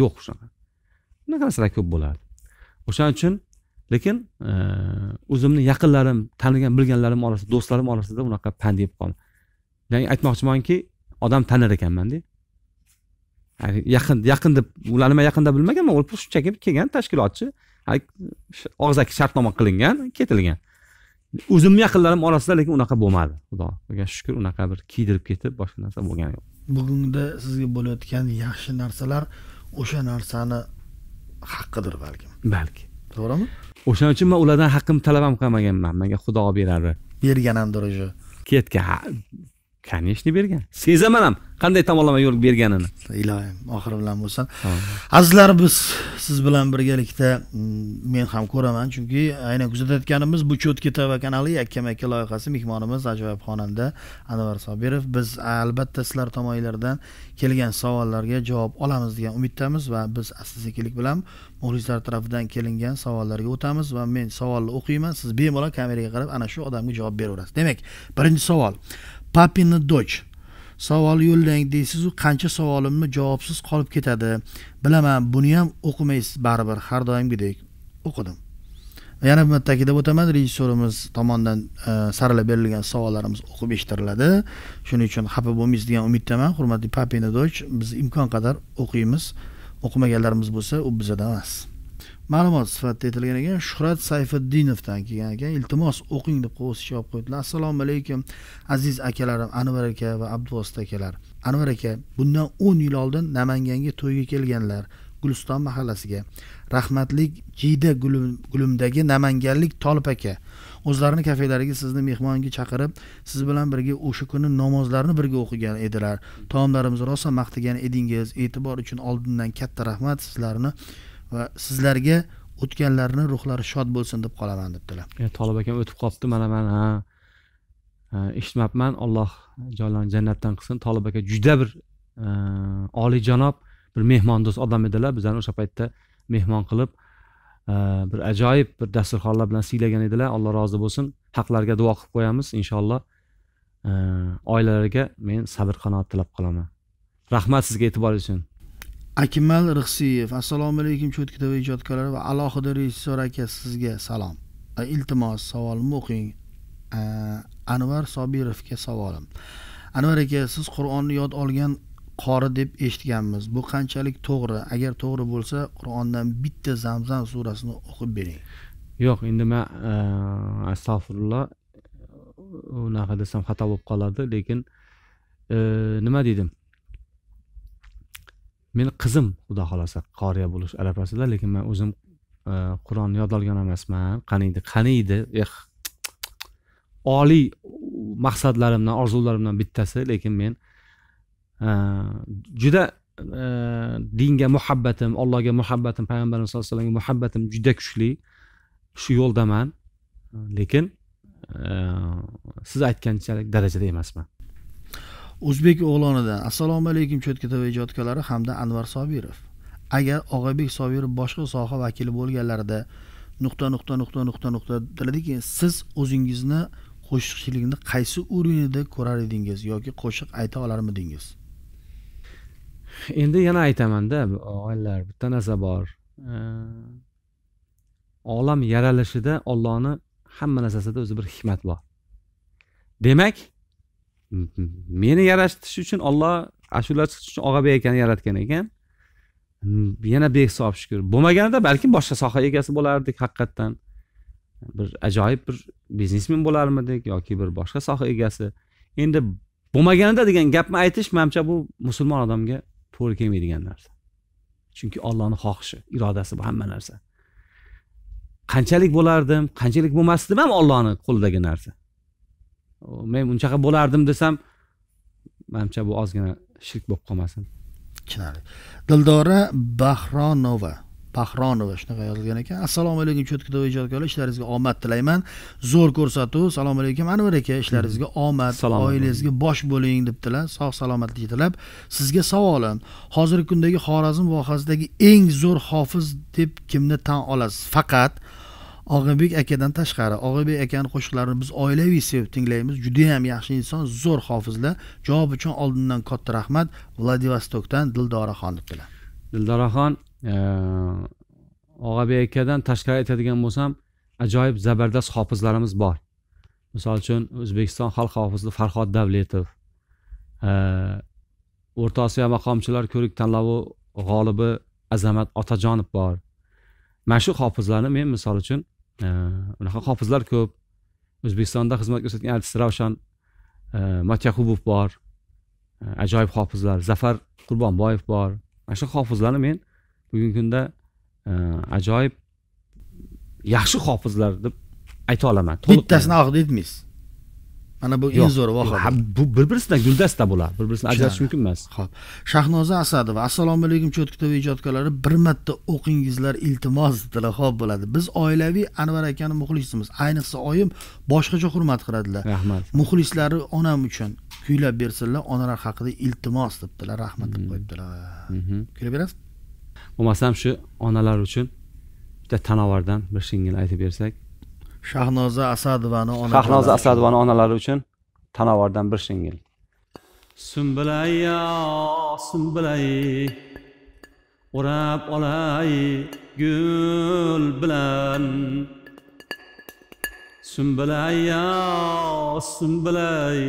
yo'q shunaqa bunaqa narsalar ko'p bo'lardi o'shaning uchun lekin o'zimni yaqinlarim tanigan bilganlarim orasida do'stlarim orasida unaqa pand deb qoldim ya'ni aytmoqchimanki odam tanir ekanmanda ya'ni yaqin yaqin deb ular nima yaqinda bilmaganman shunchaki kelgan tashkilotchi og'zaki shartnoma qilingan ketilgan o'zimni yaqinlarim orasida lekin unaqa bo'lmadi xudoga shukur unaqa bir kiydirib ketib boshqa narsa bo'lgani yo'q bugungida sizga bo'layotgan yaxshi narsalar o'sha narsani haqqidir balkim balki to'g'rimi o'shaning uchun man ulardan haqqimni talab ham qilmaganman manga xudo beradi bergan ham уже ketgan конечно bergan sezaman ham qanday tomonlama yo'l berganini ilohim oxiri bilan bo'lsin azizlar biz siz bilan birgalikda mm, men ham ko'raman chunki aynan kuzatayotganimiz bu cho'tki tv kanali yakkama yakka loyihasi mehmonimiz ajoyib xonanda anvar sobirov biz albatta sizlar tomonlardan kelgan savollarga javob olamiz degan umiddamiz va biz asta sekinlik bilan muxlislar tarafidan kelingan savollarga o'tamiz va men savolni o'qiyman siz bemalol kameraga qarab ana shu odamga javob beraverasiz demak birinchi savol papina doch savol yo'llang deysizu qancha savolimni javobsiz qolib ketadi bilaman buni ham o'qimaysiz baribir har doimgidek o'qidim yana bir marta ta'kidlab o'taman rejissyorimiz tomonidan e, saralab berilgan savollarimiz o'qib eshittiriladi shuning uchun xafa bo'lmaysiz degan umiddaman hurmatli papina doch biz imkon qadar o'qiymiz o'qimaganlarimiz bo'lsa u bizadan emas ma'lumot sifatida aytilgan ekan shuhrat sayfiddinovdan kelgan ekan iltimos o'qing deb qo'g'izcha olib qo'ydilar assalomu alaykum aziz akalarim anvar aka va abduvosit akalar anvar aka bundan o'n yil oldin namanganga to'yga kelganlar guliston mahallasiga rahmatlik jiyda gulimdagi namanganlik tolib aka o'zlarini kafelariga sizni mehmonga chaqirib siz bilan birga o'sha kuni namozlarni birga o'qigan edilar taomlarimizni rosa maqtagan edingiz e'tibor uchun oldindan katta rahmat sizlarni va sizlarga o'tganlarni ruhlari shod bo'lsin deb qolaman debdilar e, tolib akam o'tib qolibdi mana man ha e, eshitmabman alloh joylarini jannatdan qilsin tolib aka juda bir e, oliyjanob bir mehmondo'st odam edilar bizlarni o'sha paytda mehmon qilib bir ajoyib bir dasturxonlar bilan siylagan edilar alloh rozi bo'lsin haqlarga duo qilib qo'yamiz inshaalloh oilalarga men sabr qanoat tilab qolaman rahmat sizga e'tibor uchun akmal rixsiyev assalomu alaykum cho'tki tv ijodkorlari va alohida rejissor aka sizga salom iltimos savolimni o'qing anvar sobirovga savolim anvar aka siz qur'onni yod olgan qori deb eshitganmiz bu qanchalik to'g'ri agar to'g'ri bo'lsa qur'ondan bitta zamzam surasini o'qib bering yo'q endi man astag'firulloh unaqa desam xato bo'lib qoladi lekin e, nima dedim meni qizim xudo xohlasa qoriya bo'lish arafasida lekin man o'zim e, qur'onni yod olgan emasman qaniydi qaniydi eh oliy maqsadlarimdan orzularimdan bittasi lekin men e, juda e, dinga muhabbatim allohga muhabbatim payg'ambarimiz sallallohu alayhi vasallamga muhabbatim juda kuchli shu yo'ldaman lekin siz aytganchalik darajada emasman o'zbek o'g'lonidan assalomu alaykum cho'tka tv ijodkorlari hamda anvar sobirov agar og'abek sobirov boshqa soha vakili bo'lganlarida nuqta nuqta nuqta nuqta nuqta deladiki siz o'zingizni qo'shiqchilikni qaysi уровеньda ko'rar edingiz yoki qo'shiq ayta olarmidingiz endi yana aytamanda og'aynilar bitta narsa bor olam yaralishida ollohni hamma narsasida o'zi bir hikmat bor demak meni yaratish uchun olloh ashula chiqish uchun og'abek akani yaratgan ekan yana behisob shukur bo'lmaganda balkim boshqa soha egasi bo'lardik haqiqatdan bir ajoyib bir biznesmen bo'larmidik yoki bir boshqa soha egasi endi bo'lmaganida degan gapni aytish manimcha bu musulmon odamga to'g'ri kelmaydigan narsa chunki ollohni xohishi irodasi bu hamma narsa qanchalik bo'lardim qanchalik bo'lmasdim ham ollohni qo'lidagi narsa men bunaqa bo'lardim desam manimcha bu ozgina shirk bo'lib qolmasin tushunarli dildora bahronova bahronova shunaqa yozilgan ekan assalomu alaykum cho'tka tv ijodkorlar ishlaringizga omad tilayman zo'r ko'rsatuv assalomu alaykum anvar aka ishlaringizga hmm. omad oilangizga bosh bo'ling debdilar sog' salomatlik tilab sizga savolim hozirgi kundagi xorazm vohasidagi eng zo'r hofiz deb kimni tan olasiz faqat og'abek akadan tashqari og'abek akani qo'shiqlarini biz oilaviy sevib tinglaymiz judayam yaxshi inson zo'r hofizlar javob uchun oldindan katta rahmat vladivostokdan dildoraxon deb bilan dildoraxon e, og'abek akadan tashqari aytadigan bo'lsam ajoyib zabardast hofizlarimiz bor misol uchun o'zbekiston xalq hofizi farhod davletov e, o'rta osiyo maqomchilar ko'rik tanlovi g'olibi azamat otajonov bor mana shu hofizlarni men misol uchun unaqa hofizlar ko'p o'zbekistonda xizmat ko'rsatgan artist ravshan e, matyaqubov bor e, ajoyib hofizlar zafar qurbonboyev bor mana shu hofizlarni men bugungi kunda e, ajoyib yaxshi hofizlar deb ayta olaman bittasini oxirida aytmaysiz mana bu eng zo'ri bu bir birisidan guldasta bo'ladi bir birisini ajratish mumkin emas ho'p shahnoza asadova assalomu alaykum cho'tkita ijodkorlari bir marta o'qingizlar iltimos dedilar ho'p bo'ladi biz oilaviy anvar akani muxlisimiz ayniqsa oyim boshqacha hurmat qiladilar rahmat muxlislari onam uchun kuylab bersinlar onalar haqida iltimos debdilar rahmat deb mhm. qo'yibdilar mhm. kuylab berasizmi bo'lmasam shu onalar uchun bitta tanovardan bir shingil aytib bersak shahnoza asadovani shahnoza asadovani onalari uchun tanovordan bir shingil sumbilay yo sumbulay o'rab olay gul bilan sumbilay yo sumbulay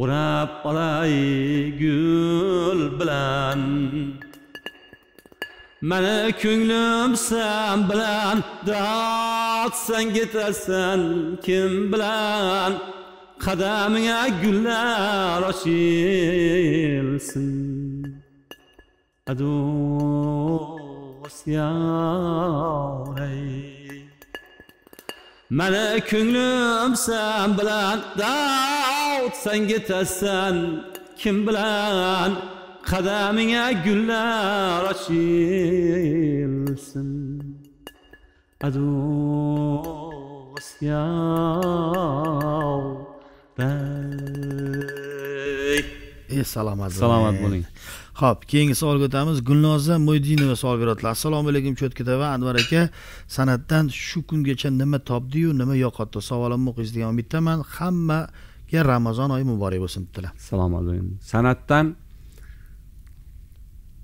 o'rab olay gul bilan mani ko'nglim sen bilan daraxtsan ketasan kim bilan qadamingga gullar ochilsin do'st yoray mani ko'nglim sen bilan daraxtsan ketasan kim bilan qadamingga gullar ochilsin ado'syav ey salomat salomat bo'ling ho'p keyingi savolga o'tamiz gulnoza mo'ydinova savol beradilar assalomu alaykum cho'tka tv anvar aka san'atdan shu kungacha nima topdiyu nima yo'qotdi savolimni o'qiysiz degan umiddaman hammaga ramazon oyi muborak bo'lsin dedilar salomat bo'ling san'atdan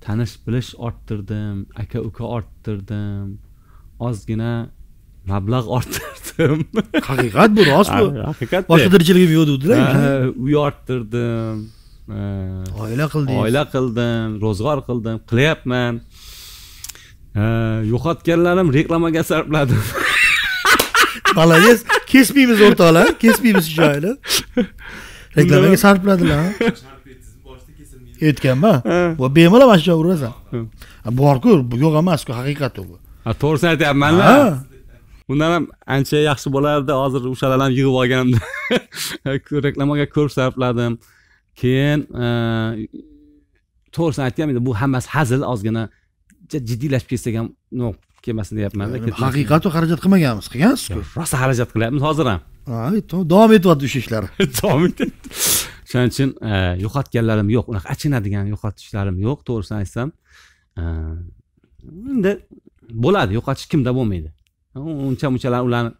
tanish bilish orttirdim aka uka orttirdim ozgina mablag' orttirdim haqiqat bu rost bu haqiqat boshqa tirchiligim yo'q deguvdilar uy orttirdim oila qildingiz oila qildim ro'zg'or qildim qilyapman yo'qotganlarim reklamaga sarfladim молодец kesmaymiz o'rtoqlar kesmaymiz joyini reklamaga sarfladilar aytganman va bemalol mana shuncha urasan borku yo'q emasku haqiqatu bu to'g'risini aytyapmanda undan ham ancha yaxshi bo'lardi hozir o'shalarni ham yig'ib olganimda reklamaga ko'p sarfladim keyin e, to'g'risini aytgan bu hammasi hazil ozgina jiddiylashib ketsak ham kelmasin deyapmanda haqiqatu xarajat qilmaganmiz qilgansizku rosa xarajat qilyapmiz hozir ham e, davom etyapti o'sha ishlar davom etyapti shuning uchun e, yo'qotganlarim yo'q unaqa achinadigan yo'qotishlarim yo'q to'g'risini aytsam e, endi bo'ladi yo'qotish kimda bo'lmaydi uncha munchalar ularni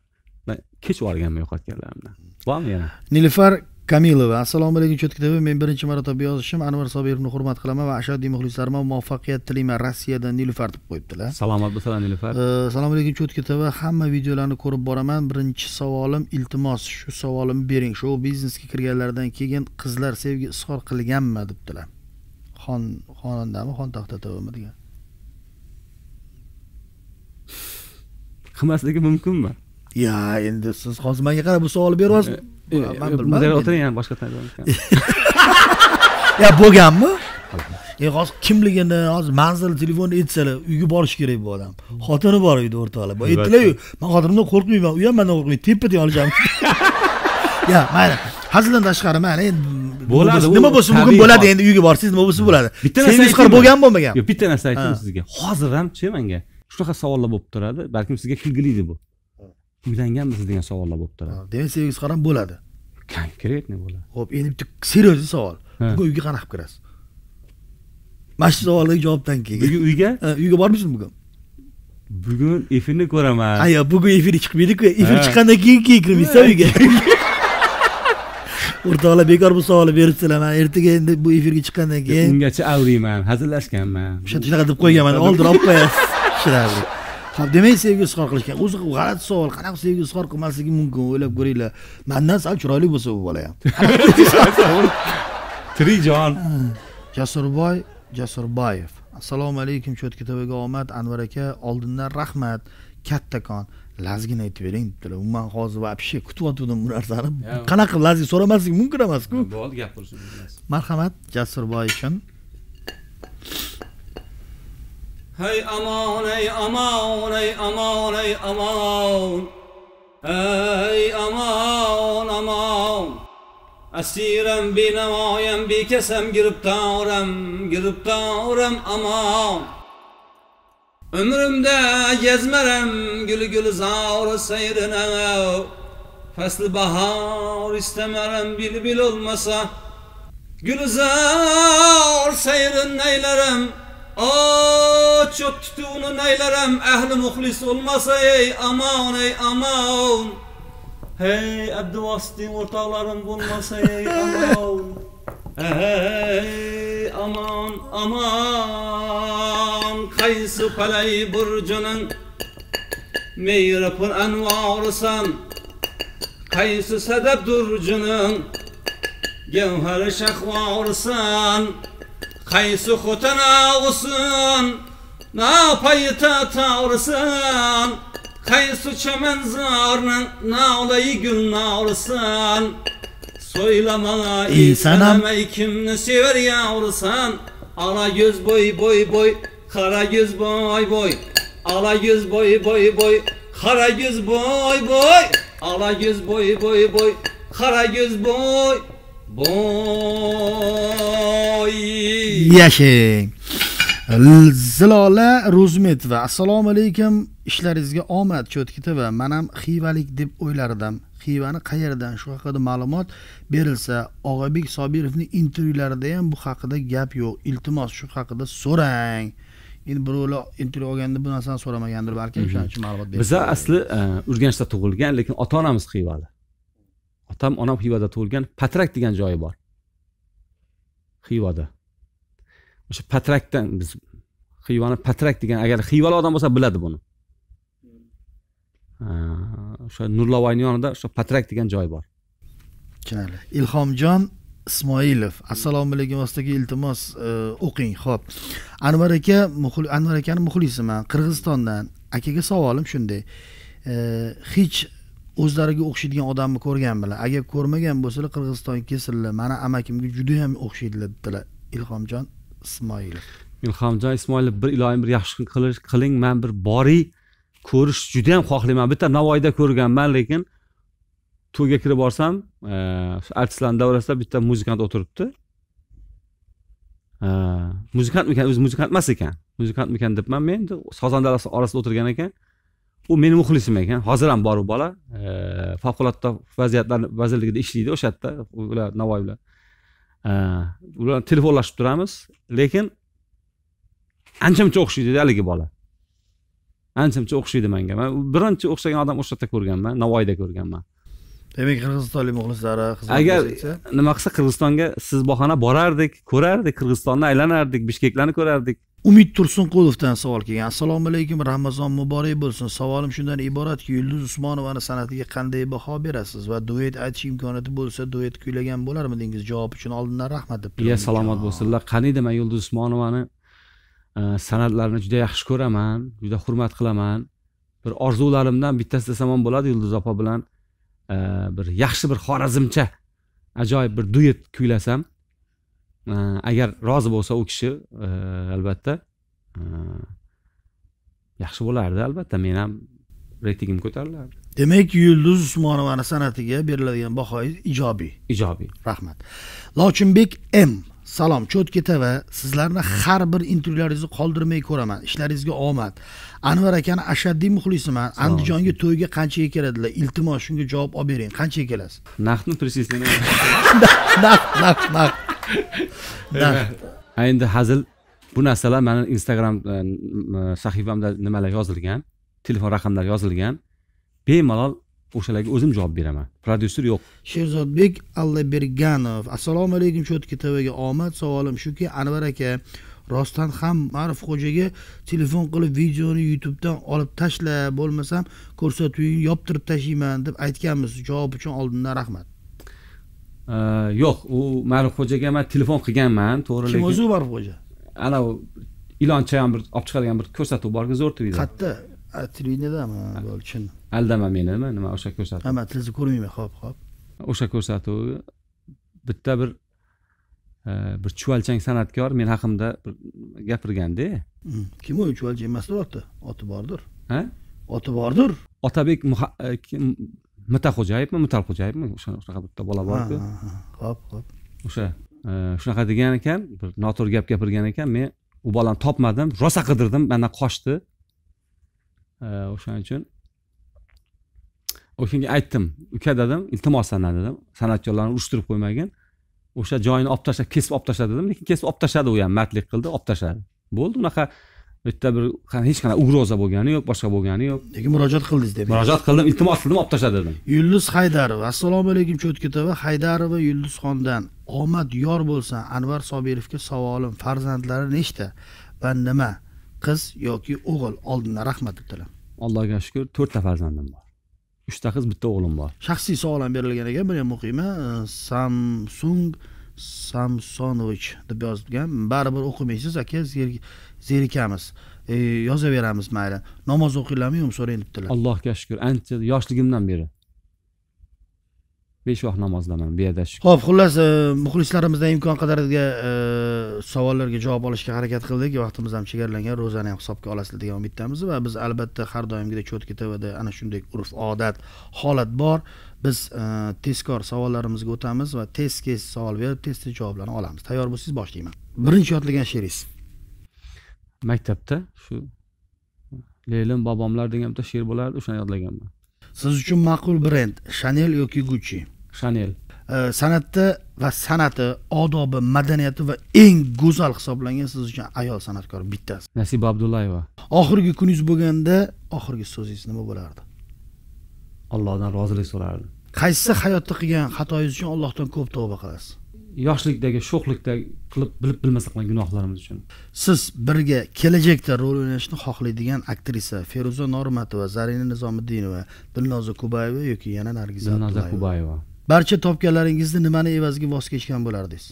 kechib yuborganman yo'qotganlarimdan bormi yana nilufar kamilova assalomu alaykum cho'tka tv men birinchi marotaba yozishim anvar sobirovni hurmat qilaman va ashaddiy muxlislarima muvaffaqiyat tilayman rossiyadan nilufar deb qo'yibdilar salomat bo'lsinlar nilufar assalomu alaykum cho'tka tv hamma videolarni ko'rib boraman birinchi savolim iltimos shu savolimni bering shou biznesga kirganlaridan keyin qizlar sevgi izhor qilganmi debdilar xon xonandami xon taxtatovami degan qilmasligi mumkinmi ya endi siz hozir manga qarab bu savolni beryapsiz E, ya o'tiring yana boshqa yo bo'lganmi hozir e, kimligini hozir manzil telefon aytsalar uyga borish kerak bu odam xotini bor uyda aytdilar-yu, men xotinimdan qo'rqmayman u ham mendan qo'rqmaydi tepa deya olishamiz Ya, mayli hazildan tashqari mayli bo'ladi nima bo'lsa mumkin bo'ladi endi uyga borsangiz nima bo'lsa bo'ladi bitta narsa yuqori bo'lgan bo'lmagan yo'q bitta narsa aytaman sizga hozir ham chi menga. shunaqa savollar bo'lib turadi balkim sizga kulgili bu uylanganmisiz degan savollar bo'lib turadi demak sevgisiz qarab bo'ladi конкретный bo'ladi ho'p endi bitta серьезный savol bugun uyga qanaqa qilib kirasiz mana shu savolga javobdan keyin bugun uyga uyga bormaysizmi bugun bugun efirni ko'raman ha yo'q bugun efir chiqmaydiku efir chiqqandan keyin keyin kirmaysan uyga o'rtoqlar bekor bu savolni beribsizlar man ertaga endi bu efirga chiqqandan keyin ungacha avriyman hazillashganman o'sha shunaqa deb qo'yganman oldin olib qo'yasiz tushunarli xavf demay sevgi izhor qilishgan o'zi g'alati savol qanaqa sevgi izhor qilmasligi mumkin o'ylab ko'ringlar mandan sal chiroyli bo'lsa bu bola ham tirik jon jasurboy jasurboyev assalomu alaykum cho'tka tvaga omad anvar aka oldindan rahmat kattakon lazgina aytib bering debdilar umuman hozir вообще kutyotgandim bu narsani qanaqa qilib lazgi so'ramaslik mumkin emasku bo'ldi gapirishimiz marhamat jasurboy uchun Hey aman hey aman hey aman hey aman Hey aman aman Asirem binavayem bir kesem girip tavrem girip tavrem aman Ömrümde gezmerem gül gülü zavru seyrine Fesli bahar istemerem bil olmasa Gül zar seyrin eylerem o çok tutuğunu neylerem ehli muhlis olmasa ey aman ey aman. Hey Abdüvastin ortaklarım bulmasa ey aman. Hey aman aman kaysı palay burcunun meyrapın anvarısan kaysı sedep durcunun gevher şehvarısan. Kayısı kutan olsun Na payı tata olsun Kayısı çemen zarnın Na olayı gül na olsun Soylama insanam Kimini sever yavrusan Ala göz boy boy boy Kara göz boy boy Ala göz boy boy boy Kara göz boy boy Ala göz boy boy boy Kara göz boy boy yashang zilola ro'zmetova assalomu alaykum ishlaringizga omad cho'tkitova man ham xivalik deb o'ylar edim xivani qayerdan shu haqida ma'lumot berilsa og'abek sobirovning intervyularida ham bu haqida gap yo'q iltimos shu haqida so'rang endi birovlar intervyu olganda bu narsani so'ramagandir balki o'shaning uchun ma'lumot biza asli e, urganchda tug'ilgan lekin ota onamiz xivali otam onam xivada tug'ilgan patrak degan joyi bor xivada o'sha patrakdan biz xivani patrak degan agar xivali odam bo'lsa biladi buni o'sha nurlovoyni yonida o'sha patrak degan joy bor chiroyli ilhomjon ismoilov assalomu alaykum ostidagi iltimos e, o'qing ho'p anvar aka anvar akani muxlisiman qirg'izistondan akaga savolim shunday e, hech o'zlariga o'xshaydigan odamni ko'rgan bilan agar ko'rmagan bo'lsalar qirg'izistonga kelsinlar mani amakimga ham o'xshaydilar dedilar ilhomjon ismoilov ilhomjon ismoilov bir ilohim bir yaxshi qilish qiling man bir boriy ko'rish juda ham xohlayman bitta navoiyda ko'rganman lekin to'yga kirib borsam e, artistlarni davrasida bitta muzikant o'tiribdi e, muzikantmikan o'zi muzikant emas ekan muzikantmikan debman men sozandalar orasida o'tirgan ekan u meni muxlisim ekan hozir ham bor u bola favqulodda vaziyatlar vazirligida ishlaydi o'sha yerda ular navoiy bilan ular telefonlashib turamiz lekin ancha muncha o'xshaydi haligi bola ancha muncha o'xshaydi manga man birinchi o'xshagan odam o'sha yerda ko'rganman navoiyda ko'rganman demak qirg'izistonlik muxlislari agar nima qilsa qirg'izistonga siz bahona borardik ko'rardik qirg'izistonni aylanardik bishkeklarni ko'rardik umid tursunqulovdan savol kelgan assalomu alaykum ramazon muborak bo'lsin savolim shundan iboratki yulduz usmonovani san'atiga qanday baho berasiz va duet aytish imkoniyati bo'lsa duet kuylagan bo'larmidingiz javob uchun oldindan rahmat deb iya salomat bo'lsinlar qaniydi man yulduz usmonovani e, san'atlarini juda yaxshi ko'raman juda hurmat qilaman bir orzularimdan bittasi desam ham bo'ladi yulduz opa bilan e, bir yaxshi bir xorazmcha ajoyib bir duet kuylasam Э, agar rozi bo'lsa u kishi e, albatta e, yaxshi bo'lardi albatta men ham reytingim ko'tarilardi demak yulduz usmonovani san'atiga beriladigan baho ijobiy ijobiy rahmat lochinbek m salom cho'tka tv sizlarni har bir intervyularingizni qoldirmay ko'raman ishlaringizga omad anvar akani ashaddiy muxlisiman andijonga to'yga qanchaga keladilar iltimos shunga javob olib bering qanchaga kelasiz naqdmi precisni naqd naqd naqd endi hazil bu narsalar mani instagram e, e, sahifamda nimalar yozilgan telefon raqamlari yozilgan bemalol o'shalarga o'zim javob beraman prodyuser yo'q sherzodbek allaberganov assalomu alaykum cho'tka tvga omad savolim shuki anvar aka rostdan ham ma'ruf xo'jaga telefon qilib videoni youtubedan olib tashla bo'lmasam ko'rsatuvingni yoptirib tashlayman deb aytganmiz javob uchun oldindan rahmat Э, yo'q u ma'rufxo'jaga man telefon qilganman to'g'ri kim o'zi ma'rufxo'ja anavi iloncha ham bir olib chiqadigan bir ko'rsatuv borku zo'r televizor qayerda televideniyadami chin aldama meni nima o'sha ko'rsatuv ha man televizor ko'rmayman ho'p ho'p o'sha ko'rsatuv bitta bir e, bir chuvalchang san'atkor men haqimda gapirganda hmm, kim u chuvalchang emasdir oti oti bordir ha oti bordir otabek e, mitaxo'jayevmi mitalxo'jayevmi shunaqa bitta bola borku ho'p ho'p o'sha e, shunaqa degan ekan bir noto'g'ri gap gapirgan ekan men u bolani topmadim rosa qidirdim mandan qochdi e, o'shaning uchun o'shanga aytdim uka dedim iltimos sandan dedim san'atkorlarni urushtirib qo'ymagin o'sha joyini olib tashlab kesib olib tashla dedim lekin kesib olib tashladi u ham mardlik qildi olib tashladi bo'ldi unaqa bitta bir hech qanaqa ugroza bo'lgani yo'q boshqa bo'lgani yo'q lekin murojaat qildingiz deb murojaat qildim iltimos qildim olib tashla dedim yulduz haydarova assalomu alaykum cho'tkitova haydarova yulduzxondan omad yor bo'lsin anvar sobirovga savolim farzandlari nechta va nima qiz yoki o'g'il oldindan rahmat debdilar allohga shukur to'rtta farzandim bor uchta qiz bitta o'g'lim bor shaxsiy savol ham berilgan ekan buni ham o'qiyman samsung samsonovich deb yozgan baribir o'qimaysiz aka zerikamiz e, yozaveramiz mayli namoz o'qinglarmi yo'qmi debdilar allohga shukur ancha yoshligimdan beri besh vaqt namozdaman bu yerda shukur ho'p xullas e, muxlislarimizdan imkon qadariga e, savollarga javob olishga harakat qildik vaqtimiz ham chegaralangan ro'zani ham hisobga olasizlar degan umiddamiz va biz albatta har doimgidek cho'tka tvda ana shunday urf odat holat bor biz e, tezkor savollarimizga o'tamiz va tez tez savol berib tez tez javoblarni olamiz tayyor bo'lsangiz boshlayman birinchi yodlagan she'ringiz maktabda shu lelim bobomlar degan bitta she'r bo'lardi o'shani yodlaganman siz uchun ma'qul brend shanel yoki gucci shanel san'atda va san'ati odobi madaniyati va eng go'zal hisoblangan siz uchun ayol san'atkor bittasi nasiba abdullayeva oxirgi kuningiz bo'lganda oxirgi so'zingiz nima bo'lardi allohdan rozilik so'rardim qaysi hayotda qilgan xatoyingiz uchun allohdan ko'p tavba qilasiz yoshlikdagi sho'xlikda qilib bilib bilmasa qilgan gunohlarimiz uchun siz birga kelajakda rol o'ynashni xohlaydigan aktrisa feruza normatova zarina nizomiddinova dilnoza kubayeva yoki yana nargiza dilnoza kubayeva barcha topganlaringizni nimani evaziga voz kechgan bo'lardingiz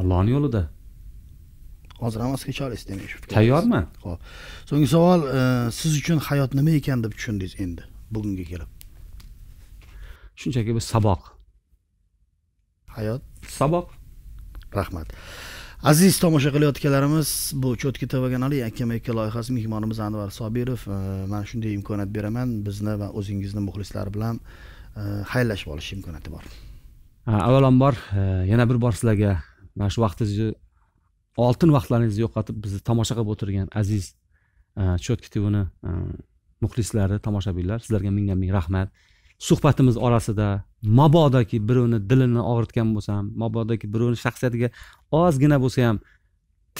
ollohni yo'lida hozir ham voz kecha olasiz demak tayyorman ho'p so'nggi savol e, siz uchun hayot nima ekan deb tushundingiz endi bugunga kelib shunchaki bir saboq hayot saboq rahmat aziz tomosha qilayotganlarimiz bu cho'tki tv kanali yakkama yakka loyihasi mehmonimiz anvar sobirov e, mana shunday imkoniyat beraman bizni va o'zingizni muxlislar bilan e, xayrlashib olish imkoniyati bor avvalambor e, yana bir bor sizlarga mana shu vaqtingizni oltin vaqtlaringizni yo'qotib bizni tomosha qilib o'tirgan aziz cho'tki tvni muxlislari tomoshabinlar sizlarga mingdan ming rahmat suhbatimiz orasida mabodoki birovni dilini og'ritgan bo'lsam mabodoki birovni shaxsiyatiga ozgina bo'lsa ham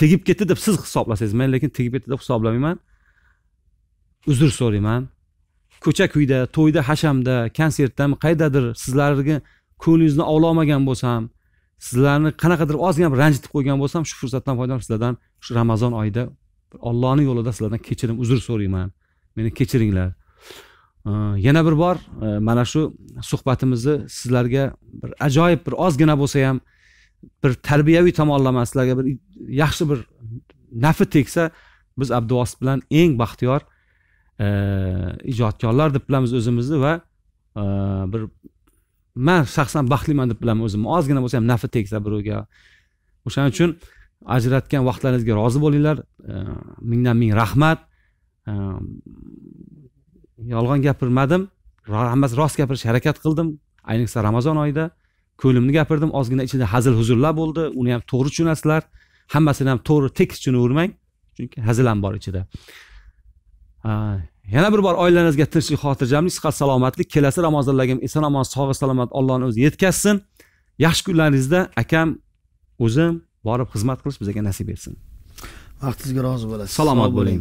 tegib ketdi deb siz hisoblasangiz men lekin tegib ketdi deb hisoblamayman uzr so'rayman ko'cha kuyda to'yda hashamda konsertdami qaydadir sizlarga ko'nglingizni ovlolmagan bo'lsam sizlarni qanaqadir ozgina ranjitib qo'ygan bo'lsam shu fursatdan foydalanib sizlardan shu ramazon oyida ollohni yo'lida sizlardan kechirim uzr so'rayman meni kechiringlar yana bir bor e, mana shu suhbatimizni sizlarga bir ajoyib bir ozgina bo'lsa ham bir tarbiyaviy tomonlama sizlarga bir yaxshi bir nafi tegsa biz abduvosit bilan eng baxtiyor e, ijodkorlar deb bilamiz o'zimizni va e, bir man shaxsan baxtliman deb bilaman o'zimni ozgina bo'lsa ham nafi tegsa birovga o'shaning uchun ajratgan vaqtlaringizga rozi bo'linglar mingdan ming rahmat yolg'on gapirmadim hammasi rost gapirishga harakat qildim ayniqsa ramazon oyida ko'nglimni gapirdim ozgina ichida hazil huzurlar bo'ldi uni ham to'g'ri tushunasizlar hammasini ham to'g'ri tekis tushunavermang chunki hazil ham bor ichida yana bir bor oilangizga tinchlik xotirjamlik sihat salomatlik kelasi ramazonlarga eson omon sog'i salomat allohni o'zi yetkazsin yaxshi kunlaringizda akam o'zim borib xizmat qilish bizga nasib etsin vaqtingizga rozi bo'lasiz salomat bo'ling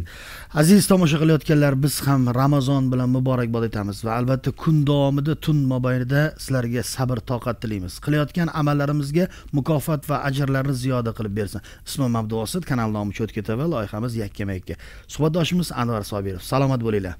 aziz tomosha qilayotganlar biz ham ramazon bilan muborakbod etamiz va albatta kun davomida tun mobaynida sizlarga sabr toqat tilaymiz qilayotgan amallarimizga mukofot va ajrlarni ziyoda qilib bersin ismi mamduosid kanal nomi cho'tka tv loyihamiz yakkama yakka suhbatdoshimiz anvar sobirov salomat bo'linglar